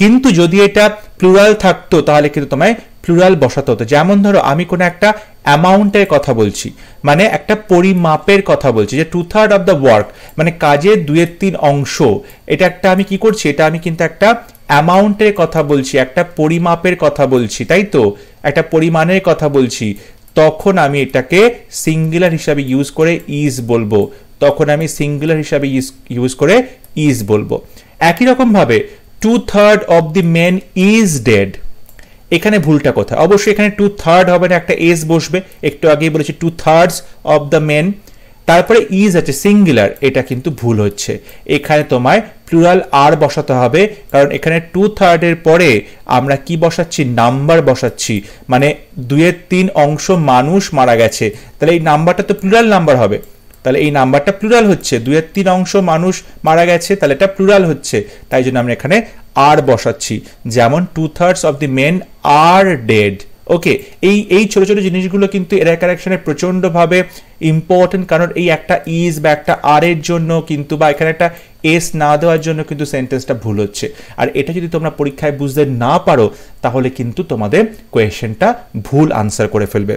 কিন্তু যদি এটা প্লুরাল থাকতো তাহলে কিন্তু তোমায় প্লুরাল বসাতে হতো যেমন ধরো আমি কোনো একটা অ্যামাউন্টের কথা বলছি মানে একটা পরিমাপের কথা বলছি যে two third of the work মানে কাজের দুয়ের তিন অংশ এটা একটা আমি কি করছি এটা আমি কিন্তু একটা অ্যামাউন্টের কথা বলছি একটা পরিমাপের কথা বলছি তাই তো একটা পরিমাণের কথা বলছি তখন আমি এটাকে সিঙ্গুলার হিসাবে ইউজ করে ইজ বলবো তখন আমি সিঙ্গুলার হিসাবে ইউজ করে ইজ বলবো একই রকমভাবে two third of the man is dead এখানে ভুলটা কোথায় অবশ্যই এখানে টু থার্ড হবে না একটা এস বসবে একটু আগেই বলেছি two thirds of the man তারপরে ইজ আছে সিঙ্গুলার এটা কিন্তু ভুল হচ্ছে এখানে তোমায় প্লুরাল আর বসাতে হবে কারণ এখানে টু থার্ডের পরে আমরা কি বসাচ্ছি নাম্বার বসাচ্ছি মানে দুয়ের তিন অংশ মানুষ মারা গেছে তাহলে এই নাম্বারটা তো প্লুরাল নাম্বার হবে তাহলে এই নাম্বারটা প্লুরাল হচ্ছে দুই দুয়ের তিন অংশ মানুষ মারা গেছে তাহলে এটা প্লুরাল হচ্ছে তাই জন্য আমরা এখানে আর বসাচ্ছি যেমন two thirds of the men are dead okay এই এই ছোট ছোট জিনিসগুলো কিন্তু এরা কারেকশনে প্রচণ্ডভাবে ইম্পর্টেন্ট কারণ এই একটা ইজ বা একটা আর এর জন্য কিন্তু বা এখানে একটা এস না দেওয়ার জন্য কিন্তু সেন্টেন্সটা ভুল হচ্ছে আর এটা যদি তোমরা পরীক্ষায় বুঝতে না পারো তাহলে কিন্তু তোমাদের কোয়েশ্চেনটা ভুল আনসার করে ফেলবে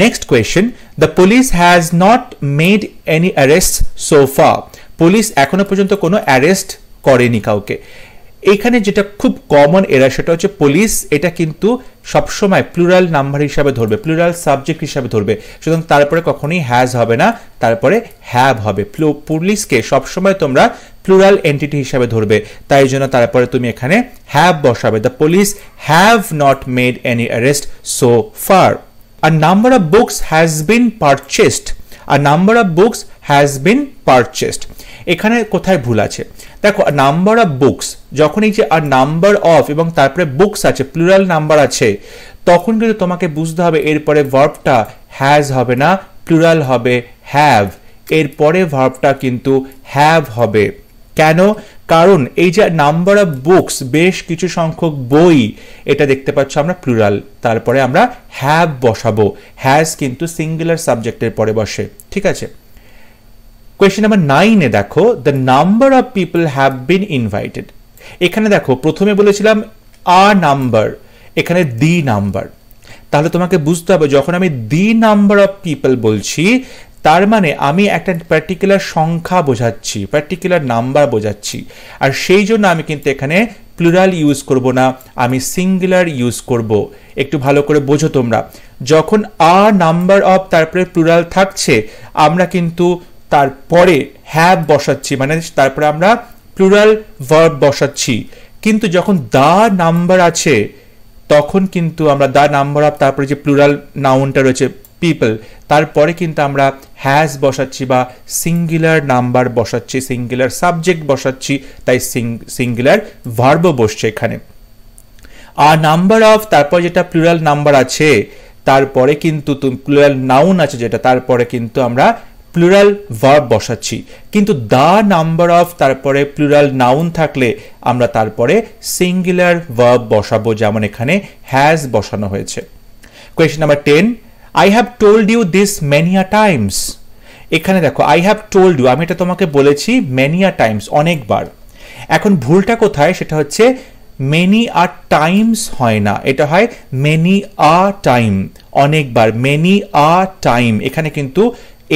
Next question. The police has not made any arrests so far. Police এখনো পর্যন্ত কোনো অ্যারেস্ট করেনি কাউকে এখানে যেটা খুব কমন এরা সেটা হচ্ছে পুলিশ এটা কিন্তু সবসময় প্লুরাল নাম্বার হিসাবে ধরবে প্লুরাল সাবজেক্ট হিসাবে ধরবে সুতরাং তারপরে কখনোই হ্যাজ হবে না তারপরে হ্যাভ হবে পুলিশকে সবসময় তোমরা প্লুরাল এন্টিটি হিসাবে ধরবে তাই জন্য তারপরে তুমি এখানে হ্যাভ বসাবে the police have not made any arrest so far A number of books has been purchased. A number of books has been purchased. এখানে কোথায় ভুল আছে দেখো নাম্বার অফ বুকস যখন এই যে আর নাম্বার অফ এবং তারপরে বুকস আছে প্লুরাল নাম্বার আছে তখন কিন্তু তোমাকে বুঝতে হবে এরপরে ভার্বটা হ্যাজ হবে না প্লুরাল হবে হ্যাভ এরপরে ভার্বটা কিন্তু হ্যাভ হবে কেন কারণ এই যে নাম্বার অফ বুকস বেশ কিছু সংখ্যক বই এটা দেখতে পাচ্ছ আমরা প্লুরাল তারপরে আমরা হ্যাভ বসাবো হ্যাজ কিন্তু সিঙ্গুলার সাবজেক্টের পরে বসে ঠিক আছে কোয়েশ্চেন নাম্বার নাইনে দেখো the number of people have been invited এখানে দেখো প্রথমে বলেছিলাম আ নাম্বার এখানে দি নাম্বার তাহলে তোমাকে বুঝতে হবে যখন আমি দি নাম্বার অফ পিপল বলছি তার মানে আমি একটা পার্টিকুলার সংখ্যা বোঝাচ্ছি পার্টিকুলার নাম্বার বোঝাচ্ছি আর সেই জন্য আমি কিন্তু এখানে প্লুরাল ইউজ করব না আমি সিঙ্গুলার ইউজ করব একটু ভালো করে বোঝো তোমরা যখন আ নাম্বার অফ তারপরে প্লুরাল থাকছে আমরা কিন্তু তারপরে হ্যাব বসাচ্ছি মানে তারপরে আমরা প্লুরাল ভার্ব বসাচ্ছি কিন্তু যখন দা নাম্বার আছে তখন কিন্তু আমরা দা নাম্বার অফ তারপরে যে প্লুরাল নাউনটা রয়েছে পিপল তারপরে কিন্তু আমরা হ্যাজ বসাচ্ছি বা সিঙ্গুলার নাম্বার বসাচ্ছি সিঙ্গুলার সাবজেক্ট বসাচ্ছি তাই সিঙ্গুলার ভার্ব বসছে এখানে আর নাম্বার অফ তারপর যেটা প্লুরাল নাম্বার আছে তারপরে কিন্তু প্লুরাল নাউন আছে যেটা তারপরে কিন্তু আমরা প্লুরাল ভার্ব বসাচ্ছি কিন্তু দ্য নাম্বার অফ তারপরে প্লুরাল নাউন থাকলে আমরা তারপরে সিঙ্গুলার ভার্ব বসাবো যেমন এখানে হ্যাজ বসানো হয়েছে question number ten I have told you this many a times এখানে দেখো আই হ্যাভ টোল্ড ইউ আমি এটা তোমাকে বলেছি ম্যানিয়া টাইমস অনেকবার এখন ভুলটা কোথায় সেটা হচ্ছে মেনি আর টাইমস হয় না এটা হয় মেনি আ টাইম অনেকবার মেনি আ টাইম এখানে কিন্তু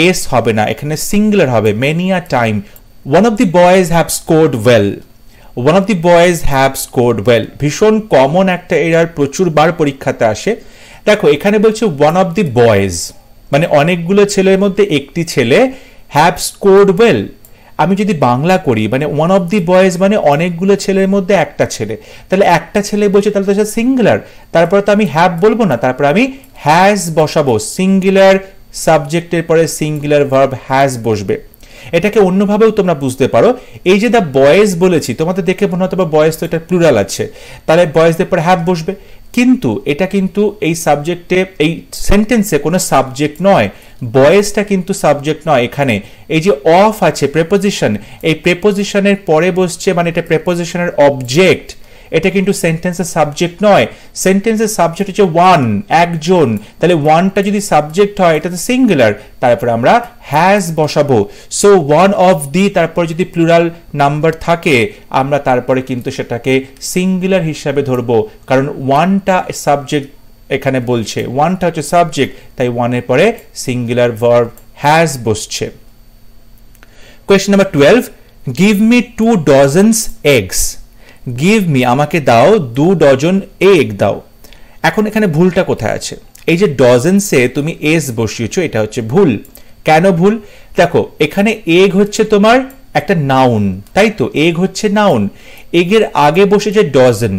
এস হবে না এখানে সিঙ্গুলার হবে many a time one of the boys have scored well one of the boys have scored well ভীষণ কমন একটা এরার প্রচুরবার পরীক্ষাতে আসে দেখো এখানে বলছে ওয়ান অফ দি বয়েজ মানে অনেকগুলো ছেলের মধ্যে একটি ছেলে হ্যাভ স্কোর্ড ওয়েল আমি যদি বাংলা করি মানে ওয়ান অফ দি বয়েজ মানে অনেকগুলো ছেলের মধ্যে একটা ছেলে তাহলে একটা ছেলে বলছে তাহলে তো সিঙ্গুলার তারপরে তো আমি হ্যাভ বলবো না তারপরে আমি হ্যাজ বসাবো সিঙ্গুলার সাবজেক্টের পরে সিঙ্গুলার ভার্ব হ্যাজ বসবে এটাকে অন্যভাবেও তোমরা বুঝতে পারো এই যে দ্য বয়েজ বলেছি তোমাদের দেখে মনে হতো তোমার বয়েস তো এটা প্লুরাল আছে তাহলে বয়েসদের পরে হ্যাভ বসবে কিন্তু এটা কিন্তু এই সাবজেক্টে এই সেন্টেন্সে কোনো সাবজেক্ট নয় বয়েসটা কিন্তু সাবজেক্ট নয় এখানে এই যে অফ আছে প্রেপোজিশন এই প্রেপোজিশনের পরে বসছে মানে এটা প্রেপোজিশনের অবজেক্ট এটা কিন্তু সেন্টেন্সের সাবজেক্ট নয় সেন্টেন্সের সাবজেক্ট হচ্ছে ওয়ান একজন তাহলে ওয়ানটা যদি সাবজেক্ট হয় এটা তো সিঙ্গুলার তারপর আমরা হ্যাজ বসাবো সো ওয়ান অফ দি তারপর যদি প্লুরাল নাম্বার থাকে আমরা তারপরে কিন্তু সেটাকে সিঙ্গুলার হিসাবে ধরবো কারণ ওয়ানটা সাবজেক্ট এখানে বলছে ওয়ানটা হচ্ছে সাবজেক্ট তাই ওয়ানের পরে সিঙ্গুলার ভার্ব হ্যাজ বসছে question number twelve give me two dozens eggs give me আমাকে দাও দু ডজন এগ দাও এখন এখানে ভুলটা কোথায় আছে এই যে ডজেন্সে তুমি এস বসিয়েছো এটা হচ্ছে ভুল কেন ভুল দেখো এখানে এগ হচ্ছে তোমার একটা নাউন তাই তো এগ হচ্ছে নাউন এগের আগে বসে যে ডজন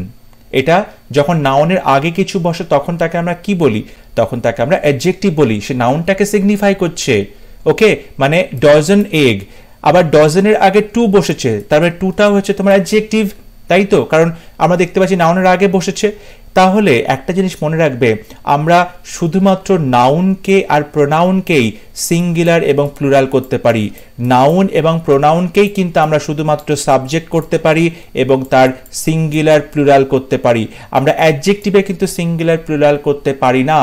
এটা যখন নাউনের আগে কিছু বসে তখন তাকে আমরা কি বলি তখন তাকে আমরা অ্যাডজেক্টিভ বলি সে নাউনটাকে সিগনিফাই করছে ওকে মানে ডজন এগ আবার ডজনের আগে টু বসেছে তারপরে মানে টুটাও হচ্ছে তোমার অ্যাডজেক্টিভ তাই তো কারণ আমরা দেখতে পাচ্ছি নাউনের আগে বসেছে তাহলে একটা জিনিস মনে রাখবে আমরা শুধুমাত্র নাউনকে আর প্রোনাউনকেই সিঙ্গুলার এবং প্লুরাল করতে পারি নাউন এবং প্রোনাউনকেই কিন্তু আমরা শুধুমাত্র সাবজেক্ট করতে পারি এবং তার সিঙ্গুলার প্লুরাল করতে পারি আমরা অ্যাডজেক্টিভে কিন্তু সিঙ্গুলার প্লুরাল করতে পারি না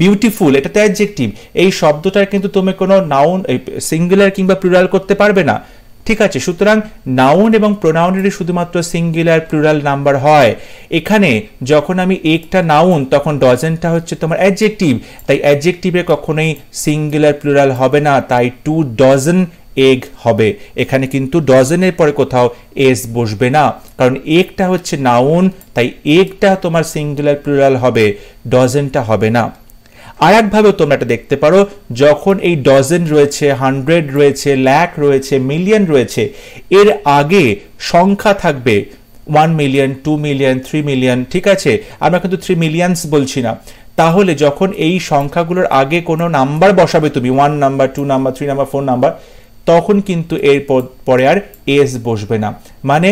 বিউটিফুল এটাতে অ্যাডজেক্টিভ এই শব্দটার কিন্তু তুমি কোনো নাউন সিঙ্গুলার কিংবা প্লুরাল করতে পারবে না ঠিক আছে সুতরাং নাউন এবং প্রোনাউনেরই শুধুমাত্র সিঙ্গুলার প্লুরাল নাম্বার হয় এখানে যখন আমি একটা নাউন তখন ডজেনটা হচ্ছে তোমার অ্যাডজেক্টিভ তাই অ্যাডজেক্টিভে কখনোই সিঙ্গুলার প্লুরাল হবে না তাই টু ডজন এগ হবে এখানে কিন্তু ডজনের পরে কোথাও এস বসবে না কারণ একটা হচ্ছে নাউন তাই এগটা তোমার সিঙ্গুলার প্লুরাল হবে ডজনটা হবে না আর একভাবে তোমরা এটা দেখতে পারো যখন এই ডজন রয়েছে হান্ড্রেড রয়েছে ল্যাক রয়েছে মিলিয়ন রয়েছে এর আগে সংখ্যা থাকবে one million two million three million ঠিক আছে আমরা কিন্তু থ্রি মিলিয়নস বলছি না তাহলে যখন এই সংখ্যাগুলোর আগে কোনো নাম্বার বসাবে তুমি one number two number three number four number তখন কিন্তু এর পরে আর এস বসবে না মানে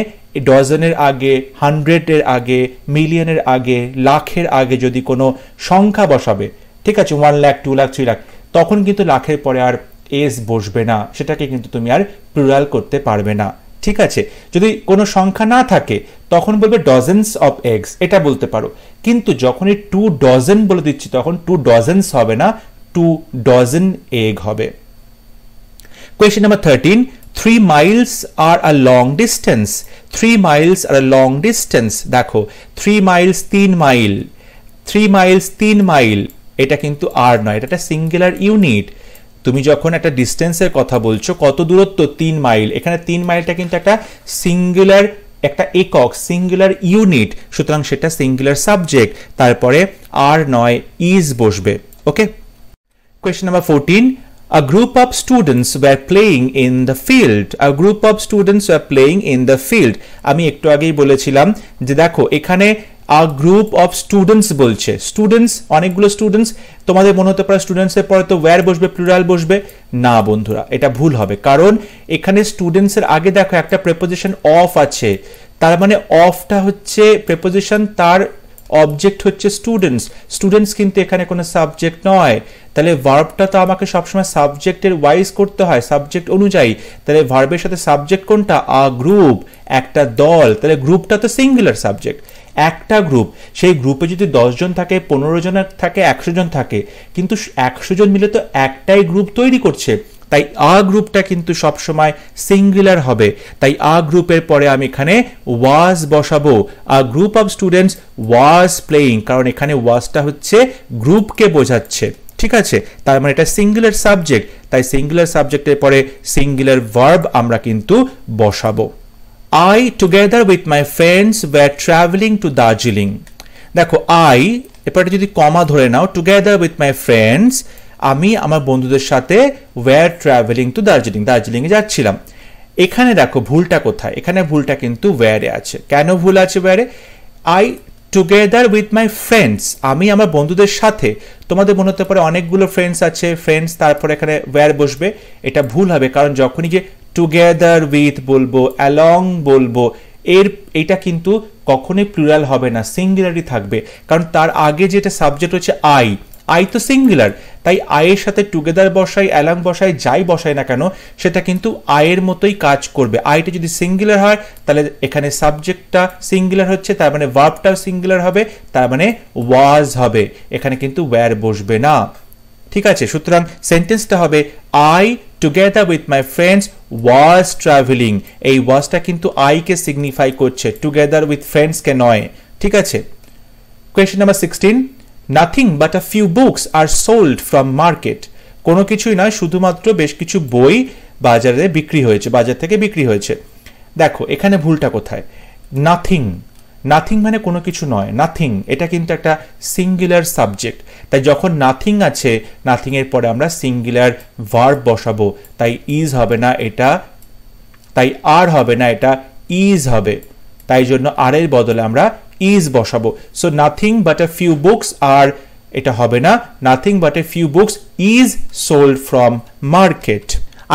ডজনের আগে হান্ড্রেডের আগে মিলিয়নের আগে লাখের আগে যদি কোনো সংখ্যা বসাবে ঠিক আছে one lakh two lakh three lakh তখন কিন্তু লাখের পরে আর এস বসবে না সেটাকে কিন্তু তুমি আর প্লুরাল করতে পারবে না ঠিক আছে যদি কোনো সংখ্যা না থাকে তখন বলবে ডজেন্স অফ এগস এটা বলতে পারো কিন্তু যখনই টু ডজন বলে দিচ্ছি তখন টু ডজেন্স হবে না টু ডজন এগ হবে question number thirteen three miles are a long distance three miles are a long distance দেখো থ্রি মাইলস তিন মাইল থ্রি মাইলস তিন মাইল এটা কিন্তু আর নয় এটা একটা সিঙ্গুলার ইউনিট তুমি যখন একটা ডিস্টেন্সের কথা বলছো কত দূরত্ব তিন মাইল এখানে তিন মাইলটা কিন্তু একটা সিঙ্গুলার একটা একক সিঙ্গুলার ইউনিট সুতরাং সেটা সিঙ্গুলার সাবজেক্ট তারপরে আর নয় ইজ বসবে okay question number fourteen A group of students were playing in the field. A group of students were playing in the field. আমি একটু আগেই বলেছিলাম যে দেখো এখানে আ গ্রুপ অফ স্টুডেন্টস বলছে স্টুডেন্টস অনেকগুলো স্টুডেন্টস তোমাদের মনে হতে পারে স্টুডেন্টসের পরে তো ওয়্যার বসবে প্লুরাল বসবে না বন্ধুরা এটা ভুল হবে কারণ এখানে স্টুডেন্টসের আগে দেখো একটা প্রেপোজিশন অফ আছে তার মানে অফটা হচ্ছে প্রেপোজিশন তার অবজেক্ট হচ্ছে স্টুডেন্টস স্টুডেন্টস কিন্তু এখানে কোনো সাবজেক্ট নয় তাহলে ভার্বটা তো আমাকে সবসময় সাবজেক্টের ওয়াইজ করতে হয় সাবজেক্ট অনুযায়ী তাহলে ভার্বের সাথে সাবজেক্ট কোনটা আ গ্রুপ একটা দল তাহলে গ্রুপটা তো সিঙ্গুলার সাবজেক্ট একটা গ্রুপ সেই গ্রুপে যদি দশজন থাকে পনেরো জনের থাকে একশো জন থাকে কিন্তু একশো জন মিলে তো একটাই গ্রুপ তৈরি করছে তাই আ গ্রুপটা কিন্তু সবসময় সিঙ্গুলার হবে তাই আ গ্রুপের পরে আমি এখানে ওয়াজ বসাবো a group of students was playing কারণ এখানে ওয়াজটা হচ্ছে গ্রুপকে বোঝাচ্ছে ঠিক আছে তার মানে এটা সিঙ্গুলার সাবজেক্ট তাই সিঙ্গুলার সাবজেক্টের পরে সিঙ্গুলার ভার্ব আমরা কিন্তু বসাবো I together with my friends were travelling to Darjeeling দেখো আই এরপরে যদি কমা ধরে নাও টুগেদার উইথ মাই ফ্রেন্ডস আমি আমার বন্ধুদের সাথে ওয়ার ট্রাভেলিং টু দার্জিলিং দার্জিলিংয়ে যাচ্ছিলাম এখানে দেখো ভুলটা কোথায় এখানে ভুলটা কিন্তু ওয়ারে আছে কেন ভুল আছে ওয়ারে I together with my friends আমি আমার বন্ধুদের সাথে তোমাদের মনে হতে পারে অনেকগুলো ফ্রেন্ডস আছে ফ্রেন্ডস তারপর এখানে ওয়ার বসবে এটা ভুল হবে কারণ যখনই যে টুগেদার উইথ বলবো অ্যালং বলবো এর এটা কিন্তু কখনোই প্লুরাল হবে না সিঙ্গুলারই থাকবে কারণ তার আগে যেটা সাবজেক্ট হচ্ছে আই আই তো সিঙ্গুলার তাই আয়ের সাথে টুগেদার বসাই অ্যালাং বসাই যাই বসাই না কেন সেটা কিন্তু আয়ের মতোই কাজ করবে টা যদি সিঙ্গুলার হয় তাহলে এখানে সাবজেক্টটা সিঙ্গুলার হচ্ছে তার মানে ভার্বটাও সিঙ্গুলার হবে তার মানে ওয়াজ হবে এখানে কিন্তু ওয়্যার বসবে না ঠিক আছে সুতরাং সেন্টেন্সটা হবে I together with my friends was travelling এই ওয়াজটা কিন্তু আইকে সিগনিফাই করছে টুগেদার উইথ ফ্রেন্ডসকে নয় ঠিক আছে question number sixteen nothing but a few books are sold from market কোনো কিছুই নয় শুধুমাত্র বেশ কিছু বই বাজারে বিক্রি হয়েছে বাজার থেকে বিক্রি হয়েছে দেখো এখানে ভুলটা কোথায় নাথিং নাথিং মানে কোনো কিছু নয় নাথিং এটা কিন্তু একটা সিঙ্গুলার সাবজেক্ট তাই যখন নাথিং আছে নাথিংয়ের পরে আমরা সিঙ্গুলার ভার্ব বসাবো তাই ইজ হবে না এটা তাই আর হবে না এটা ইজ হবে তাই জন্য আর এর বদলে আমরা ইজ বসাবো so nothing but a few books are এটা হবে না nothing but a few books is sold from market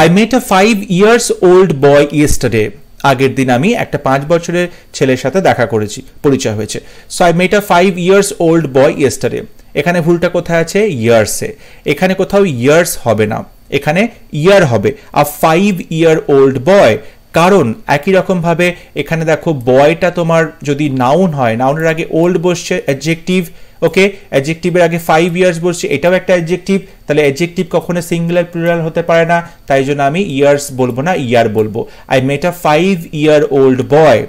I met a five years old boy yesterday আগের দিন আমি একটা পাঁচ বছরের ছেলের সাথে দেখা করেছি পরিচয় হয়েছে so I met a five years old boy yesterday এখানে ভুলটা কোথায় আছে ইয়ার্সে এখানে কোথাও ইয়ার্স হবে না এখানে ইয়ার হবে আ ফাইভ ইয়ার ওল্ড বয় কারণ একই রকমভাবে এখানে দেখো বয়টা তোমার যদি নাউন হয় নাউনের আগে ওল্ড বসছে অ্যাডজেক্টিভ ওকে অ্যাডজেক্টিভের আগে ফাইভ ইয়ার্স বসছে এটাও একটা অ্যাডজেক্টিভ তাহলে অ্যাডজেক্টিভ কখনো সিঙ্গুলার প্লুরাল হতে পারে না তাই জন্য আমি ইয়ার্স বলবো না ইয়ার বলবো I met a five year old boy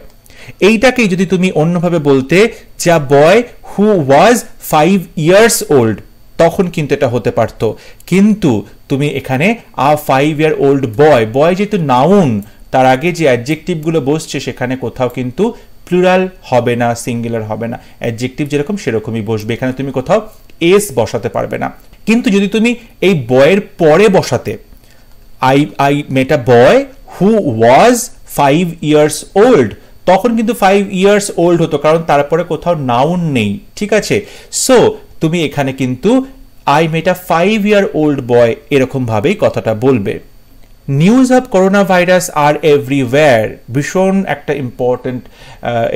এইটাকেই যদি তুমি অন্যভাবে বলতে যা boy who was five years old তখন কিন্তু এটা হতে পারতো কিন্তু তুমি এখানে আ ফাইভ ইয়ার ওল্ড বয় বয় যেহেতু নাউন তার আগে যে অ্যাডজেক্টিভগুলো বসছে সেখানে কোথাও কিন্তু প্লুরাল হবে না সিঙ্গুলার হবে না অ্যাডজেক্টিভ যেরকম সেরকমই বসবে এখানে তুমি কোথাও এস বসাতে পারবে না কিন্তু যদি তুমি এই বয়ের পরে বসাতে I I met a boy who was five years old তখন কিন্তু ফাইভ ইয়ার্স ওল্ড হতো কারণ তারপরে কোথাও নাউন নেই ঠিক আছে সো তুমি এখানে কিন্তু I met a five year old boy এরকমভাবেই কথাটা বলবে news of corona virus are everywhere ভীষণ একটা ইম্পর্টেন্ট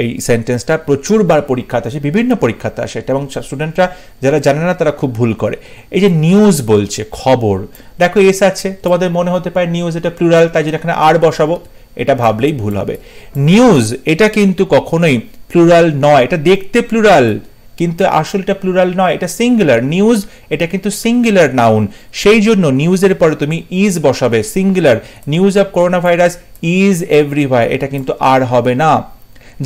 এই সেন্টেন্সটা প্রচুরবার পরীক্ষাতে আসে বিভিন্ন পরীক্ষাতে আসে এটা এবং স্টুডেন্টরা যারা জানে না তারা খুব ভুল করে এই যে নিউজ বলছে খবর দেখো এস আছে তোমাদের মনে হতে পারে নিউজ এটা প্লুরাল তাই যেটা এখানে আর বসাবো এটা ভাবলেই ভুল হবে নিউজ এটা কিন্তু কখনোই প্লুরাল নয় এটা দেখতে প্লুরাল কিন্তু আসলটা প্লুরাল নয় এটা সিঙ্গুলার নিউজ এটা কিন্তু সিঙ্গুলার নাউন সেই জন্য নিউজের পরে তুমি ইজ বসাবে singular news of corona virus is everywhere এটা কিন্তু আর হবে না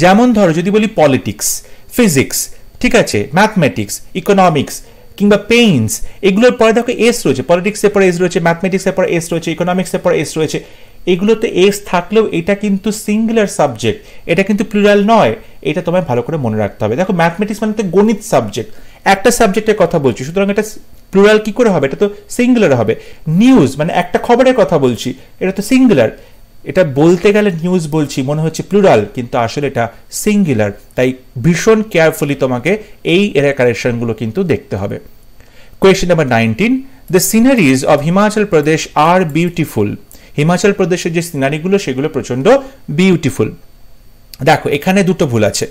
যেমন ধরো যদি বলি পলিটিক্স ফিজিক্স ঠিক আছে ম্যাথমেটিক্স ইকোনমিক্স কিংবা পেইন্স এগুলোর পরে দেখো এস রয়েছে পলিটিক্সের পরে এস রয়েছে ম্যাথমেটিক্সের পরে এস রয়েছে ইকোনমিক্সের পরে এস রয়েছে এগুলোতে এস থাকলেও এটা কিন্তু সিঙ্গুলার সাবজেক্ট এটা কিন্তু প্লুরাল নয় এটা তোমায় ভালো করে মনে রাখতে হবে দেখো ম্যাথমেটিক্স মানে তো গণিত সাবজেক্ট একটা সাবজেক্টের কথা বলছি সুতরাং এটা প্লুরাল কি করে হবে এটা তো সিঙ্গুলার হবে নিউজ মানে একটা খবরের কথা বলছি এটা তো সিঙ্গুলার এটা বলতে গেলে নিউজ বলছি মনে হচ্ছে প্লুরাল কিন্তু আসলে এটা সিঙ্গুলার তাই ভীষণ কেয়ারফুলি তোমাকে এই এরা কারেকশনগুলো কিন্তু দেখতে হবে question number nineteen the sceneries of Himachal Pradesh are beautiful Himachal প্রদেশের যে সিনারিগুলো সেগুলো প্রচণ্ড বিউটিফুল দেখো এখানে দুটো ভুল আছে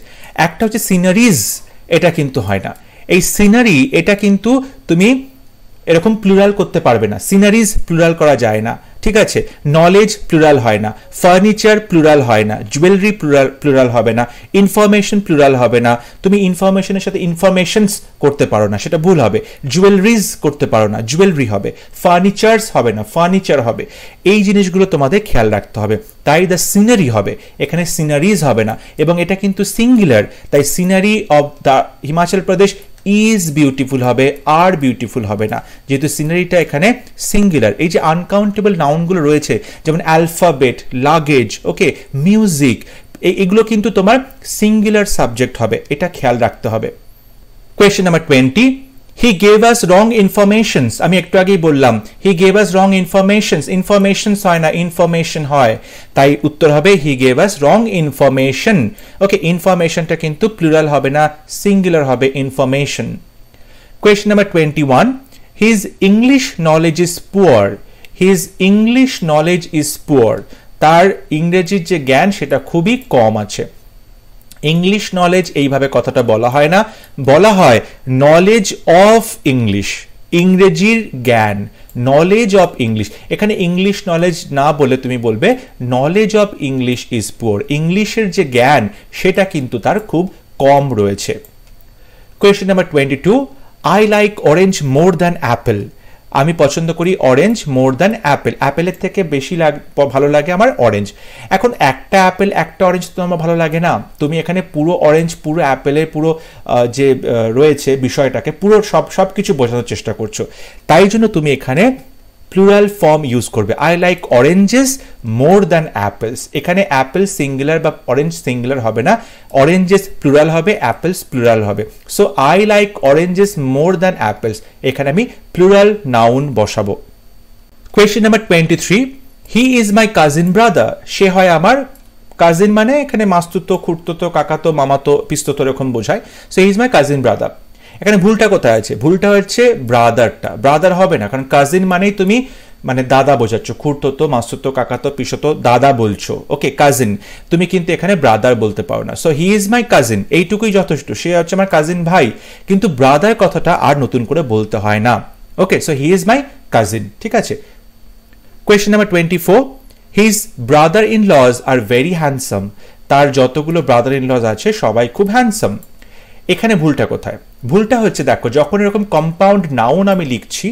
একটা হচ্ছে সিনারিজ এটা কিন্তু হয় না এই সিনারি এটা কিন্তু তুমি এরকম প্লুরাল করতে পারবে না সিনারিজ প্লুরাল করা যায় না ঠিক আছে নলেজ প্লুরাল হয় না ফার্নিচার প্লুরাল হয় না জুয়েলারি প্লুরাল প্লুরাল হবে না ইনফরমেশন প্লুরাল হবে না তুমি ইনফরমেশনের সাথে ইনফরমেশনস করতে পারো না সেটা ভুল হবে জুয়েলারিজ করতে পারো না জুয়েলারি হবে ফার্নিচার্স হবে না ফার্নিচার হবে এই জিনিসগুলো তোমাদের খেয়াল রাখতে হবে তাই দ্য সিনারি হবে এখানে সিনারিজ হবে না এবং এটা কিন্তু সিঙ্গুলার তাই scenery of the Himachal Pradesh is beautiful হবে আর বিউটিফুল হবে না যেহেতু সিনারিটা এখানে সিঙ্গুলার এই যে আনকাউন্টেবল নাউনগুলো রয়েছে যেমন অ্যালফাবেট লাগেজ ওকে মিউজিক এগুলো কিন্তু তোমার সিঙ্গুলার সাবজেক্ট হবে এটা খেয়াল রাখতে হবে question number twenty he gave us wrong informations আমি একটু আগেই বললাম he gave us wrong informations informations হয় না ইনফরমেশন হয় তাই উত্তর হবে হি গেভ আস রং ইনফরমেশন ওকে ইনফরমেশনটা কিন্তু প্লুরাল হবে না সিঙ্গুলার হবে information question number twenty one his English knowledge is poor his English knowledge is poor তার ইংরেজির যে জ্ঞান সেটা খুবই কম আছে ইংলিশ নলেজ এইভাবে কথাটা বলা হয় না বলা হয় নলেজ অফ ইংলিশ ইংরেজির জ্ঞান নলেজ অফ ইংলিশ এখানে ইংলিশ নলেজ না বলে তুমি বলবে knowledge of English is poor ইংলিশের যে জ্ঞান সেটা কিন্তু তার খুব কম রয়েছে question number twenty two I like orange more than apple আমি পছন্দ করি অরেঞ্জ মোর দ্যান অ্যাপেল অ্যাপেলের থেকে বেশি লাগ ভালো লাগে আমার অরেঞ্জ এখন একটা অ্যাপেল একটা অরেঞ্জ তো আমার ভালো লাগে না তুমি এখানে পুরো অরেঞ্জ পুরো অ্যাপেলের পুরো যে রয়েছে বিষয়টাকে পুরো সব সব কিছু বোঝানোর চেষ্টা করছো তাই জন্য তুমি এখানে প্লুরাল ফর্ম ইউজ করবে I like oranges more than apples এখানে অ্যাপেল সিঙ্গুলার বা অরেঞ্জ সিঙ্গুলার হবে না অরেঞ্জেস প্লুরাল হবে অ্যাপেলস প্লুরাল হবে so I like oranges more than apples এখানে আমি প্লুরাল নাউন বসাবো question number twenty three he is my cousin brother সে হয় আমার কাজিন মানে এখানে মাস্তুতো খুঁড়তো কাকাতো মামাতো পিস্ততো এরকম বোঝায় so he is my cousin brother এখানে ভুলটা কোথায় আছে ভুলটা হচ্ছে ব্রাদারটা ব্রাদার হবে না কারণ কাজিন মানেই তুমি মানে দাদা বোঝাচ্ছ খুঁড়তো মাসুতো কাকাতো পিসতো দাদা বলছো ওকে কাজিন তুমি কিন্তু এখানে ব্রাদার বলতে পারো না so he is my cousin এইটুকুই যথেষ্ট সে হচ্ছে আমার কাজিন ভাই কিন্তু ব্রাদার কথাটা আর নতুন করে বলতে হয় না okay so he is my cousin ঠিক আছে question number twenty four his brother in laws are very handsome তার যতগুলো ব্রাদার ইন লজ আছে সবাই খুব হ্যান্ডসাম এখানে ভুলটা কোথায় ভুলটা হচ্ছে দেখো যখন এরকম কম্পাউন্ড নাউন আমি লিখছি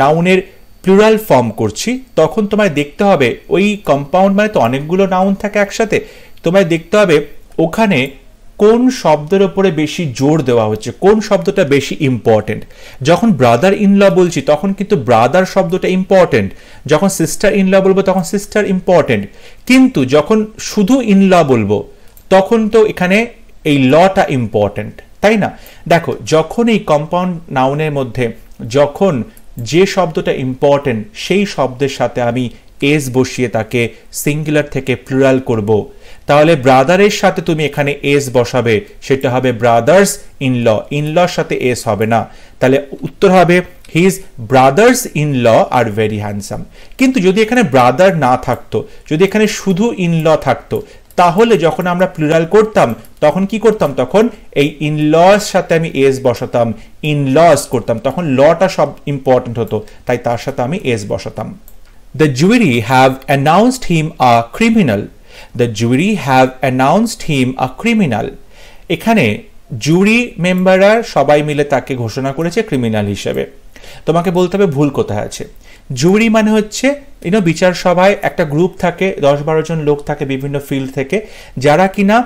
নাউনের প্লুরাল ফর্ম করছি তখন তোমায় দেখতে হবে ওই কম্পাউন্ড মানে তো অনেকগুলো নাউন থাকে একসাথে তোমায় দেখতে হবে ওখানে কোন শব্দের ওপরে বেশি জোর দেওয়া হচ্ছে কোন শব্দটা বেশি ইম্পর্টেন্ট যখন ব্রাদার ইন ল বলছি তখন কিন্তু ব্রাদার শব্দটা ইম্পর্টেন্ট যখন সিস্টার ইন ল বলবো তখন সিস্টার ইম্পর্টেন্ট কিন্তু যখন শুধু ইন ল বলবো তখন তো এখানে এই লটা ইম্পর্টেন্ট তাই না দেখো যখন এই কম্পাউন্ড নাউনের মধ্যে যখন যে শব্দটা ইম্পর্টেন্ট সেই শব্দের সাথে আমি এস বসিয়ে তাকে সিঙ্গুলার থেকে প্লুরাল করব। তাহলে ব্রাদারের সাথে তুমি এখানে এস বসাবে সেটা হবে ব্রাদার্স ইন ল ইন লর সাথে এস হবে না তাহলে উত্তর হবে his brothers in law are very handsome কিন্তু যদি এখানে ব্রাদার না থাকতো যদি এখানে শুধু ইন ল থাকতো তাহলে যখন আমরা প্লুরাল করতাম তখন কি করতাম তখন এই ইন লস সাথে আমি এস বসাতাম ইন লস করতাম তখন লটা সব ইম্পর্টেন্ট হতো তাই তার সাথে আমি এস বসাতাম the jury have announced him a criminal the jury have announced him a criminal এখানে জুরি মেম্বাররা সবাই মিলে তাকে ঘোষণা করেছে ক্রিমিনাল হিসেবে তোমাকে বলতে হবে ভুল কোথায় আছে জুরি মানে হচ্ছে ইনো বিচার সভায় একটা গ্রুপ থাকে দশ বারো জন লোক থাকে বিভিন্ন ফিল্ড থেকে যারা কিনা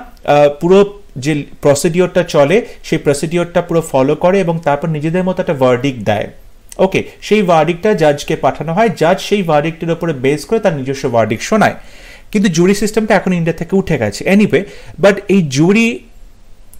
পুরো যে প্রসিডিওরটা চলে সেই প্রসিডিওরটা পুরো ফলো করে এবং তারপর নিজেদের মতো একটা ভার্ডিক দেয় ওকে সেই ওয়ার্ডিকটা জাজকে পাঠানো হয় জাজ সেই ওয়ার্ডিকটির ওপরে বেস করে তার নিজস্ব ওয়ার্ডিক শোনায় কিন্তু জুরি সিস্টেমটা এখন ইন্ডিয়া থেকে উঠে গেছে এনিওয়ে বাট এই জুরি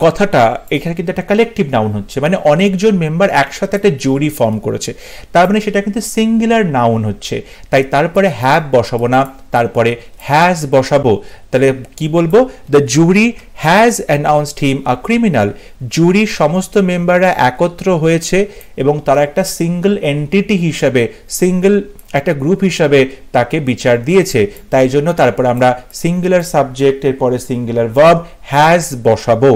কথাটা এখানে কিন্তু একটা কালেকটিভ নাউন হচ্ছে মানে অনেকজন মেম্বার একসাথে একটা জুরি ফর্ম করেছে তার মানে সেটা কিন্তু সিঙ্গুলার নাউন হচ্ছে তাই তারপরে হ্যাভ বসাবো না তারপরে হ্যাজ বসাবো তাহলে কি বলবো the jury has announced him a criminal জুরির সমস্ত মেম্বাররা একত্র হয়েছে এবং তারা একটা সিঙ্গল এন্টিটি হিসাবে সিঙ্গল একটা গ্রুপ হিসাবে তাকে বিচার দিয়েছে তাই জন্য তারপর আমরা সিঙ্গুলার সাবজেক্টের পরে সিঙ্গুলার ভার্ব হ্যাজ বসাবো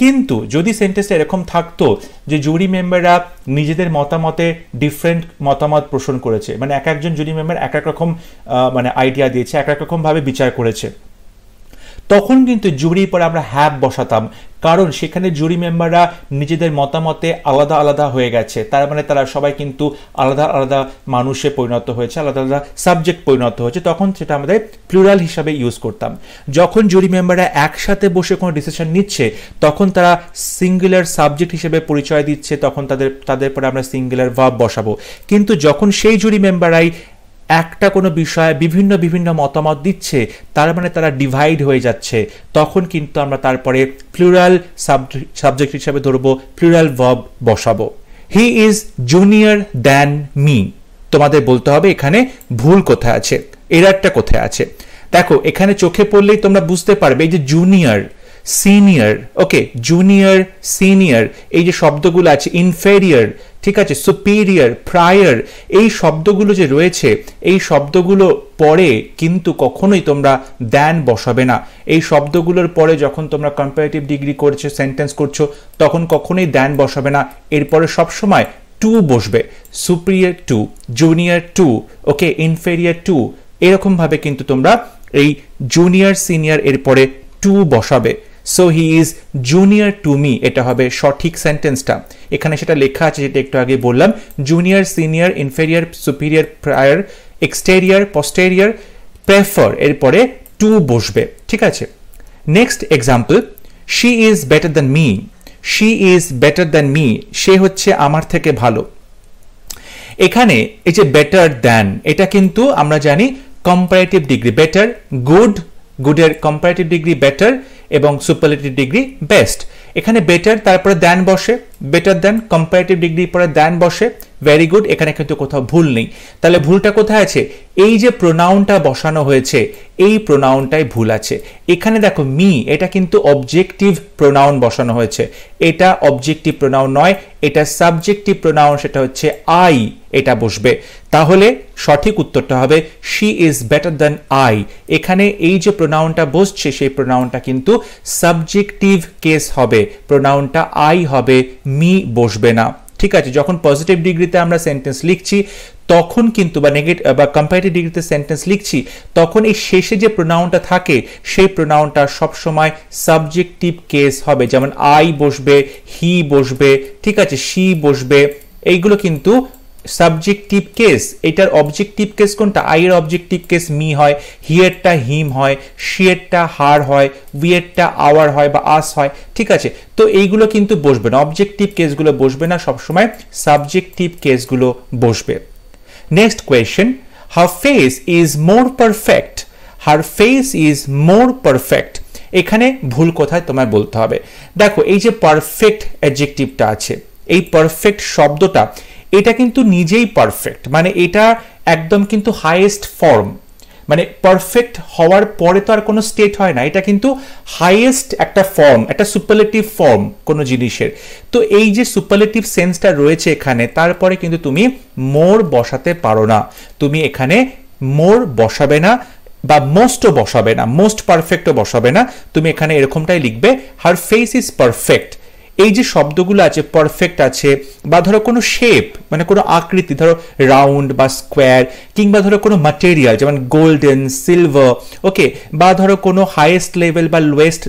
কিন্তু যদি সেন্টেন্সটা এরকম থাকতো যে জুরি মেম্বাররা নিজেদের মতামতে ডিফারেন্ট মতামত পোষণ করেছে মানে এক একজন জুরি মেম্বার এক এক রকম মানে আইডিয়া দিয়েছে এক এক রকমভাবে বিচার করেছে তখন কিন্তু জুরির পরে আমরা হ্যাপ বসাতাম কারণ সেখানে জুরি মেম্বাররা নিজেদের মতামতে আলাদা আলাদা হয়ে গেছে তার মানে তারা সবাই কিন্তু আলাদা আলাদা মানুষে পরিণত হয়েছে আলাদা আলাদা সাবজেক্ট পরিণত হয়েছে তখন সেটা আমাদের প্লুরাল হিসাবে ইউজ করতাম যখন জুরি মেম্বাররা একসাথে বসে কোনো ডিসিশন নিচ্ছে তখন তারা সিঙ্গুলার সাবজেক্ট হিসেবে পরিচয় দিচ্ছে তখন তাদের তাদের পরে আমরা সিঙ্গুলার ভাব বসাবো কিন্তু যখন সেই জুরি মেম্বাররাই একটা কোনো বিষয়ে বিভিন্ন বিভিন্ন মতামত দিচ্ছে তার মানে তারা ডিভাইড হয়ে যাচ্ছে তখন কিন্তু আমরা তারপরে প্লুরাল সাবজেক্ট হিসাবে ধরবো প্লুরাল ভব বসাবো he is junior than me তোমাদের বলতে হবে এখানে ভুল কোথায় আছে এরারটা কোথায় আছে দেখো এখানে চোখে পড়লেই তোমরা বুঝতে পারবে এই যে junior senior okay junior senior এই যে শব্দগুলো আছে ইনফেরিয়ার ঠিক আছে সুপিরিয়ার প্রায়র এই শব্দগুলো যে রয়েছে এই শব্দগুলো পরে কিন্তু কখনোই তোমরা দ্যান বসাবে না এই শব্দগুলোর পরে যখন তোমরা কম্পারেটিভ ডিগ্রি করছো সেন্টেন্স করছো তখন কখনোই দ্যান বসাবে না এরপরে সবসময় টু বসবে superior to junior to okay inferior to এরকমভাবে কিন্তু তোমরা এই জুনিয়র সিনিয়র এরপরে টু বসাবে so he is junior to me এটা হবে সঠিক সেন্টেন্সটা এখানে সেটা লেখা আছে যেটা একটু আগে বললাম junior senior inferior superior prior exterior posterior prefer এরপরে টু বসবে ঠিক আছে next example she is better than me she is better than me সে হচ্ছে আমার থেকে ভালো এখানে এই যে বেটার দ্যান এটা কিন্তু আমরা জানি কম্পারেটিভ ডিগ্রি বেটার গুড গুডের কম্পারেটিভ ডিগ্রি বেটার এবং সুপারলেটিভ ডিগ্রি বেস্ট এখানে বেটার তারপরে দেন বসে বেটার দেন কম্পারেটিভ ডিগ্রি পরে দেন বসে ভেরি গুড এখানে কিন্তু কোথাও ভুল নেই তাহলে ভুলটা কোথায় আছে এই যে প্রোনাউনটা বসানো হয়েছে এই প্রোনাউনটাই ভুল আছে এখানে দেখো মি এটা কিন্তু অবজেক্টিভ প্রোনাউন বসানো হয়েছে এটা অবজেক্টিভ প্রোনাউন নয় এটা সাবজেক্টিভ প্রোনাউন সেটা হচ্ছে আই এটা বসবে তাহলে সঠিক উত্তরটা হবে she is better than I এখানে এই যে প্রোনাউনটা বসছে সেই প্রোনাউনটা কিন্তু সাবজেক্টিভ কেস হবে প্রোনাউনটা আই হবে মি বসবে না ঠিক আছে যখন পজিটিভ ডিগ্রিতে আমরা সেন্টেন্স লিখছি তখন কিন্তু বা নেগেটিভ বা কম্পারেটিভ ডিগ্রিতে সেন্টেন্স লিখছি তখন এই শেষে যে প্রোনাউনটা থাকে সেই প্রোনাউনটা সবসময় সাবজেক্টিভ কেস হবে যেমন আই বসবে হি বসবে ঠিক আছে সি বসবে এইগুলো কিন্তু সাবজেক্টিভ কেস এটার অবজেক্টিভ কেস কোনটা আইয়ের অবজেক্টিভ কেস মি হয় হিয়েরটা হিম হয় শিয়েরটা হার হয় এরটা আওয়ার হয় বা আস হয় ঠিক আছে তো এইগুলো কিন্তু বসবে না অবজেক্টিভ কেসগুলো বসবে না সবসময় সাবজেক্টিভ কেসগুলো বসবে next question her face is more perfect her face is more perfect এখানে ভুল কোথায় তোমায় বলতে হবে দেখো এই যে পারফেক্ট অ্যাডজেক্টিভটা আছে এই পারফেক্ট শব্দটা এটা কিন্তু নিজেই পারফেক্ট মানে এটা একদম কিন্তু হাইয়েস্ট ফর্ম মানে পারফেক্ট হওয়ার পরে তো আর কোনো স্টেট হয় না এটা কিন্তু হাইয়েস্ট একটা ফর্ম একটা সুপারলেটিভ ফর্ম কোনো জিনিসের তো এই যে সুপারলেটিভ সেন্সটা রয়েছে এখানে তারপরে কিন্তু তুমি মোর বসাতে পারো না তুমি এখানে মোর বসাবে না বা মোস্টও বসাবে না মোস্ট পারফেক্টও বসাবে না তুমি এখানে এরকমটাই লিখবে হার ফেস ইজ পারফেক্ট এই যে শব্দগুলো আছে পারফেক্ট আছে বা ধরো কোনো শেপ মানে কোনো আকৃতি ধরো রাউন্ড বা স্কোয়ার কিংবা ধরো কোনো ম্যাটেরিয়াল যেমন গোল্ডেন সিলভার ওকে বা ধরো কোনো হাইয়েস্ট লেভেল বা লোয়েস্ট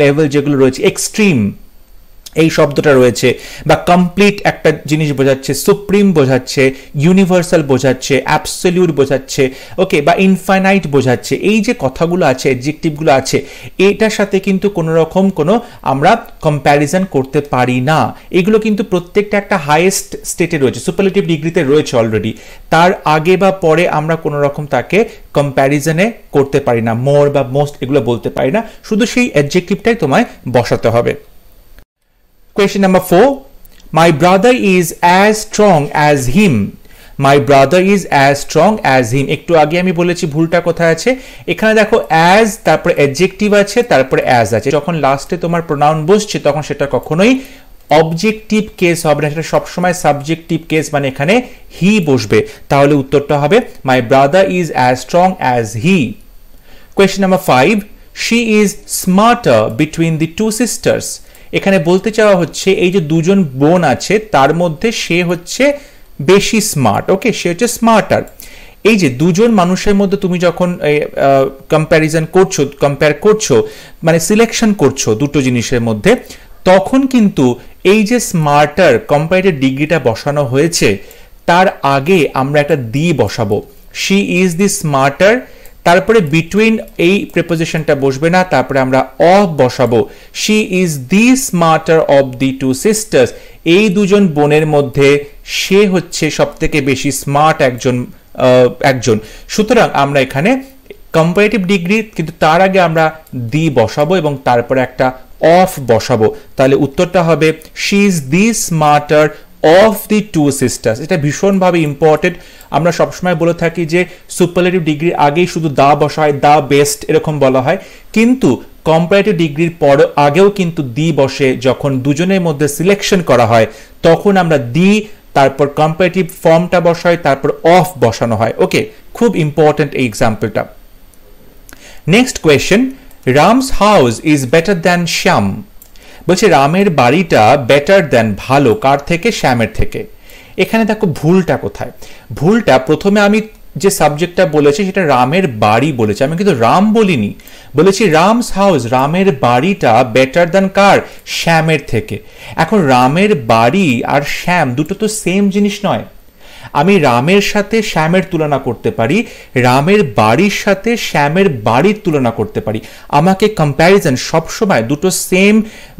লেভেল যেগুলো রয়েছে এক্সট্রিম এই শব্দটা রয়েছে বা কমপ্লিট একটা জিনিস বোঝাচ্ছে সুপ্রিম বোঝাচ্ছে ইউনিভার্সাল বোঝাচ্ছে অ্যাপসলিউট বোঝাচ্ছে ওকে বা ইনফাইনাইট বোঝাচ্ছে এই যে কথাগুলো আছে অ্যাডজেক্টিভগুলো আছে এটার সাথে কিন্তু কোনো রকম কোনো আমরা কম্প্যারিজন করতে পারি না এগুলো কিন্তু প্রত্যেকটা একটা হাইয়েস্ট স্টেটে রয়েছে সুপারলেটিভ ডিগ্রিতে রয়েছে অলরেডি তার আগে বা পরে আমরা কোনো রকম তাকে কম্প্যারিজনে করতে পারি না মোর বা মোস্ট এগুলো বলতে পারি না শুধু সেই অ্যাডজেক্টিভটাই তোমায় বসাতে হবে Question number four. My brother is as strong as him. My brother is as strong as him একটু আগে আমি বলেছি ভুলটা কোথায় আছে এখানে দেখো অ্যাজ তারপরে অ্যাডজেক্টিভ আছে তারপরে অ্যাজ আছে যখন লাস্টে তোমার প্রোনাউন বসছে তখন সেটা কখনোই অবজেক্টিভ কেস হবে না সেটা সবসময় সাবজেক্টিভ কেস মানে এখানে হি বসবে তাহলে উত্তরটা হবে my brother is as strong as he question number five she is smarter between the two sisters এখানে বলতে চাওয়া হচ্ছে এই যে দুজন বোন আছে তার মধ্যে সে হচ্ছে বেশি স্মার্ট ওকে সে হচ্ছে স্মার্টার এই যে দুজন মানুষের মধ্যে তুমি যখন কম্প্যারিজন করছো কম্পেয়ার করছো মানে সিলেকশন করছো দুটো জিনিসের মধ্যে তখন কিন্তু এই যে স্মার্টার কম্পারেটিভ ডিগ্রিটা বসানো হয়েছে তার আগে আমরা একটা দি বসাবো শি ইজ দি স্মার্টার তারপরে বিটুইন এই প্রেপোজিশনটা বসবে না তারপরে আমরা অফ বসাবো she is the smarter of the two sisters এই দুজন বোনের মধ্যে সে হচ্ছে সব থেকে বেশি স্মার্ট একজন একজন সুতরাং আমরা এখানে কম্পারেটিভ ডিগ্রি কিন্তু তার আগে আমরা দি বসাবো এবং তারপরে একটা অফ বসাবো তাহলে উত্তরটা হবে she is the smarter of the two sisters এটা ভীষণভাবে ইম্পর্টেন্ট আমরা সবসময় বলে থাকি যে সুপারলেটিভ ডিগ্রির আগেই শুধু দা বসা হয় দা বেস্ট এরকম বলা হয় কিন্তু কম্পারেটিভ ডিগ্রির পর আগেও কিন্তু দি বসে যখন দুজনের মধ্যে সিলেকশন করা হয় তখন আমরা দি তারপর কম্পারেটিভ ফর্মটা বসায় তারপর অফ বসানো হয় ওকে খুব ইম্পর্ট্যান্ট এই এক্সাম্পলটা next question Ram's house is better than Shyam বলছে রামের বাড়িটা বেটার দেন ভালো কার থেকে শ্যামের থেকে এখানে দেখো ভুলটা কোথায় ভুলটা প্রথমে আমি যে সাবজেক্টটা বলেছি সেটা রামের বাড়ি বলেছে আমি কিন্তু রাম বলিনি বলেছি রামস হাউস রামের বাড়িটা বেটার দ্যান কার শ্যামের থেকে এখন রামের বাড়ি আর শ্যাম দুটো তো সেম জিনিস নয় আমি রামের সাথে শ্যামের তুলনা করতে পারি রামের বাড়ির সাথে শ্যামের বাড়ির তুলনা করতে পারি আমাকে কম্প্যারিজন সবসময় দুটো সেম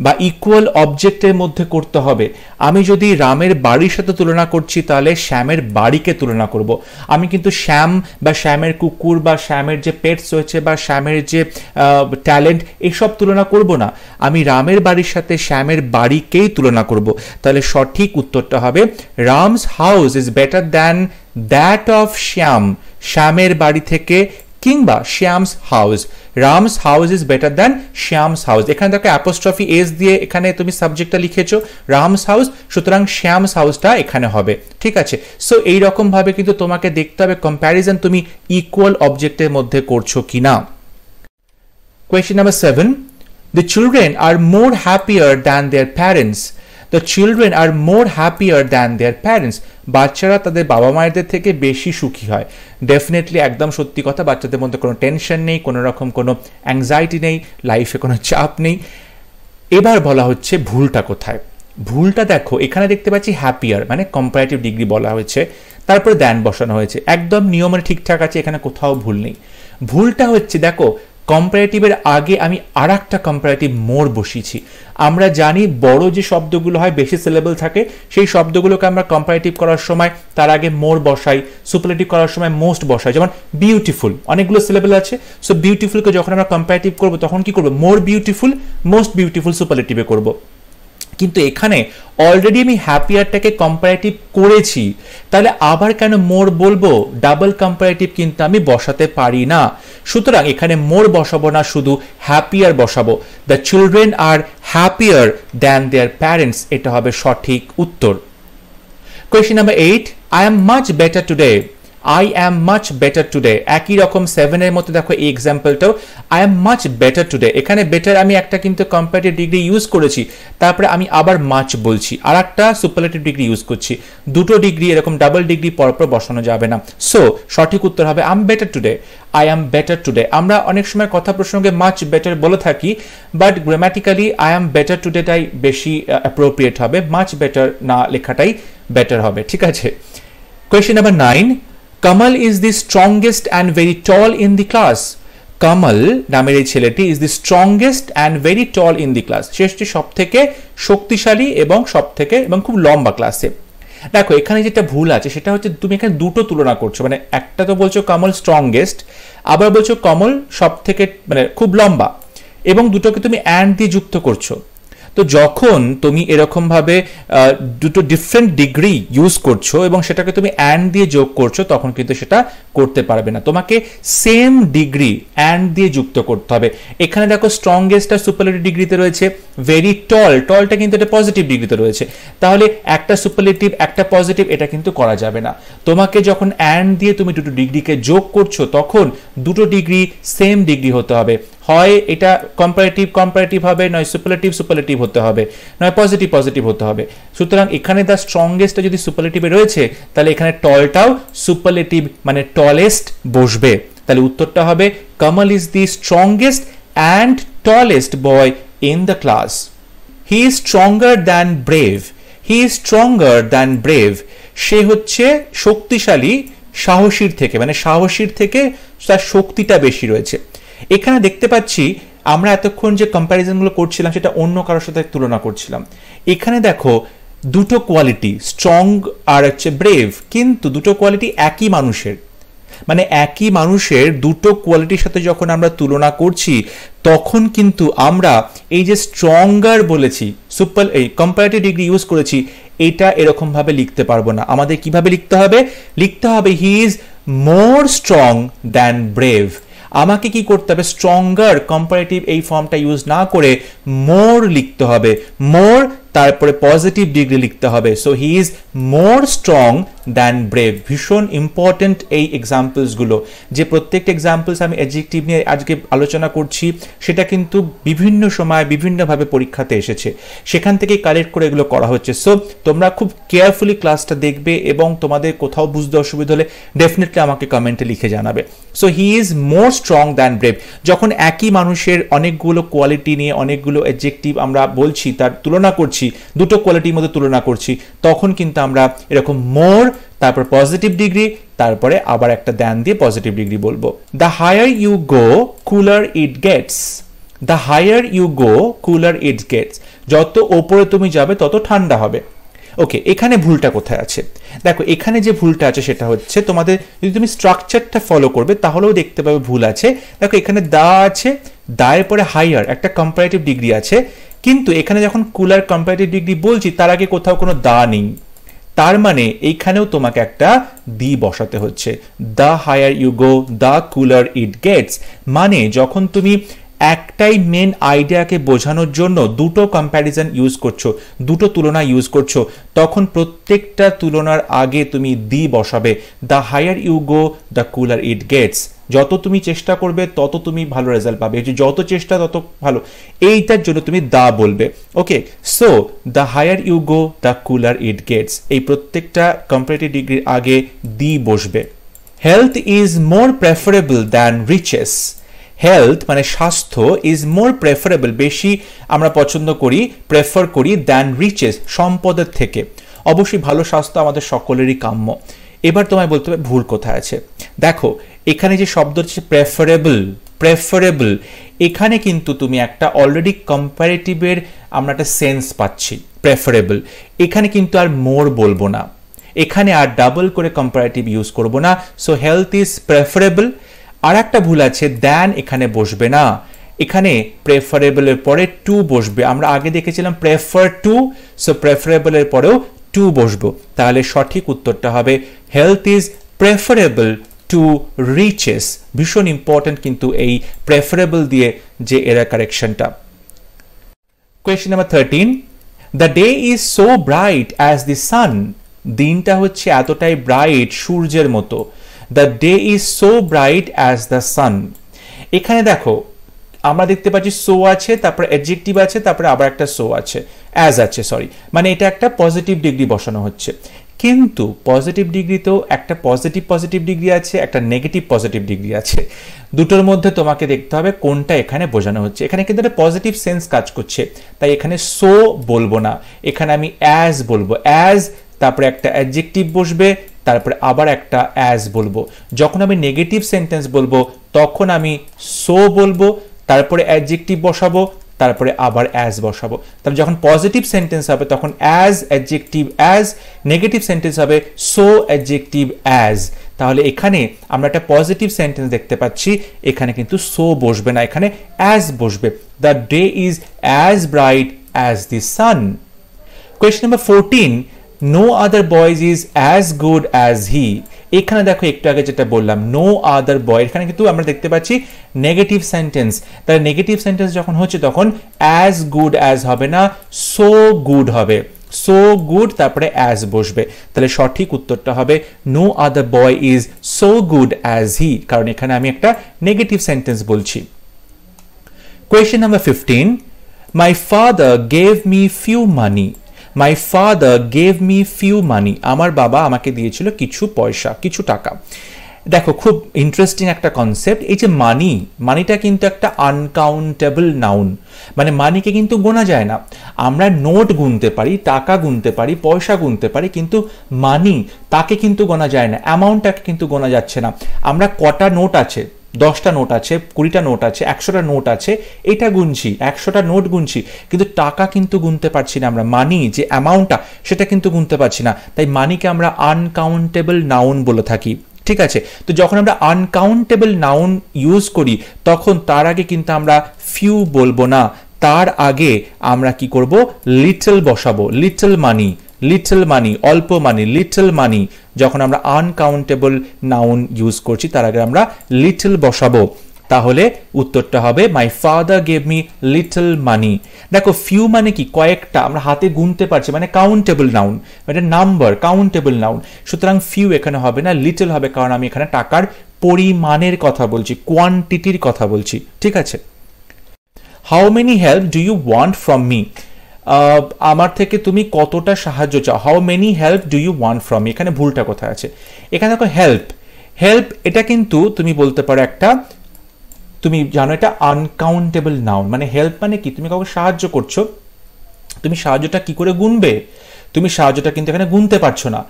বা ইকুয়াল অবজেক্টের মধ্যে করতে হবে আমি যদি রামের বাড়ির সাথে তুলনা করছি তাহলে শ্যামের বাড়িকে তুলনা করব আমি কিন্তু শ্যাম বা শ্যামের কুকুর বা শ্যামের যে পেটস রয়েছে বা শ্যামের যে ট্যালেন্ট এসব তুলনা করব না আমি রামের বাড়ির সাথে শ্যামের বাড়িকেই তুলনা করব তাহলে সঠিক উত্তরটা হবে Ram's house is better than that of Shyam শ্যামের বাড়ি থেকে কিংবা Shyam's house Ram's house is better than Shyam's house এখানে দেখো অ্যাপোস্ট্রফি এস দিয়ে এখানে তুমি সাবজেক্টটা লিখেছো রামস হাউস সুতরাং শ্যামস হাউসটা এখানে হবে ঠিক আছে সো এই ভাবে কিন্তু তোমাকে দেখতে হবে কম্প্যারিজন তুমি ইকুয়াল অবজেক্টের মধ্যে করছো কি না question number seven the children are more happier than their parents the children are more happier than their parents বাচ্চারা তাদের বাবা মায়েদের থেকে বেশি সুখী হয় ডেফিনেটলি একদম সত্যি কথা বাচ্চাদের মধ্যে কোনো টেনশন নেই কোনো রকম কোনো অ্যাংজাইটি নেই লাইফে কোনো চাপ নেই এবার বলা হচ্ছে ভুলটা কোথায় ভুলটা দেখো এখানে দেখতে পাচ্ছি হ্যাপিয়ার মানে কম্পারেটিভ ডিগ্রি বলা হয়েছে তারপরে দ্যান বসানো হয়েছে একদম নিয়মের ঠিকঠাক আছে এখানে কোথাও ভুল নেই ভুলটা হচ্ছে দেখো কম্পারেটিভের আগে আমি আর একটা কম্পারেটিভ মোর বসিয়েছি আমরা জানি বড় যে শব্দগুলো হয় বেশি সিলেবল থাকে সেই শব্দগুলোকে আমরা কম্পারেটিভ করার সময় তার আগে মোর বসাই সুপারেটিভ করার সময় মোস্ট বসাই যেমন বিউটিফুল অনেকগুলো সিলেবল আছে সো বিউটিফুলকে যখন আমরা কম্পারেটিভ করবো তখন কি করবো মোর বিউটিফুল মোস্ট বিউটিফুল সুপারেটিভে করবো কিন্তু এখানে অলরেডি আমি হ্যাপিয়ারটাকে কম্পারেটিভ করেছি তাহলে আবার কেন মোর বলবো ডাবল কম্পারেটিভ কিন্তু আমি বসাতে পারি না সুতরাং এখানে মোর বসাবো না শুধু হ্যাপিয়ার বসাবো the children are happier than their parents এটা হবে সঠিক উত্তর question number eight I am much better today I am much better today একই রকম সেভেনের মতো দেখো এই এক্সাম্পলটাও I am much better today এখানে বেটার আমি একটা কিন্তু কম্পারেটিভ ডিগ্রি ইউজ করেছি তারপরে আমি আবার মাচ বলছি আর একটা সুপারলেটিভ ডিগ্রি ইউজ করছি দুটো ডিগ্রি এরকম ডাবল ডিগ্রি পরপর বসানো যাবে না সো সঠিক উত্তর হবে am better today I am better today আমরা অনেক সময় কথা প্রসঙ্গে মাচ বেটার বলে থাকি but grammatically I am better টুডেটাই বেশি অ্যাপ্রোপ্রিয়েট হবে মাচ বেটার না লেখাটাই বেটার হবে ঠিক আছে question number nine Kamal is the strongest and very tall in the class Kamal নামের এই ছেলেটি is the strongest and very tall in the class সে হচ্ছে সব থেকে শক্তিশালী এবং সব থেকে এবং খুব লম্বা ক্লাসে দেখো এখানে যেটা ভুল আছে সেটা হচ্ছে তুমি এখানে দুটো তুলনা করছো মানে একটা তো বলছো কমল স্ট্রংগেস্ট আবার বলছো কমল সব থেকে মানে খুব লম্বা এবং দুটোকে তুমি অ্যান্ড দিয়ে যুক্ত করছো তো যখন তুমি এরকমভাবে দুটো ডিফারেন্ট ডিগ্রি ইউজ করছো এবং সেটাকে তুমি অ্যান্ড দিয়ে যোগ করছো তখন কিন্তু সেটা করতে পারবে না তোমাকে সেম ডিগ্রি অ্যান্ড দিয়ে যুক্ত করতে হবে এখানে দেখো স্ট্রংগেস্ট আর সুপারলেটিভ ডিগ্রিতে রয়েছে ভেরি টল টলটা কিন্তু এটা পজিটিভ ডিগ্রিতে রয়েছে তাহলে একটা সুপারলেটিভ একটা পজিটিভ এটা কিন্তু করা যাবে না তোমাকে যখন অ্যান্ড দিয়ে তুমি দুটো ডিগ্রিকে যোগ করছো তখন দুটো ডিগ্রি সেম ডিগ্রি হতে হবে হয় এটা কম্পারেটিভ কম্পারেটিভ হবে নয় সুপারলেটিভ সুপারলেটিভ হতে হবে নয় পজিটিভ পজিটিভ হতে হবে সুতরাং এখানে দ্য স্ট্রংগেস্ট যদি সুপারলেটিভে রয়েছে তাহলে এখানে টলটাও সুপারলেটিভ মানে টলেস্ট বসবে তাহলে উত্তরটা হবে Kamal is the strongest and tallest boy in the class he is stronger than brave he is stronger than brave সে হচ্ছে শক্তিশালী সাহসীর থেকে মানে সাহসীর থেকে তার শক্তিটা বেশি রয়েছে এখানে দেখতে পাচ্ছি আমরা এতক্ষণ যে কম্প্যারিজনগুলো করছিলাম সেটা অন্য কারোর সাথে তুলনা করছিলাম এখানে দেখো দুটো কোয়ালিটি স্ট্রং আর হচ্ছে ব্রেভ কিন্তু দুটো কোয়ালিটি একই মানুষের মানে একই মানুষের দুটো কোয়ালিটির সাথে যখন আমরা তুলনা করছি তখন কিন্তু আমরা এই যে স্ট্রঙ্গার বলেছি সুপার এই কম্পারেটিভ ডিগ্রি ইউজ করেছি এটা এরকমভাবে লিখতে পারবো না আমাদের কিভাবে লিখতে হবে লিখতে হবে he is more strong than brave আমাকে কি করতে হবে স্ট্রঙ্গার কম্পারেটিভ এই ফর্মটা ইউজ না করে মোর লিখতে হবে মোর তারপরে পজিটিভ ডিগ্রি লিখতে হবে so he is more strong than brave ভীষণ ইম্পর্টেন্ট এই এক্সাম্পলসগুলো যে প্রত্যেকটা এক্সাম্পলস আমি অ্যাডজেক্টিভ নিয়ে আজকে আলোচনা করছি সেটা কিন্তু বিভিন্ন সময় বিভিন্নভাবে পরীক্ষাতে এসেছে সেখান থেকে কালেক্ট করে এগুলো করা হচ্ছে সো তোমরা খুব কেয়ারফুলি ক্লাসটা দেখবে এবং তোমাদের কোথাও বুঝতে অসুবিধা হলে ডেফিনেটলি আমাকে কমেন্টে লিখে জানাবে so he is more strong than brave যখন একই মানুষের অনেকগুলো কোয়ালিটি নিয়ে অনেকগুলো অ্যাডজেক্টিভ আমরা বলছি তার তুলনা করছি করছি দুটো কোয়ালিটির মধ্যে তুলনা করছি তখন কিন্তু আমরা এরকম মোর তারপর পজিটিভ ডিগ্রি তারপরে আবার একটা দ্যান দিয়ে পজিটিভ ডিগ্রি বলবো the higher you go cooler it gets the higher you go cooler it gets যত ওপরে তুমি যাবে তত ঠান্ডা হবে ওকে এখানে ভুলটা কোথায় আছে দেখো এখানে যে ভুলটা আছে সেটা হচ্ছে তোমাদের যদি তুমি স্ট্রাকচারটা ফলো করবে তাহলেও দেখতে পাবে ভুল আছে দেখো এখানে দা আছে দায়ের পরে হায়ার একটা কম্পারেটিভ ডিগ্রি আছে কিন্তু এখানে যখন কুলার কম্পারেটিভ ডিগ্রি বলছি তার আগে কোথাও কোনো দা নেই তার মানে এইখানেও তোমাকে একটা দি বসাতে হচ্ছে the higher you go the cooler it gets মানে যখন তুমি একটাই মেন আইডিয়াকে বোঝানোর জন্য দুটো কম্প্যারিজন ইউজ করছো দুটো তুলনা ইউজ করছো তখন প্রত্যেকটা তুলনার আগে তুমি দি বসাবে the higher you go the cooler it gets যত তুমি চেষ্টা করবে তত তুমি ভালো রেজাল্ট পাবে যত চেষ্টা তত ভালো এইটার জন্য তুমি দা বলবে okay so the higher you go the cooler it gets এই প্রত্যেকটা কম্পারেটিভ ডিগ্রির আগে দি বসবে health is more preferable than riches health মানে স্বাস্থ্য ইজ মোর প্রেফারেবল বেশি আমরা পছন্দ করি প্রেফার করি দ্যান রিচেস সম্পদের থেকে অবশ্যই ভালো স্বাস্থ্য আমাদের সকলেরই কাম্য এবার তোমায় বলতে হবে ভুল কোথায় আছে দেখো এখানে যে শব্দ হচ্ছে প্রেফারেবল প্রেফারেবল এখানে কিন্তু তুমি একটা অলরেডি কম্পারেটিভের আমরা একটা সেন্স পাচ্ছি প্রেফারেবল এখানে কিন্তু আর মোর বলবো না এখানে আর ডাবল করে কম্পারেটিভ ইউজ করব না সো হেলথ ইজ প্রেফারেবল আর একটা ভুল আছে দ্যান এখানে বসবে না এখানে প্রেফারেবলের পরে টু বসবে আমরা আগে দেখেছিলাম প্রেফার টু সো প্রেফারেবলের পরেও টু বসবো তাহলে সঠিক উত্তরটা হবে health is preferable to riches ভীষণ ইম্পর্ট্যান্ট কিন্তু এই প্রেফারেবল দিয়ে যে এরা কারেকশনটা question number thirteen the day is so bright as the sun দিনটা হচ্ছে এতটাই ব্রাইট সূর্যের মতো the day is so bright as the sun এখানে দেখো আমরা দেখতে পাচ্ছি সো আছে তারপরে অ্যাডজেক্টিভ আছে তারপরে আবার একটা সো আছে অ্যাজ আছে সরি মানে এটা একটা পজিটিভ ডিগ্রি বসানো হচ্ছে কিন্তু পজিটিভ ডিগ্রিতেও একটা পজিটিভ পজিটিভ ডিগ্রি আছে একটা নেগেটিভ পজিটিভ ডিগ্রি আছে দুটোর মধ্যে তোমাকে দেখতে হবে কোনটা এখানে বোঝানো হচ্ছে এখানে কিন্তু একটা পজিটিভ সেন্স কাজ করছে তাই এখানে সো বলবো না এখানে আমি অ্যাজ বলবো অ্যাজ তারপরে একটা অ্যাডজেক্টিভ বসবে তারপরে আবার একটা অ্যাজ বলবো যখন আমি নেগেটিভ সেন্টেন্স বলবো তখন আমি সো বলবো তারপরে অ্যাডজেক্টিভ বসাবো তারপরে আবার অ্যাজ বসাবো তাহলে যখন পজিটিভ সেন্টেন্স হবে তখন as adjective as negative sentence হবে সো অ্যাডজেক্টিভ অ্যাজ তাহলে এখানে আমরা একটা পজিটিভ সেন্টেন্স দেখতে পাচ্ছি এখানে কিন্তু সো বসবে না এখানে অ্যাজ বসবে the day is as bright as the sun question number fourteen no other boys is as good as he এখানে দেখো একটু আগে যেটা বললাম নো আদার বয় এখানে কিন্তু আমরা দেখতে পাচ্ছি নেগেটিভ সেন্টেন্স তার নেগেটিভ সেন্টেন্স যখন হচ্ছে তখন অ্যাজ গুড অ্যাজ হবে না সো গুড হবে সো গুড তারপরে অ্যাজ বসবে তাহলে সঠিক উত্তরটা হবে no other boy is so good as he কারণ এখানে আমি একটা নেগেটিভ সেন্টেন্স বলছি question number fifteen my father gave me few money my father gave me few money আমার বাবা আমাকে দিয়েছিল কিছু পয়সা কিছু টাকা দেখো খুব ইন্টারেস্টিং একটা কনসেপ্ট এই যে মানি মানিটা কিন্তু একটা আনকাউন্টেবল নাউন মানে মানিকে কিন্তু গোনা যায় না আমরা নোট গুনতে পারি টাকা গুনতে পারি পয়সা গুনতে পারি কিন্তু মানি তাকে কিন্তু গোনা যায় না অ্যামাউন্টটাকে কিন্তু গোনা যাচ্ছে না আমরা কটা নোট আছে দশটা নোট আছে কুড়িটা নোট আছে একশোটা নোট আছে এটা গুনছি একশোটা নোট গুনছি কিন্তু টাকা কিন্তু গুনতে পারছি না আমরা মানি যে অ্যামাউন্টটা সেটা কিন্তু গুনতে পারছি না তাই মানিকে আমরা আনকাউন্টেবল নাউন বলে থাকি ঠিক আছে তো যখন আমরা আনকাউন্টেবল নাউন ইউজ করি তখন তার আগে কিন্তু আমরা ফিউ বলবো না তার আগে আমরা কি করব লিটল বসাবো লিটল মানি লিটল মানি অল্প মানি লিটল মানি যখন আমরা আনকাউন্টেবল নাউন ইউজ করছি তার আগে আমরা লিটল বসাবো তাহলে উত্তরটা হবে my father gave me little money দেখো ফিউ মানে কি কয়েকটা আমরা হাতে গুনতে পারছি মানে কাউন্টেবল নাউন মানে নাম্বার কাউন্টেবল নাউন সুতরাং ফিউ এখানে হবে না লিটল হবে কারণ আমি এখানে টাকার পরিমাণের কথা বলছি কোয়ান্টিটির কথা বলছি ঠিক আছে how many help do you want from me আমার থেকে তুমি কতটা সাহায্য চাও how many help do you want from এখানে ভুলটা কোথায় আছে এখানে দেখো হেল্প হেল্প এটা কিন্তু তুমি বলতে পারো একটা তুমি জানো এটা আনকাউন্টেবল নাউন মানে হেল্প মানে কি তুমি কাউকে সাহায্য করছো তুমি সাহায্যটা কি করে গুনবে তুমি সাহায্যটা কিন্তু এখানে গুনতে পারছো না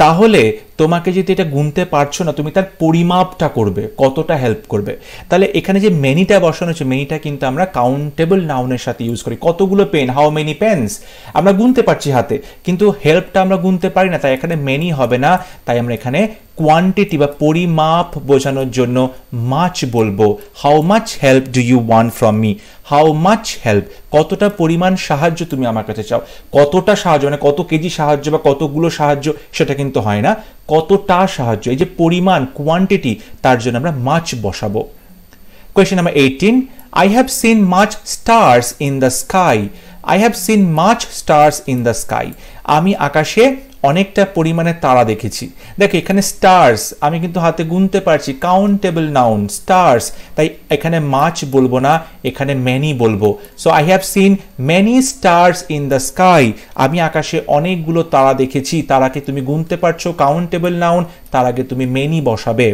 তাহলে তোমাকে যদি এটা গুনতে পারছো না তুমি তার পরিমাপটা করবে কতটা হেল্প করবে তাহলে এখানে যে মেনিটা বসানো হচ্ছে মেনিটা কিন্তু আমরা কাউন্টেবল নাউনের সাথে ইউজ করি কতগুলো পেন হাউ মেনি পেনস আমরা গুনতে পারছি হাতে কিন্তু হেল্পটা আমরা গুনতে পারি না তাই এখানে মেনি হবে না তাই আমরা এখানে কোয়ান্টিটি বা পরিমাপ বোঝানোর জন্য মাছ বলবো how much help do you want from me how much help কতটা পরিমাণ সাহায্য তুমি আমার কাছে চাও কতটা সাহায্য মানে কত কেজি সাহায্য বা কতগুলো সাহায্য সেটা কিন্তু হয় না কতটা সাহায্য এই যে পরিমাণ কোয়ান্টিটি তার জন্য আমরা মাছ বসাবো question number eighteen I have seen much stars in the sky I have seen much stars in the sky আমি আকাশে অনেকটা পরিমাণে তারা দেখেছি দেখো এখানে স্টার্স আমি কিন্তু হাতে গুনতে পারছি কাউন্টেবল নাউন স্টার্স তাই এখানে মাছ বলবো না এখানে ম্যানি বলবো so I have seen many stars in the sky আমি আকাশে অনেকগুলো তারা দেখেছি তারাকে তুমি গুনতে পারছো কাউন্টেবল নাউন তার আগে তুমি ম্যানি বসাবে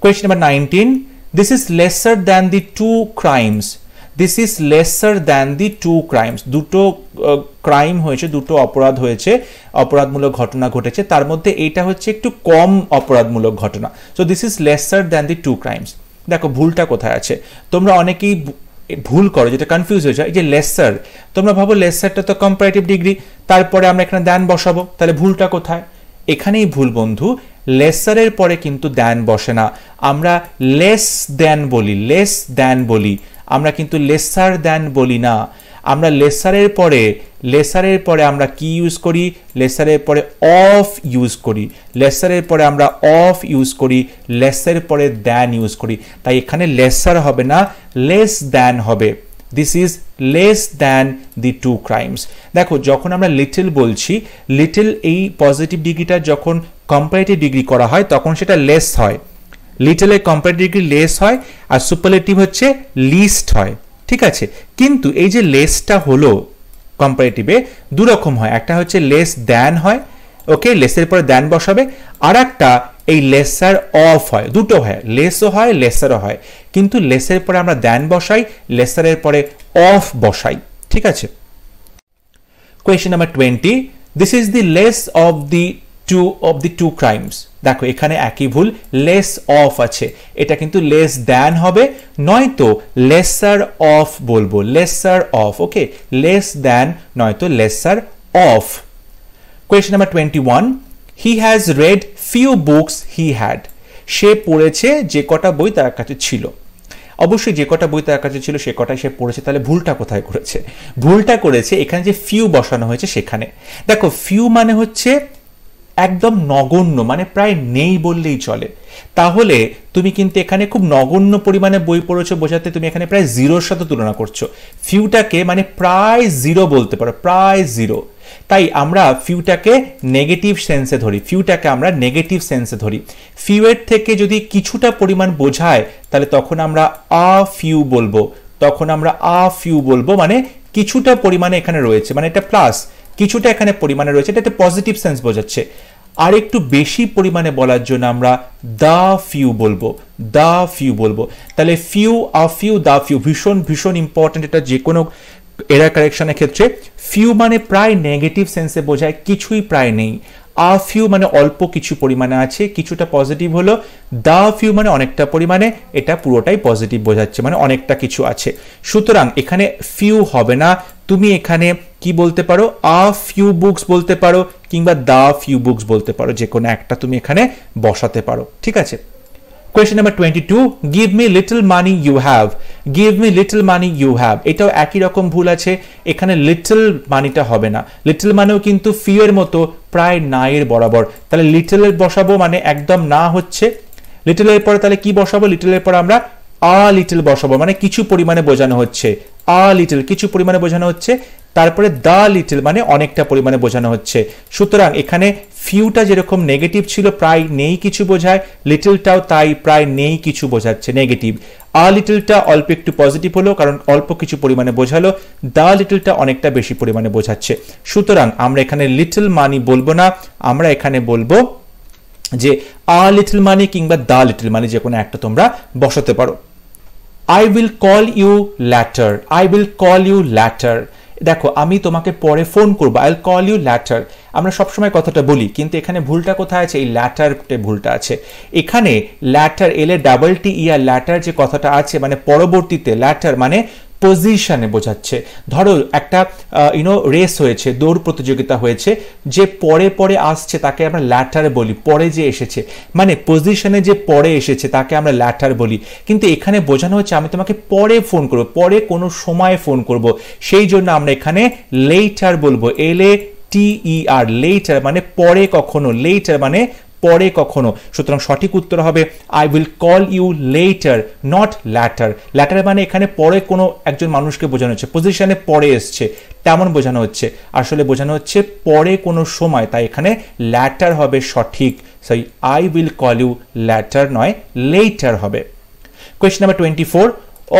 question number nineteen this is lesser than the two crimes this is lesser than the two crimes দুটো ক্রাইম হয়েছে দুটো অপরাধ হয়েছে অপরাধমূলক ঘটনা ঘটেছে তার মধ্যে এইটা হচ্ছে একটু কম অপরাধমূলক ঘটনা so this is lesser than the two crimes দেখো ভুলটা কোথায় আছে তোমরা অনেকেই ভুল করো যেটা কনফিউজ হয়ে যায় যে লেসার তোমরা ভাবো লেসারটা তো কম্পারেটিভ ডিগ্রি তারপরে আমরা এখানে দ্যান বসাবো তাহলে ভুলটা কোথায় এখানেই ভুল বন্ধু লেসারের পরে কিন্তু দ্যান বসে না আমরা লেস দ্যান বলি লেস দ্যান বলি আমরা কিন্তু লেসার দ্যান বলি না আমরা লেসারের পরে লেসারের পরে আমরা কি ইউজ করি লেসারের পরে অফ ইউজ করি লেসারের পরে আমরা অফ ইউজ করি লেসের পরে দ্যান ইউজ করি তাই এখানে লেসার হবে না লেস দ্যান হবে this is less than the two crimes দেখো যখন আমরা লিটল বলছি লিটল এই পজিটিভ ডিগ্রিটা যখন কম্পারেটিভ ডিগ্রি করা হয় তখন সেটা লেস হয় লিটেলের কম্পারেটিভ ডিগ্রি লেস হয় আর সুপারলেটিভ হচ্ছে লিস্ট হয় ঠিক আছে কিন্তু এই যে লেসটা হলো কম্পারেটিভে দুরকম হয় একটা হচ্ছে লেস দ্যান হয় ওকে লেসের পরে দ্যান বসাবে আর একটা এই লেসার অফ হয় দুটো হয় লেসও হয় লেসারও হয় কিন্তু লেসের পরে আমরা দ্যান বসাই লেসারের পরে অফ বসাই ঠিক আছে question number twenty this is the less of the two of the two crimes দেখো এখানে একই ভুল লেস অফ আছে এটা কিন্তু লেস দ্যান হবে নয়তো লেসার অফ বলবো lesser of okay less than নয়তো lesser of question number twenty one he has read few books he had সে পড়েছে যে কটা বই তার কাছে ছিল অবশ্যই যে কটা বই তার কাছে ছিল সে কটাই সে পড়েছে তাহলে ভুলটা কোথায় করেছে ভুলটা করেছে এখানে যে ফিউ বসানো হয়েছে সেখানে দেখো ফিউ মানে হচ্ছে একদম নগণ্য মানে প্রায় নেই বললেই চলে তাহলে তুমি কিন্তু এখানে খুব নগণ্য পরিমাণে বই পড়েছো বোঝাতে তুমি এখানে প্রায় জিরোর সাথে তুলনা করছো ফিউটাকে মানে প্রায় জিরো বলতে পারো প্রায় জিরো তাই আমরা ফিউটাকে নেগেটিভ সেন্সে ধরি ফিউটাকে আমরা নেগেটিভ সেন্সে ধরি ফিউয়ের থেকে যদি কিছুটা পরিমাণ বোঝায় তাহলে তখন আমরা আ ফিউ বলবো তখন আমরা আ ফিউ বলবো মানে কিছুটা পরিমাণে এখানে রয়েছে মানে এটা প্লাস কিছুটা এখানে পরিমাণে রয়েছে এটাতে পজিটিভ সেন্স বোঝাচ্ছে আর একটু বেশি পরিমাণে বলার জন্য আমরা দা ফিউ বলবো দা ফিউ বলবো তাহলে few a few the few ভীষণ ভীষণ ইম্পর্টেন্ট এটা যে কোনো এরা কারেকশনের ক্ষেত্রে ফিউ মানে প্রায় নেগেটিভ সেন্সে বোঝায় কিছুই প্রায় নেই আ ফিউ মানে অল্প কিছু পরিমাণে আছে কিছুটা পজিটিভ হলো দা ফিউ মানে অনেকটা পরিমাণে এটা পুরোটাই পজিটিভ বোঝাচ্ছে মানে অনেকটা কিছু আছে সুতরাং এখানে ফিউ হবে না তুমি এখানে কি বলতে পারো আ ফিউ বুকস বলতে পারো কিংবা দা ফিউ বুকস বলতে পারো যে কোনো একটা তুমি এখানে বসাতে পারো ঠিক আছে question number twenty two give me little money you have give me little money you have এটাও একই রকম ভুল আছে এখানে লিটল মানিটা হবে না লিটল মানেও কিন্তু ফিউয়ের মতো প্রায় এর বরাবর তাহলে লিটলের বসাবো মানে একদম না হচ্ছে লিটলের পরে তাহলে কি বসাবো লিটলের পর আমরা আ লিটল বসাবো মানে কিছু পরিমাণে বোঝানো হচ্ছে আ লিটল কিছু পরিমাণে বোঝানো হচ্ছে তারপরে দা লিটল মানে অনেকটা পরিমাণে বোঝানো হচ্ছে সুতরাং এখানে ফিউটা যেরকম নেগেটিভ ছিল প্রায় নেই কিছু বোঝায় লিটলটাও তাই প্রায় নেই কিছু বোঝাচ্ছে নেগেটিভ আ লিটলটা অল্প একটু পজিটিভ হলো কারণ অল্প কিছু পরিমাণে বোঝালো দা লিটলটা অনেকটা বেশি পরিমাণে বোঝাচ্ছে সুতরাং আমরা এখানে লিটল মানি বলবো না আমরা এখানে বলবো যে আ লিটল মানি কিংবা দা লিটল মানি যে কোনো একটা তোমরা বসাতে পারো I will call you later I will call you later দেখো আমি তোমাকে পরে ফোন করবো I will call you later আমরা সবসময় কথাটা বলি কিন্তু এখানে ভুলটা কোথায় আছে এই ল্যাটারটে ভুলটা আছে এখানে ল্যাটার এলে ডাবল টি ইয়া ল্যাটার যে কথাটা আছে মানে পরবর্তীতে ল্যাটার মানে পজিশনে বোঝাচ্ছে ধরো একটা ইউনো রেস হয়েছে দৌড় প্রতিযোগিতা হয়েছে যে পরে পরে আসছে তাকে আমরা ল্যাটার বলি পরে যে এসেছে মানে পজিশনে যে পরে এসেছে তাকে আমরা ল্যাটার বলি কিন্তু এখানে বোঝানো হচ্ছে আমি তোমাকে পরে ফোন করব পরে কোনো সময় ফোন করব সেই জন্য আমরা এখানে লেটার বলবো এল এ টিইআর লেটার মানে পরে কখনো লেটার মানে পরে কখনো সুতরাং সঠিক উত্তর হবে I will call you letter not later later মানে এখানে পরে কোনো একজন মানুষকে বোঝানো হচ্ছে পজিশনে পরে এসছে তেমন বোঝানো হচ্ছে আসলে বোঝানো হচ্ছে পরে কোনো সময় তাই এখানে ল্যাটার হবে সঠিক সেই I will call you later নয় লেটার হবে question number twenty four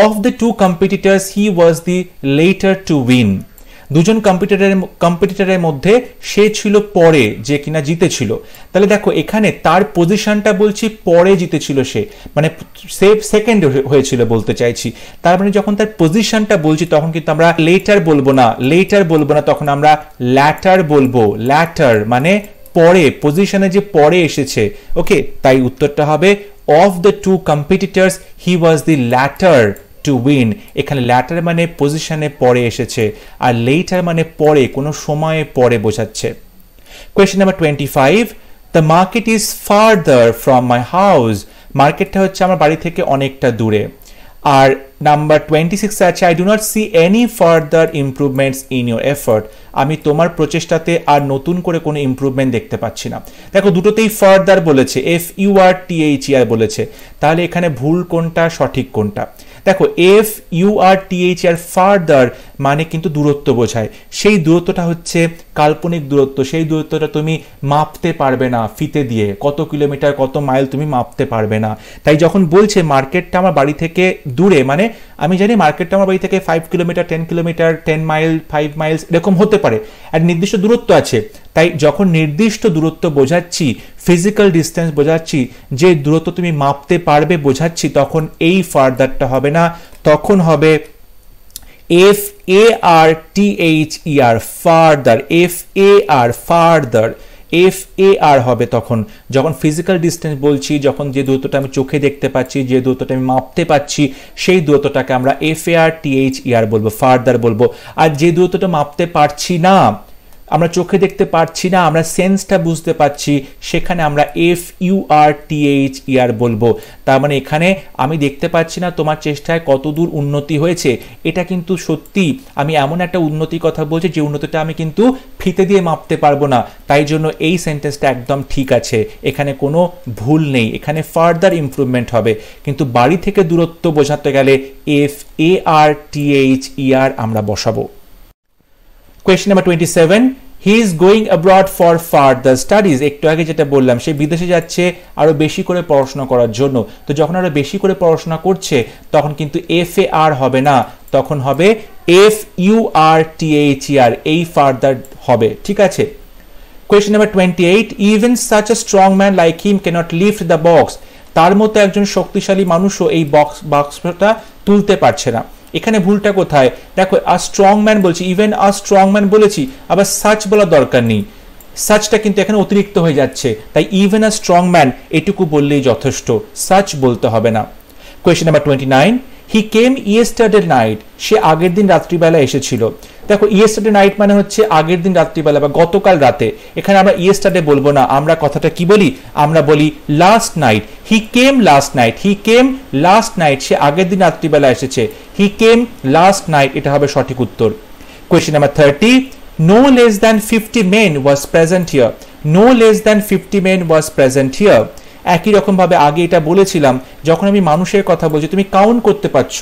of the two competitors he was the letter to win দুজন কম্পিটিটারের কম্পিটিটারের মধ্যে সে ছিল পরে যে কিনা জিতেছিল তাহলে দেখো এখানে তার পজিশনটা বলছি পরে জিতেছিল সে মানে সেফ সেকেন্ড হয়েছিল বলতে চাইছি তার মানে যখন তার পজিশনটা বলছি তখন কিন্তু আমরা লেটার বলবো না লেটার বলবো না তখন আমরা ল্যাটার বলবো ল্যাটার মানে পরে পজিশনে যে পরে এসেছে ওকে তাই উত্তরটা হবে of the two competitors he was the later to win এখানে ল্যাটার মানে পজিশনে পরে এসেছে আর লেটার মানে পরে কোনো সময়ে পরে বোঝাচ্ছে question number twenty five the market is farther from my house মার্কেটটা হচ্ছে আমার বাড়ি থেকে অনেকটা দূরে আর নাম্বার টোয়েন্টি সিক্স আছে I do not see any further improvements in your effort আমি তোমার প্রচেষ্টাতে আর নতুন করে কোনো ইম্প্রুভমেন্ট দেখতে পাচ্ছি না দেখো দুটোতেই ফার্দার বলেছে F U R T H R বলেছে তাহলে এখানে ভুল কোনটা সঠিক কোনটা দেখো F U R T H R further মানে কিন্তু দূরত্ব বোঝায় সেই দূরত্বটা হচ্ছে কাল্পনিক দূরত্ব সেই দূরত্বটা তুমি মাপতে পারবে না ফিতে দিয়ে কত কিলোমিটার কত মাইল তুমি মাপতে পারবে না তাই যখন বলছে মার্কেটটা আমার বাড়ি থেকে দূরে মানে আমি জানি মার্কেটটা আমার বাড়ি থেকে five kilometre ten kilometre ten mile five miles এরকম হতে পারে আর নির্দিষ্ট দূরত্ব আছে তাই যখন নির্দিষ্ট দূরত্ব বোঝাচ্ছি ফিজিক্যাল ডিস্টেন্স বোঝাচ্ছি যে দূরত্ব তুমি মাপতে পারবে বোঝাচ্ছি তখন এই ফার্দারটা হবে না তখন হবে F A R T H E R farther F A R farther F A R হবে তখন যখন ফিজিক্যাল ডিস্টেন্স বলছি যখন যে দূরত্বটা আমি চোখে দেখতে পাচ্ছি যে দূরত্বটা আমি মাপতে পাচ্ছি সেই দূরত্বটাকে আমরা F A R T H E আর বলবো ফার্দার বলবো আর যে দূরত্বটা মাপতে পারছি না আমরা চোখে দেখতে পাচ্ছি না আমরা সেন্সটা বুঝতে পাচ্ছি সেখানে আমরা F U R T H ইয়ার বলবো তার মানে এখানে আমি দেখতে পাচ্ছি না তোমার চেষ্টায় কতদূর উন্নতি হয়েছে এটা কিন্তু সত্যি আমি এমন একটা উন্নতির কথা বলছি যে উন্নতিটা আমি কিন্তু ফিতে দিয়ে মাপতে পারবো না তাই জন্য এই সেন্টেন্সটা একদম ঠিক আছে এখানে কোনো ভুল নেই এখানে ফার্দার ইমপ্রুভমেন্ট হবে কিন্তু বাড়ি থেকে দূরত্ব বোঝাতে গেলে F A R T H ইয়ার আমরা বসাবো question number twenty seven he is going abroad for further studies একটু আগে যেটা বললাম সে বিদেশে যাচ্ছে আরও বেশি করে পড়াশোনা করার জন্য তো যখন আরও বেশি করে পড়াশোনা করছে তখন কিন্তু এফ এ আর হবে না তখন হবে F U R T H R এই ফার্দার হবে ঠিক আছে question number twenty eight even such a strong man like him cannot lift the box তার মতো একজন শক্তিশালী মানুষও এই বক্স বক্সটা তুলতে পারছে না এখানে ভুলটা কোথায় দেখো আর স্ট্রং ম্যান বলছি ইভেন আর স্ট্রং ম্যান বলেছি আবার সার্চ বলার দরকার নেই সাচটা কিন্তু এখানে অতিরিক্ত হয়ে যাচ্ছে তাই ইভেন আ স্ট্রং ম্যান এটুকু বললেই যথেষ্ট সার্চ বলতে হবে না question number twenty nine he came yesterday night সে আগের দিন রাত্রিবেলা এসেছিল দেখো ইয়েস্টারডে নাইট মানে হচ্ছে আগের দিন রাত্রিবেলা বা গতকাল রাতে এখানে আমরা ইয়েস্টারডে বলবো না আমরা কথাটা কি বলি আমরা বলি last night he came last night he came last night সে আগের দিন রাত্রিবেলা এসেছে হি কেম লাস্ট নাইট এটা হবে সঠিক উত্তর question number thirty no less than fifty men was present here no less than fifty men was present here একই রকমভাবে আগে এটা বলেছিলাম যখন আমি মানুষের কথা বলছি তুমি কাউন্ট করতে পারছ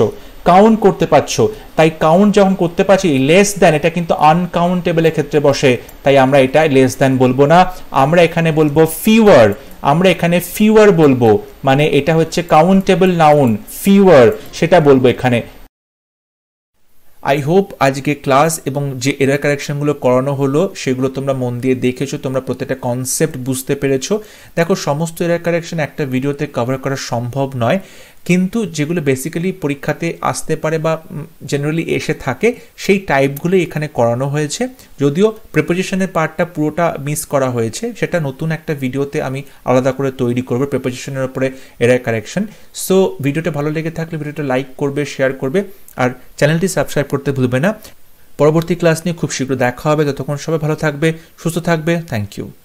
কাউন্ট করতে পারছো তাই কাউন্ট যখন করতে পারছি লেস দ্যান এটা কিন্তু আনকাউন্টেবলের ক্ষেত্রে বসে তাই আমরা এটা লেস দ্যান বলবো না আমরা এখানে বলবো ফিওয়ার আমরা এখানে ফিওয়ার বলবো মানে এটা হচ্ছে কাউন্টেবল নাউন ফিওয়ার সেটা বলবো এখানে আই হোপ আজকে ক্লাস এবং যে এরার কারেকশনগুলো করানো হলো সেগুলো তোমরা মন দিয়ে দেখেছো তোমরা প্রত্যেকটা কনসেপ্ট বুঝতে পেরেছো দেখো সমস্ত এরার কারেকশন একটা ভিডিওতে কভার করা সম্ভব নয় কিন্তু যেগুলো বেসিক্যালি পরীক্ষাতে আসতে পারে বা জেনারেলি এসে থাকে সেই টাইপগুলোই এখানে করানো হয়েছে যদিও প্রিপোজিশনের পার্টটা পুরোটা মিস করা হয়েছে সেটা নতুন একটা ভিডিওতে আমি আলাদা করে তৈরি করবো প্রিপোজিশনের উপরে এরাই কারেকশন সো ভিডিওটা ভালো লেগে থাকলে ভিডিওটা লাইক করবে শেয়ার করবে আর চ্যানেলটি সাবস্ক্রাইব করতে ভুলবে না পরবর্তী ক্লাস নিয়ে খুব শীঘ্র দেখা হবে ততক্ষণ সবাই ভালো থাকবে সুস্থ থাকবে থ্যাংক ইউ